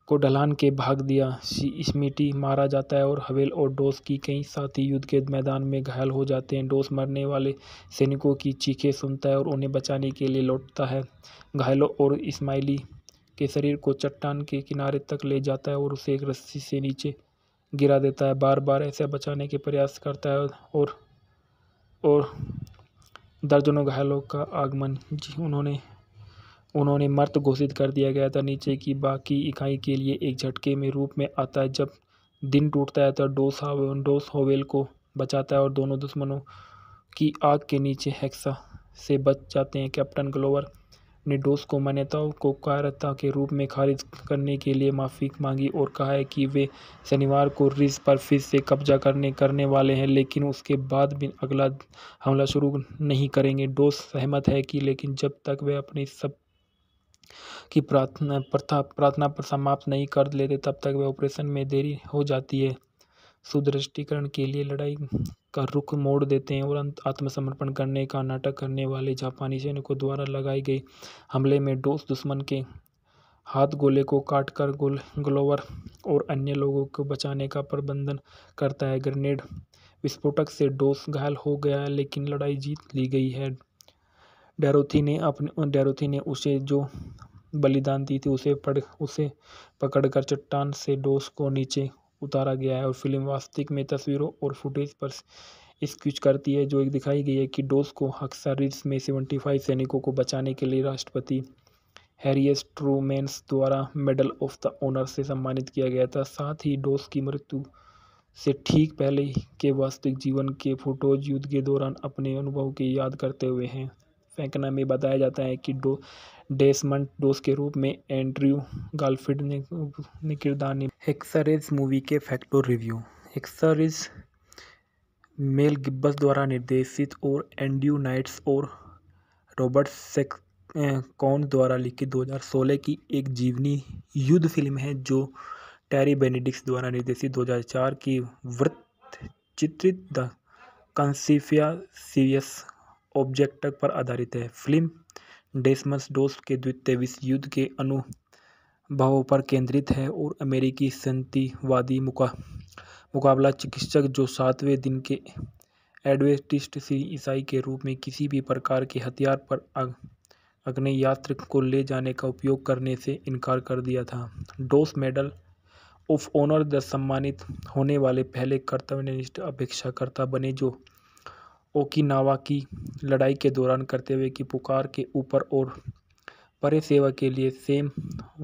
को ढलान के भाग दिया स्मिटी मारा जाता है और हवेल और डोस की कई साथी युद्ध के मैदान में घायल हो जाते हैं डोस मरने वाले सैनिकों की चीखें सुनता है और उन्हें बचाने के लिए लौटता है घायलों और इस्माइली के शरीर को चट्टान के किनारे तक ले जाता है और उसे एक रस्सी से नीचे गिरा देता है बार बार ऐसे बचाने के प्रयास करता है और और दर्जनों घायलों का आगमन जी उन्होंने उन्होंने मर्त घोषित कर दिया गया था नीचे की बाकी इकाई के लिए एक झटके में रूप में आता है जब दिन टूटता है तो डोस डोस होवेल को बचाता है और दोनों दुश्मनों की आग के नीचे हेक्सा से बच जाते हैं कैप्टन ग्लोवर ने डोस को मान्यताओं को कार्यता के रूप में खारिज करने के लिए माफ़ी मांगी और कहा है कि वे शनिवार को रिज पर फिर से कब्जा करने करने वाले हैं लेकिन उसके बाद भी अगला हमला शुरू नहीं करेंगे डोस सहमत है कि लेकिन जब तक वे अपनी सब की प्रार्थना प्रथा प्रार्थना पर समाप्त नहीं कर लेते तब तक वे ऑपरेशन में देरी हो जाती है सुदृष्टिकरण के लिए लड़ाई का रुख मोड़ देते हैं और आत्मसमर्पण करने का नाटक करने वाले जापानी सैनिकों द्वारा लगाए गए हमले में डोस दुश्मन के हाथ गोले को काटकर गोल ग्लोवर और अन्य लोगों को बचाने का प्रबंधन करता है ग्रेनेड विस्फोटक से डोस घायल हो गया है लेकिन लड़ाई जीत ली गई है डैरोथी ने अपने डैरोथी ने उसे जो बलिदान दी थी उसे पड़ उसे पकड़कर चट्टान से डोस को नीचे उतारा गया है और फिल्म वास्तविक में तस्वीरों और फुटेज पर स्क्यूच करती है जो एक दिखाई गई है कि डोस को हक्सा रिड्स में सेवेंटी फाइव सैनिकों को बचाने के लिए राष्ट्रपति हैरियस ट्रूमेंस द्वारा मेडल ऑफ द ऑनर से सम्मानित किया गया था साथ ही डोस की मृत्यु से ठीक पहले के वास्तविक जीवन के फोटोज युद्ध के दौरान अपने अनुभव की याद करते हुए हैं फेंकना में बताया जाता है कि डो डेसमंड डोस के रूप में एंड्रयू गालफील्ड ने, ने किरदार ने मूवी के फैक्टर रिव्यू हेक्सरेज मेल गिब्बस द्वारा निर्देशित और एंड्रयू नाइट्स और रॉबर्ट सेक्स कौन द्वारा लिखी 2016 की एक जीवनी युद्ध फिल्म है जो टैरी बेनेडिक्स द्वारा निर्देशित 2004 की वृत्त चित्रित द कंसीफिया सीरियस ऑब्जेक्ट पर आधारित है फिल्म डेसमस डोस के द्वितीय विश्व युद्ध के अनुभवों पर केंद्रित है और अमेरिकी संतिवादी मुका मुकाबला चिकित्सक जो सातवें दिन के एडवेस्टिस्ट सी ईसाई के रूप में किसी भी प्रकार के हथियार पर अग्नि यात्र को ले जाने का उपयोग करने से इनकार कर दिया था डोस मेडल ऑफ ऑनर द सम्मानित होने वाले पहले कर्तव्यनिष्ठ अपेक्षाकर्ता बने जो ओकिनावा की लड़ाई के दौरान करते हुए की पुकार के ऊपर और परे सेवा के लिए सेम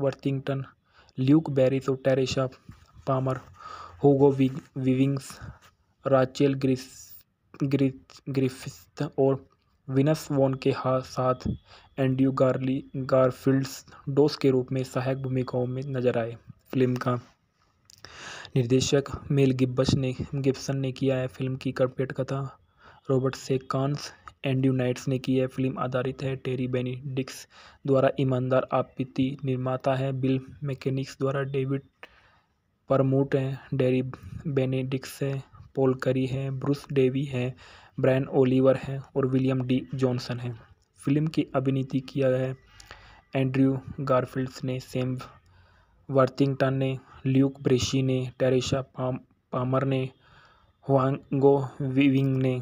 वर्थिंगटन ल्यूक बैरिस और Teresa Palmer Hugo विविंग्स Rachel grease ग्रिफिस्त और विनस वॉन के साथ एंड्रू गार्ली गारफील्ड्स डोस के रूप में सहायक भूमिकाओं में नजर आए फिल्म का निर्देशक मेल गिब्बस ने गिब्सन ने किया है फिल्म की कर्पेट कथा रॉबर्ट कॉन्स एंड्यू नाइट्स ने की है फिल्म आधारित है टेरी बेनिडिक्स द्वारा ईमानदार आपत्ति निर्माता है बिल मैकेनिक्स द्वारा डेविड परमूट है डेरी बेनेडिक्स है पोल करी है ब्रूस डेवी है ब्रायन ओलिवर हैं और विलियम डी जॉनसन है फिल्म की अभिनीति किया है एंड्रयू गारफिल्ड्स ने सेम वर्थिंगटन ने ल्यूक ब्रेशी ने टेरेशा पाम पामर ने हुआंगो विविंग ने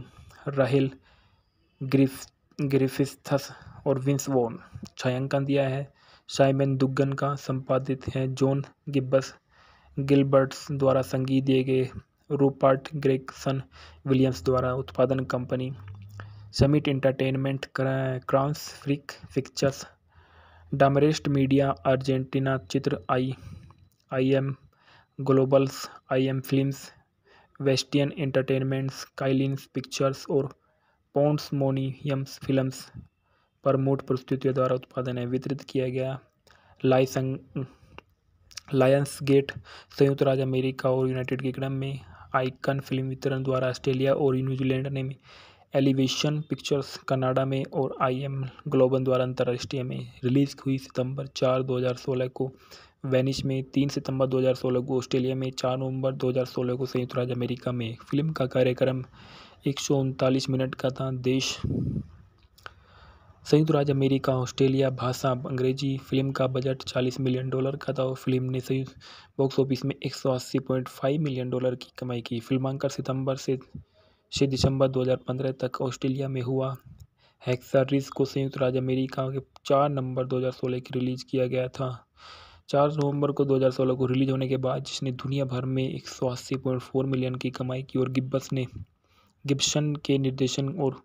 राहिल ग्रिफ ग्रिफिस्थस और विंस वॉन छायांकन दिया है साइमन दुग्गन का संपादित है जॉन गिब्बस गिलबर्ट्स द्वारा संगीत दिए गए रूपर्ट ग्रेगसन विलियम्स द्वारा उत्पादन company Summit Entertainment cross फ्रिक Pictures Demarest Media Argentina चित्र I I M Globals I M Films वेस्टियन Entertainments Kylins Pictures और Pandemonium Films Permut प्रस्तुतियों द्वारा उत्पादन है वितरित किया गया लाइसंग लायंस गेट संयुक्त राज्य अमेरिका और यूनाइटेड किंगडम में आइकन फिल्म वितरण द्वारा ऑस्ट्रेलिया और न्यूजीलैंड ने एलिवेशन पिक्चर्स कनाडा में और आई एम ग्लोबल द्वारा अंतर्राष्ट्रीय में रिलीज हुई सितंबर चार 2016 को वेनिस में तीन सितंबर 2016 को ऑस्ट्रेलिया में चार नवंबर 2016 को संयुक्त राज्य अमेरिका में फिल्म का कार्यक्रम एक मिनट का था देश संयुक्त राज्य अमेरिका ऑस्ट्रेलिया भाषा अंग्रेजी फिल्म का बजट 40 मिलियन डॉलर का था और फिल्म ने संयुक्त बॉक्स ऑफिस में 180.5 मिलियन डॉलर की कमाई की फिल्मांकन सितंबर से छः दिसंबर 2015 तक ऑस्ट्रेलिया में हुआ हैक्सा को संयुक्त राज्य अमेरिका के चार नंबर 2016 की रिलीज किया गया था चार नवंबर को 2016 को रिलीज होने के बाद जिसने दुनिया भर में एक मिलियन की कमाई की और गिब्बस ने गिब्सन के निर्देशन और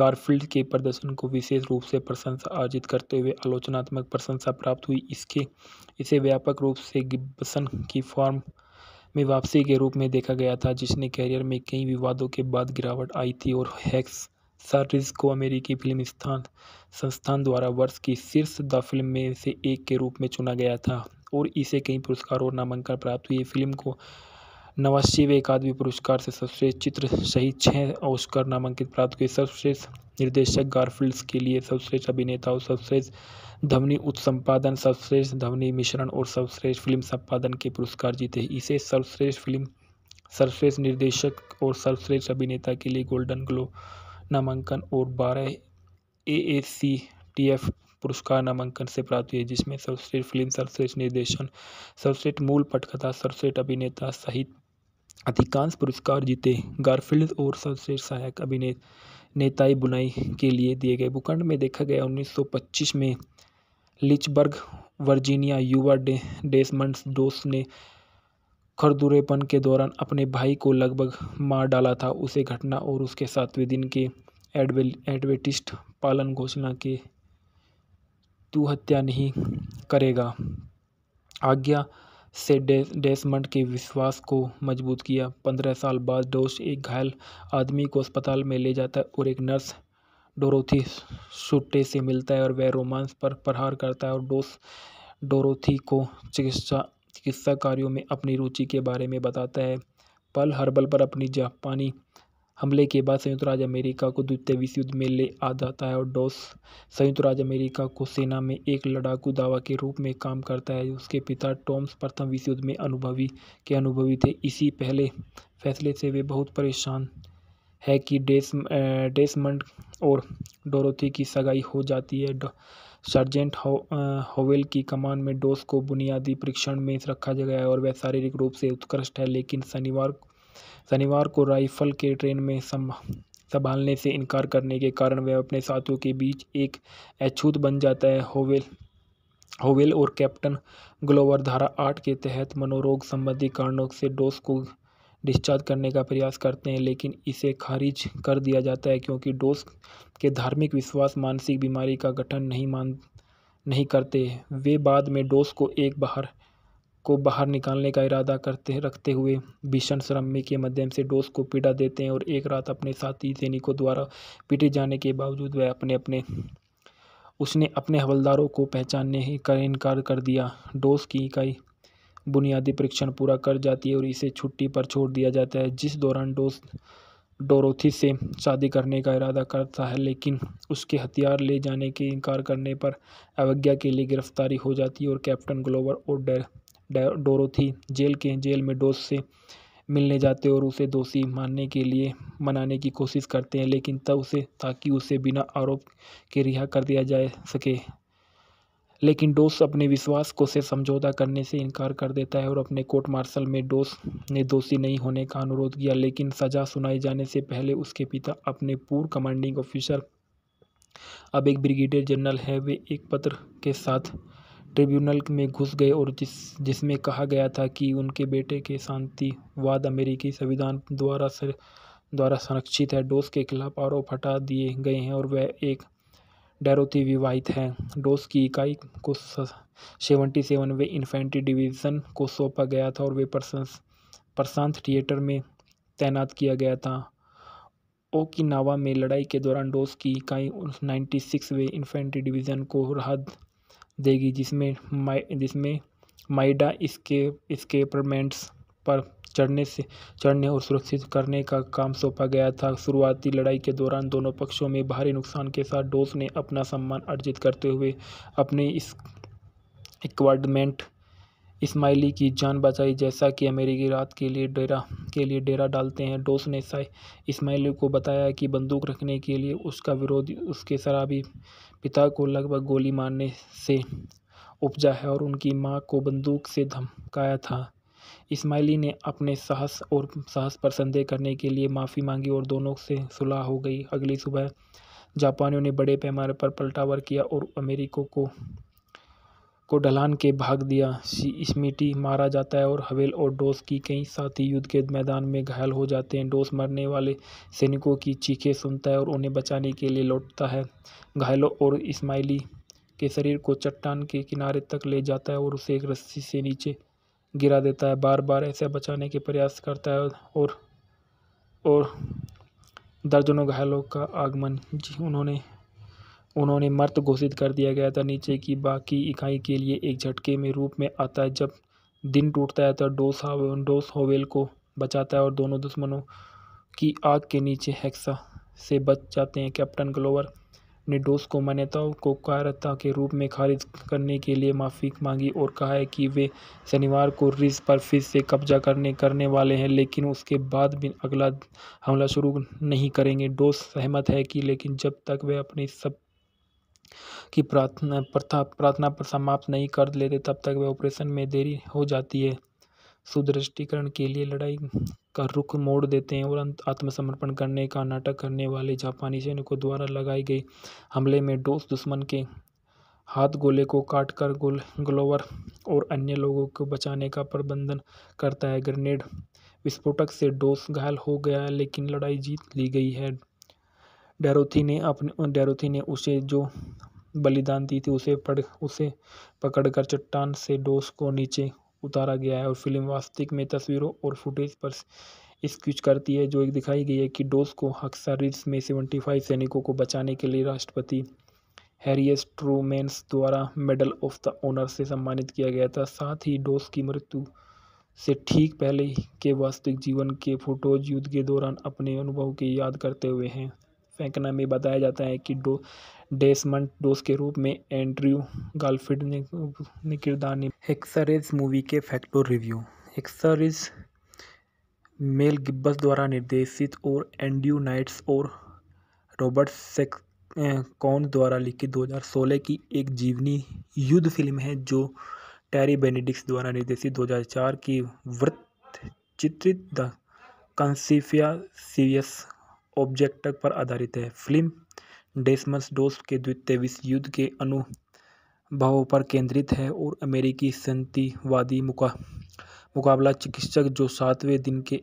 गारफील्ड के प्रदर्शन को विशेष रूप से प्रशंसा अर्जित करते हुए आलोचनात्मक प्रशंसा प्राप्त हुई इसके इसे व्यापक रूप से गिब्बसन की फॉर्म में वापसी के रूप में देखा गया था जिसने कैरियर में कई विवादों के बाद गिरावट आई थी और हैक्स शार्ट्रिज को अमेरिकी फिल्म स्थान संस्थान द्वारा वर्ष की शीर्ष द फिल्म में से एक के रूप में चुना गया था और इसे कई पुरस्कार और नामांकन प्राप्त हुई फिल्म को नवासीवें अकादमी पुरस्कार से सर्वश्रेष्ठ चित्र सहित छः ऑस्कर नामांकित प्राप्त हुए सर्वश्रेष्ठ निर्देशक गारफील्ड्स के लिए सर्वश्रेष्ठ अभिनेता और सर्वश्रेष्ठ ध्वनि उत्सम्पादन सर्वश्रेष्ठ ध्वनि मिश्रण और सर्वश्रेष्ठ फिल्म संपादन के पुरस्कार जीते इसे सर्वश्रेष्ठ फिल्म सर्वश्रेष्ठ निर्देशक और सर्वश्रेष्ठ अभिनेता के लिए गोल्डन ग्लोब नामांकन और बारह A S C T F पुरस्कार नामांकन से प्राप्त हुए जिसमें सर्वश्रेष्ठ फिल्म सर्वश्रेष्ठ निर्देशन सर्वश्रेष्ठ मूल पटकथा सर्वश्रेष्ठ अभिनेता सहित अधिकांश पुरस्कार जीते गारफील्ड और सर्वश्रेष्ठ सहायक अभिनेताई बुनाई के लिए दिए गए भूखंड में देखा गया 1925 में लिचबर्ग वर्जीनिया युवा डे डे, डोस ने खरदुरेपन के दौरान अपने भाई को लगभग मार डाला था उसे घटना और उसके सातवें दिन के एडवेटिस्ट पालन घोषणा के तू हत्या नहीं करेगा आज्ञा से डे, डेसमंड के विश्वास को मजबूत किया पंद्रह साल बाद डोश एक घायल आदमी को अस्पताल में ले जाता है और एक नर्स डोरोथी सुट्टे से मिलता है और वह रोमांस पर प्रहार करता है और डोस डोरोथी को चिकित्सा चिकित्सा कार्यों में अपनी रुचि के बारे में बताता है पल हर्बल पर अपनी जापानी हमले के बाद संयुक्त राज्य अमेरिका को द्वितीय विश्व युद्ध में ले आ जाता है और डॉस संयुक्त राज्य अमेरिका को सेना में एक लड़ाकू दावा के रूप में काम करता है उसके पिता टॉम्स प्रथम विश्व युद्ध में अनुभवी के अनुभवी थे इसी पहले फैसले से वे बहुत परेशान है कि डेस डेसमंड और डोरोथी की सगाई हो जाती है सर्जेंट होवेल की कमान में डोस को बुनियादी परीक्षण में रखा गया और वह शारीरिक रूप से उत्कृष्ट है लेकिन शनिवार शनिवार को राइफल के ट्रेन में संभालने से इनकार करने के कारण वह अपने साथियों के बीच एक अछूत बन जाता है होवेल होवेल और कैप्टन ग्लोवर धारा आठ के तहत मनोरोग संबंधी कारणों से डोस को डिस्चार्ज करने का प्रयास करते हैं लेकिन इसे खारिज कर दिया जाता है क्योंकि डोस के धार्मिक विश्वास मानसिक बीमारी का गठन नहीं मान नहीं करते वे बाद में डोस को एक बाहर को बाहर निकालने का इरादा करते रखते हुए भीषण श्रमी के माध्यम से डोस को पीड़ा देते हैं और एक रात अपने साथी सैनिकों द्वारा पीटे जाने के बावजूद वह अपने अपने उसने अपने हवलदारों को पहचानने का इनकार कर दिया डोस की इकाई बुनियादी परीक्षण पूरा कर जाती है और इसे छुट्टी पर छोड़ दिया जाता है जिस दौरान डोस डोरोथी से शादी करने का इरादा करता है लेकिन उसके हथियार ले जाने के इनकार करने पर अवज्ञा के लिए गिरफ्तारी हो जाती है और कैप्टन ग्लोवर और डर डोरोथी जेल के जेल में डोस से मिलने जाते और उसे दोषी मानने के लिए मनाने की कोशिश करते हैं लेकिन तब उसे ताकि उसे बिना आरोप के रिहा कर दिया जा सके लेकिन डोस अपने विश्वास को से समझौता करने से इनकार कर देता है और अपने कोर्ट मार्शल में डोस ने दोषी नहीं होने का अनुरोध किया लेकिन सज़ा सुनाई जाने से पहले उसके पिता अपने पूर्व कमांडिंग ऑफिसर अब एक ब्रिगेडियर जनरल है वे एक पत्र के साथ ट्रिब्यूनल में घुस गए और जिस जिसमें कहा गया था कि उनके बेटे के शांतिवाद अमेरिकी संविधान द्वारा सर द्वारा संरक्षित है डोस के खिलाफ आरोप हटा दिए गए हैं और वह एक डैरोती विवाहित हैं डोस की इकाई को सेवेंटी वे इन्फेंट्री डिवीज़न को सौंपा गया था और वे प्रशांत थिएटर में तैनात किया गया था ओकिनावा में लड़ाई के दौरान डोस की इकाई नाइन्टी सिक्सवें इन्फेंट्री डिवीज़न को राहत देगी जिसमें जिसमें माइडा इसके स्केपरमेंट्स पर चढ़ने से चढ़ने और सुरक्षित करने का काम सौंपा गया था शुरुआती लड़ाई के दौरान दोनों पक्षों में भारी नुकसान के साथ डोस ने अपना सम्मान अर्जित करते हुए अपने इस इक्वाडमेंट इस्माइली की जान बचाई जैसा कि अमेरिकी रात के लिए डेरा के लिए डेरा डालते हैं डोस ने इस्माइली को बताया कि बंदूक रखने के लिए उसका विरोध उसके शराबी पिता को लगभग गोली मारने से उपजा है और उनकी मां को बंदूक से धमकाया था इस्माइली ने अपने साहस और साहस पर संदेह करने के लिए माफ़ी मांगी और दोनों से सुलह हो गई अगली सुबह जापानियों ने बड़े पैमाने पर पलटावार किया और अमेरिकों को को ढलान के भाग दिया स्मिटी मारा जाता है और हवेल और डोस की कई साथी युद्ध के मैदान में घायल हो जाते हैं डोस मरने वाले सैनिकों की चीखें सुनता है और उन्हें बचाने के लिए लौटता है घायलों और इस्माइली के शरीर को चट्टान के किनारे तक ले जाता है और उसे एक रस्सी से नीचे गिरा देता है बार बार ऐसे बचाने के प्रयास करता है और और दर्जनों घायलों का आगमन जी उन्होंने उन्होंने मर्त घोषित कर दिया गया था नीचे की बाकी इकाई के लिए एक झटके में रूप में आता है जब दिन टूटता है तो डोस डोस होवेल को बचाता है और दोनों दुश्मनों की आग के नीचे हेक्सा से बच जाते हैं कैप्टन ग्लोवर ने डोस को मान्यताओं को कार्यता के रूप में खारिज करने के लिए माफ़ी मांगी और कहा है कि वे शनिवार को रिज पर फिर से कब्जा करने करने वाले हैं लेकिन उसके बाद भी अगला हमला शुरू नहीं करेंगे डोस सहमत है कि लेकिन जब तक वे अपनी सब की प्रार्थना प्रार्थना पर समाप्त नहीं कर लेते तब तक वे ऑपरेशन में देरी हो जाती है सुदृष्टिकरण के लिए लड़ाई का रुख मोड़ देते हैं और आत्मसमर्पण करने का नाटक करने वाले जापानी सैनिकों द्वारा लगाए गए हमले में डोस दुश्मन के हाथ गोले को काटकर गोल ग्लोवर और अन्य लोगों को बचाने का प्रबंधन करता है ग्रेनेड विस्फोटक से डोस घायल हो गया लेकिन लड़ाई जीत ली गई है डैरोथी ने अपने डैरोथी ने उसे जो बलिदान दी थी उसे पड़ उसे पकड़कर चट्टान से डोस को नीचे उतारा गया है और फिल्म वास्तविक में तस्वीरों और फुटेज पर स्क्यूच करती है जो एक दिखाई गई है कि डोस को हक्सा रिज में सेवेंटी फाइव सैनिकों को बचाने के लिए राष्ट्रपति हैरियस ट्रूमेंस द्वारा मेडल ऑफ द ऑनर से सम्मानित किया गया था साथ ही डोस की मृत्यु से ठीक पहले के वास्तविक जीवन के फोटोज युद्ध के दौरान अपने अनुभव की याद करते हुए हैं फेंकना में बताया जाता है कि डो डेसमंड डोस के रूप में एंड्रयू गर्लफ्रेंड ने, किरदार निभाया मूवी के फैक्ट और रिव्यू एक्सरेज मेल गिब्बस द्वारा निर्देशित और एंड्रयू नाइट्स और रॉबर्ट सेक द्वारा लिखी 2016 की एक जीवनी युद्ध फिल्म है जो टैरी बेनेडिक्स द्वारा निर्देशित 2004 की वृत्त चित्रित द कंसीफिया सीरियस ऑब्जेक्ट पर आधारित है फिल्म डेस्मस डोस के द्वितीय विश्व युद्ध के अनुभवों पर केंद्रित है और अमेरिकी संतिवादी मुका मुकाबला चिकित्सक जो सातवें दिन के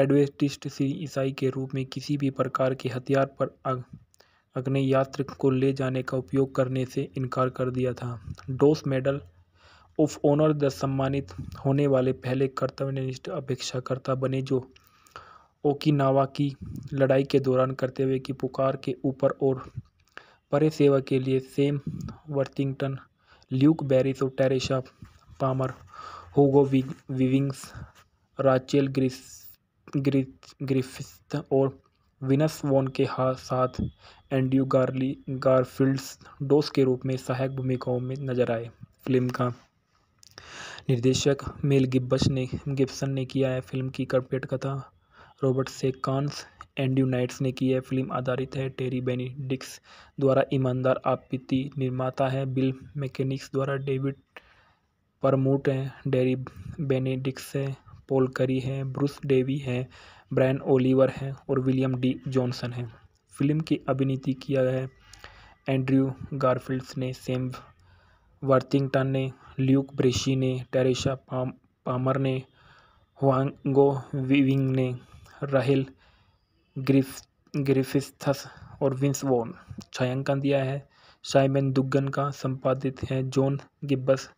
एडवेस्टिस्ट सी ईसाई के रूप में किसी भी प्रकार के हथियार पर अग्नि अग्नियास्त्र को ले जाने का उपयोग करने से इनकार कर दिया था डोस मेडल ऑफ ऑनर द सम्मानित होने वाले पहले कर्तव्यनिष्ठ अपेक्षाकर्ता बने जो ओकिनावा की लड़ाई के दौरान करते हुए की पुकार के ऊपर और परे सेवा के लिए सेम वर्थिंगटन ल्यूक बैरिस और टेरेशा पामर होगो विविंग्स राचेल ग्रिस और विनस वॉन के साथ एंड्रयू गार्ली गारफील्ड्स डोस के रूप में सहायक भूमिकाओं में नजर आए फिल्म का निर्देशक मेल गिब्बस ने गिब्सन ने किया है फिल्म की कर्पेट कथा रॉबर्ट कॉन्स एंड्रयू नाइट्स ने की है फिल्म आधारित है टेरी बेनिडिक्स द्वारा ईमानदार आपत्ति निर्माता है बिल मैकेनिक्स द्वारा डेविड परमूट हैं डेरी बेनेडिक्स है पोल करी है ब्रूस डेवी है ब्रायन ओलिवर हैं और विलियम डी जॉनसन है फिल्म की अभिनीति किया है एंड्रयू गारफिल्ड्स ने सेम वर्थिंगटन ने ल्यूक ब्रेशी ने टेरेशा पाम पामर ने हुआंगो विविंग ने राहिल ग्रिफ ग्रिफिस्थस और विंस वॉन छायांकन दिया है साइमन दुग्गन का संपादित है जॉन गिब्बस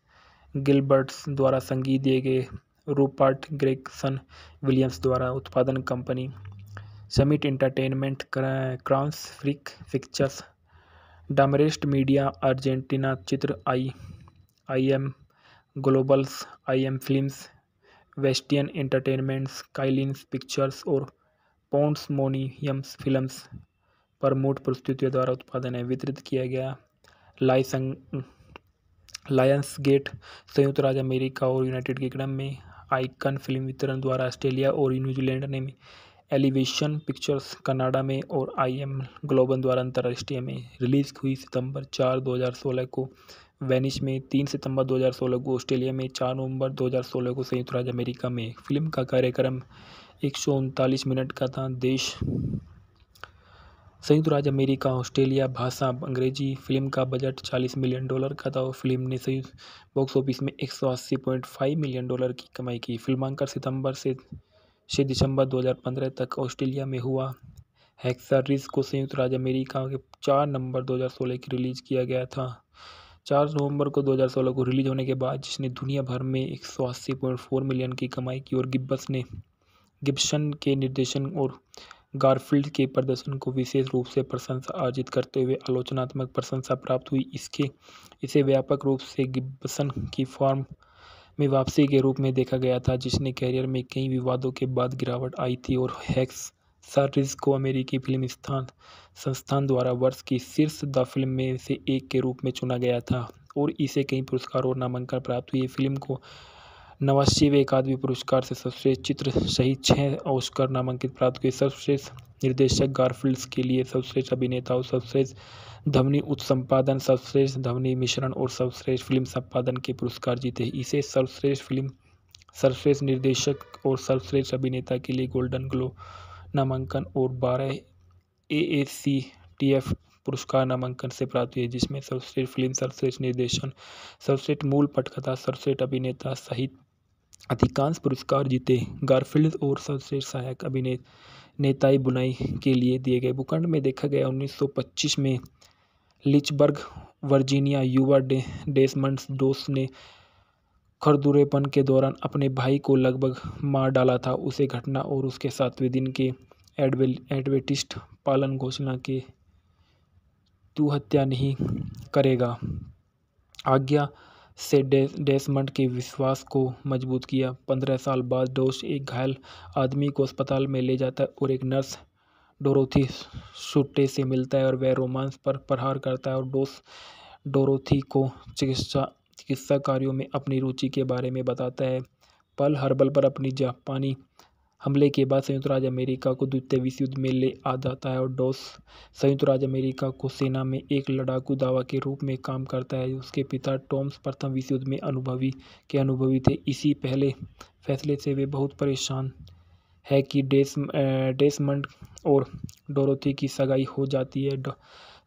गिलबर्ट्स द्वारा संगीत दिए गए रूपर्ट ग्रेगसन विलियम्स द्वारा उत्पादन company Summit Entertainment cross फ्रिक Pictures Demarest Media Argentina चित्र I I M Globals I M Films वेस्टियन Entertainments Kylins Pictures और पोन्ट्स मोनियम्स फिल्म्स प्रमोट प्रस्तुतियों द्वारा उत्पादन है वितरित किया गया लाइसंग लायंस गेट संयुक्त राज्य अमेरिका और यूनाइटेड किंगडम में आइकन फिल्म वितरण द्वारा ऑस्ट्रेलिया और न्यूजीलैंड ने एलिवेशन पिक्चर्स कनाडा में और आई एम ग्लोबल द्वारा अंतर्राष्ट्रीय में रिलीज हुई सितंबर चार 2016 को वेनिस में तीन सितंबर 2016 को ऑस्ट्रेलिया में चार नवंबर 2016 को संयुक्त राज्य अमेरिका में फिल्म का कार्यक्रम एक मिनट का था देश संयुक्त राज्य अमेरिका ऑस्ट्रेलिया भाषा अंग्रेजी फिल्म का बजट 40 मिलियन डॉलर का था और फिल्म ने संयुक्त बॉक्स ऑफिस में 180.5 मिलियन डॉलर की कमाई की फिल्मांकन सितंबर से से दिसंबर 2015 तक ऑस्ट्रेलिया में हुआ हैक्सर रिज को संयुक्त राज्य अमेरिका के चार नंबर 2016 की रिलीज किया गया था चार नवंबर को 2016 को रिलीज होने के बाद जिसने दुनिया भर में एक सौ अस्सी पॉइंट फोर मिलियन की कमाई की और गिब्बस ने गिब्सन के निर्देशन और गारफील्ड के प्रदर्शन को विशेष रूप से प्रशंसा अर्जित करते हुए आलोचनात्मक प्रशंसा प्राप्त हुई इसके इसे व्यापक रूप से गिब्सन की फॉर्म में वापसी के रूप में देखा गया था जिसने कैरियर में कई विवादों के बाद गिरावट आई थी और हैक्स शार्ट्रिज को अमेरिकी फिल्म स्थान संस्थान द्वारा वर्ष की शीर्ष द फिल्म में से एक के रूप में चुना गया था और इसे कई पुरस्कार और नामांकन प्राप्त हुए फिल्म को नवासीवें अकादमी पुरस्कार से सर्वश्रेष्ठ चित्र सहित छः ऑस्कर नामांकित प्राप्त हुए सर्वश्रेष्ठ निर्देशक गारफिल्ड्स के लिए सर्वश्रेष्ठ अभिनेता और सर्वश्रेष्ठ ध्वनि उत्सम्पादन सर्वश्रेष्ठ ध्वनि मिश्रण और सर्वश्रेष्ठ फिल्म संपादन के पुरस्कार जीते इसे सर्वश्रेष्ठ फिल्म सर्वश्रेष्ठ निर्देशक और सर्वश्रेष्ठ अभिनेता के लिए गोल्डन ग्लोब नामांकन और बारह ए ए सी टी एफ पुरस्कार नामांकन से प्राप्त हुए जिसमें सर्वश्रेष्ठ फिल्म सर्वश्रेष्ठ निर्देशन सर्वश्रेष्ठ मूल पटकथा सर्वश्रेष्ठ अभिनेता सहित अधिकांश पुरस्कार जीते गारफील्ड और सर्वश्रेष्ठ सहायक अभिनेताई बुनाई के लिए दिए गए भूखंड में देखा गया 1925 में लिचबर्ग वर्जीनिया युवा डे डे, डेसमंड डोस ने खरदुरेपन के दौरान अपने भाई को लगभग मार डाला था उसे घटना और उसके सातवें दिन के एडवेटिस्ट पालन घोषणा के तू हत्या नहीं करेगा आज्ञा से डे, डेसमंड के विश्वास को मजबूत किया पंद्रह साल बाद डोश एक घायल आदमी को अस्पताल में ले जाता है और एक नर्स डोरोथी सुट्टे से मिलता है और वह रोमांस पर प्रहार करता है और डोस डोरोथी को चिकित्सा चिकित्सा कार्यों में अपनी रुचि के बारे में बताता है पल हर्बल पर अपनी जापानी हमले के बाद संयुक्त राज्य अमेरिका को द्वितीय विश्व युद्ध में ले आ जाता है और डॉस संयुक्त राज्य अमेरिका को सेना में एक लड़ाकू दावा के रूप में काम करता है उसके पिता टॉम्स प्रथम विश्व युद्ध में अनुभवी के अनुभवी थे इसी पहले फैसले से वे बहुत परेशान है कि डेस डेसमंड और डोरोथी की सगाई हो जाती है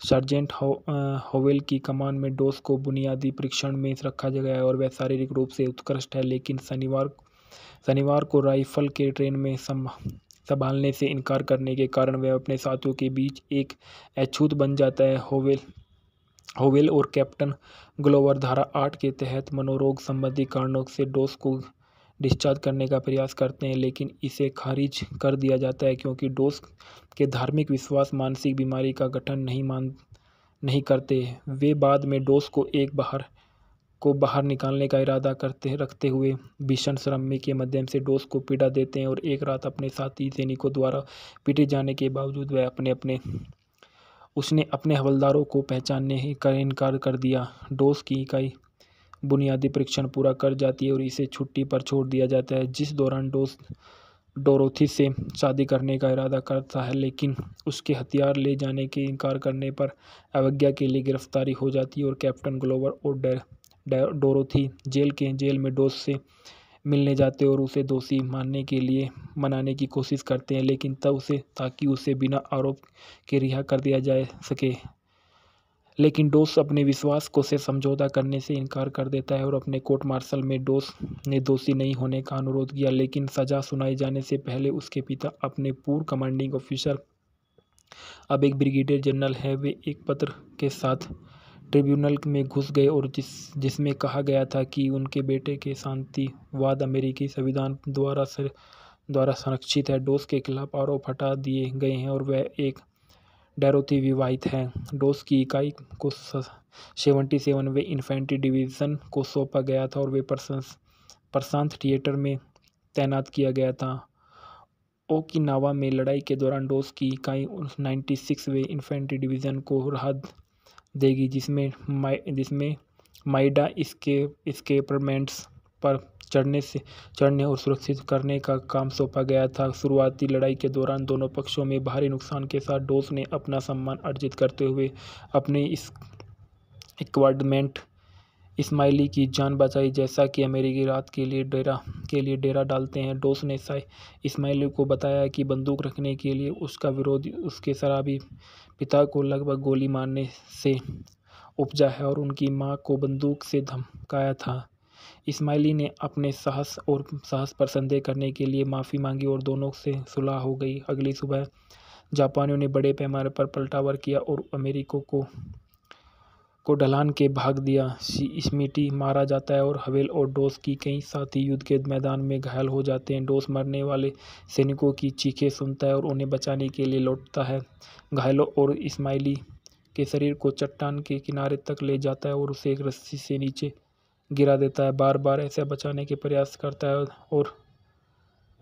सर्जेंट होवेल की कमान में डोस को बुनियादी परीक्षण में रखा गया और वह शारीरिक रूप से उत्कृष्ट है लेकिन शनिवार शनिवार को राइफल के ट्रेन में संभालने से इनकार करने के कारण वह अपने साथियों के बीच एक अछूत बन जाता है होवेल होवेल और कैप्टन ग्लोवर धारा आठ के तहत मनोरोग संबंधी कारणों से डोस को डिस्चार्ज करने का प्रयास करते हैं लेकिन इसे खारिज कर दिया जाता है क्योंकि डोस के धार्मिक विश्वास मानसिक बीमारी का गठन नहीं मान नहीं करते वे बाद में डोस को एक बाहर को बाहर निकालने का इरादा करते रखते हुए भीषण श्रमी के माध्यम से डोस को पीड़ा देते हैं और एक रात अपने साथी सैनिकों द्वारा पीटे जाने के बावजूद वह अपने अपने उसने अपने हवलदारों को पहचानने का इनकार कर दिया डोस की इकाई बुनियादी परीक्षण पूरा कर जाती है और इसे छुट्टी पर छोड़ दिया जाता है जिस दौरान डोस डोरोथी से शादी करने का इरादा करता है लेकिन उसके हथियार ले जाने के इनकार करने पर अवज्ञा के लिए गिरफ्तारी हो जाती है और कैप्टन ग्लोवर और डर डोरोथी जेल के जेल में डोस से मिलने जाते और उसे दोषी मानने के लिए मनाने की कोशिश करते हैं लेकिन तब उसे ताकि उसे बिना आरोप के रिहा कर दिया जा सके लेकिन डोस अपने विश्वास को से समझौता करने से इनकार कर देता है और अपने कोर्ट मार्शल में डोस ने दोषी नहीं होने का अनुरोध किया लेकिन सज़ा सुनाए जाने से पहले उसके पिता अपने पूर्व कमांडिंग ऑफिसर अब एक ब्रिगेडियर जनरल है वे एक पत्र के साथ ट्रिब्यूनल में घुस गए और जिस जिसमें कहा गया था कि उनके बेटे के शांतिवाद अमेरिकी संविधान द्वारा सर द्वारा संरक्षित है डोस के खिलाफ आरोप हटा दिए गए हैं और वह एक डैरोथी विवाहित हैं डोस की इकाई को सेवेंटी सेवनवे इन्फेंट्री डिवीज़न को सौंपा गया था और वे प्रशांत थिएटर में तैनात किया गया था ओकिनावा में लड़ाई के दौरान डोस की इकाई नाइन्टी सिक्सवें इन्फेंट्री डिवीज़न को राहत देगी जिसमें जिसमें माइडा इसके स्केपरमेंट्स पर चढ़ने से चढ़ने और सुरक्षित करने का काम सौंपा गया था शुरुआती लड़ाई के दौरान दोनों पक्षों में भारी नुकसान के साथ डोस ने अपना सम्मान अर्जित करते हुए अपने इस इक्वाडमेंट इस्माइली की जान बचाई जैसा कि अमेरिकी रात के लिए डेरा के लिए डेरा डालते हैं डोस ने इस्माइली को बताया कि बंदूक रखने के लिए उसका विरोध उसके शराबी पिता को लगभग गोली मारने से उपजा है और उनकी मां को बंदूक से धमकाया था इस्माइली ने अपने साहस और साहस पर संदेह करने के लिए माफ़ी मांगी और दोनों से सुलह हो गई अगली सुबह जापानियों ने बड़े पैमाने पर पलटावर किया और अमेरिकों को को ढलान के भाग दिया इस्मिटी मारा जाता है और हवेल और डोस की कई साथी युद्ध के मैदान में घायल हो जाते हैं डोस मरने वाले सैनिकों की चीखें सुनता है और उन्हें बचाने के लिए लौटता है घायलों और इस्माइली के शरीर को चट्टान के किनारे तक ले जाता है और उसे एक रस्सी से नीचे गिरा देता है बार बार ऐसे बचाने के प्रयास करता है और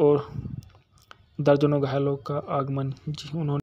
और दर्जनों घायलों का आगमन जी उन्होंने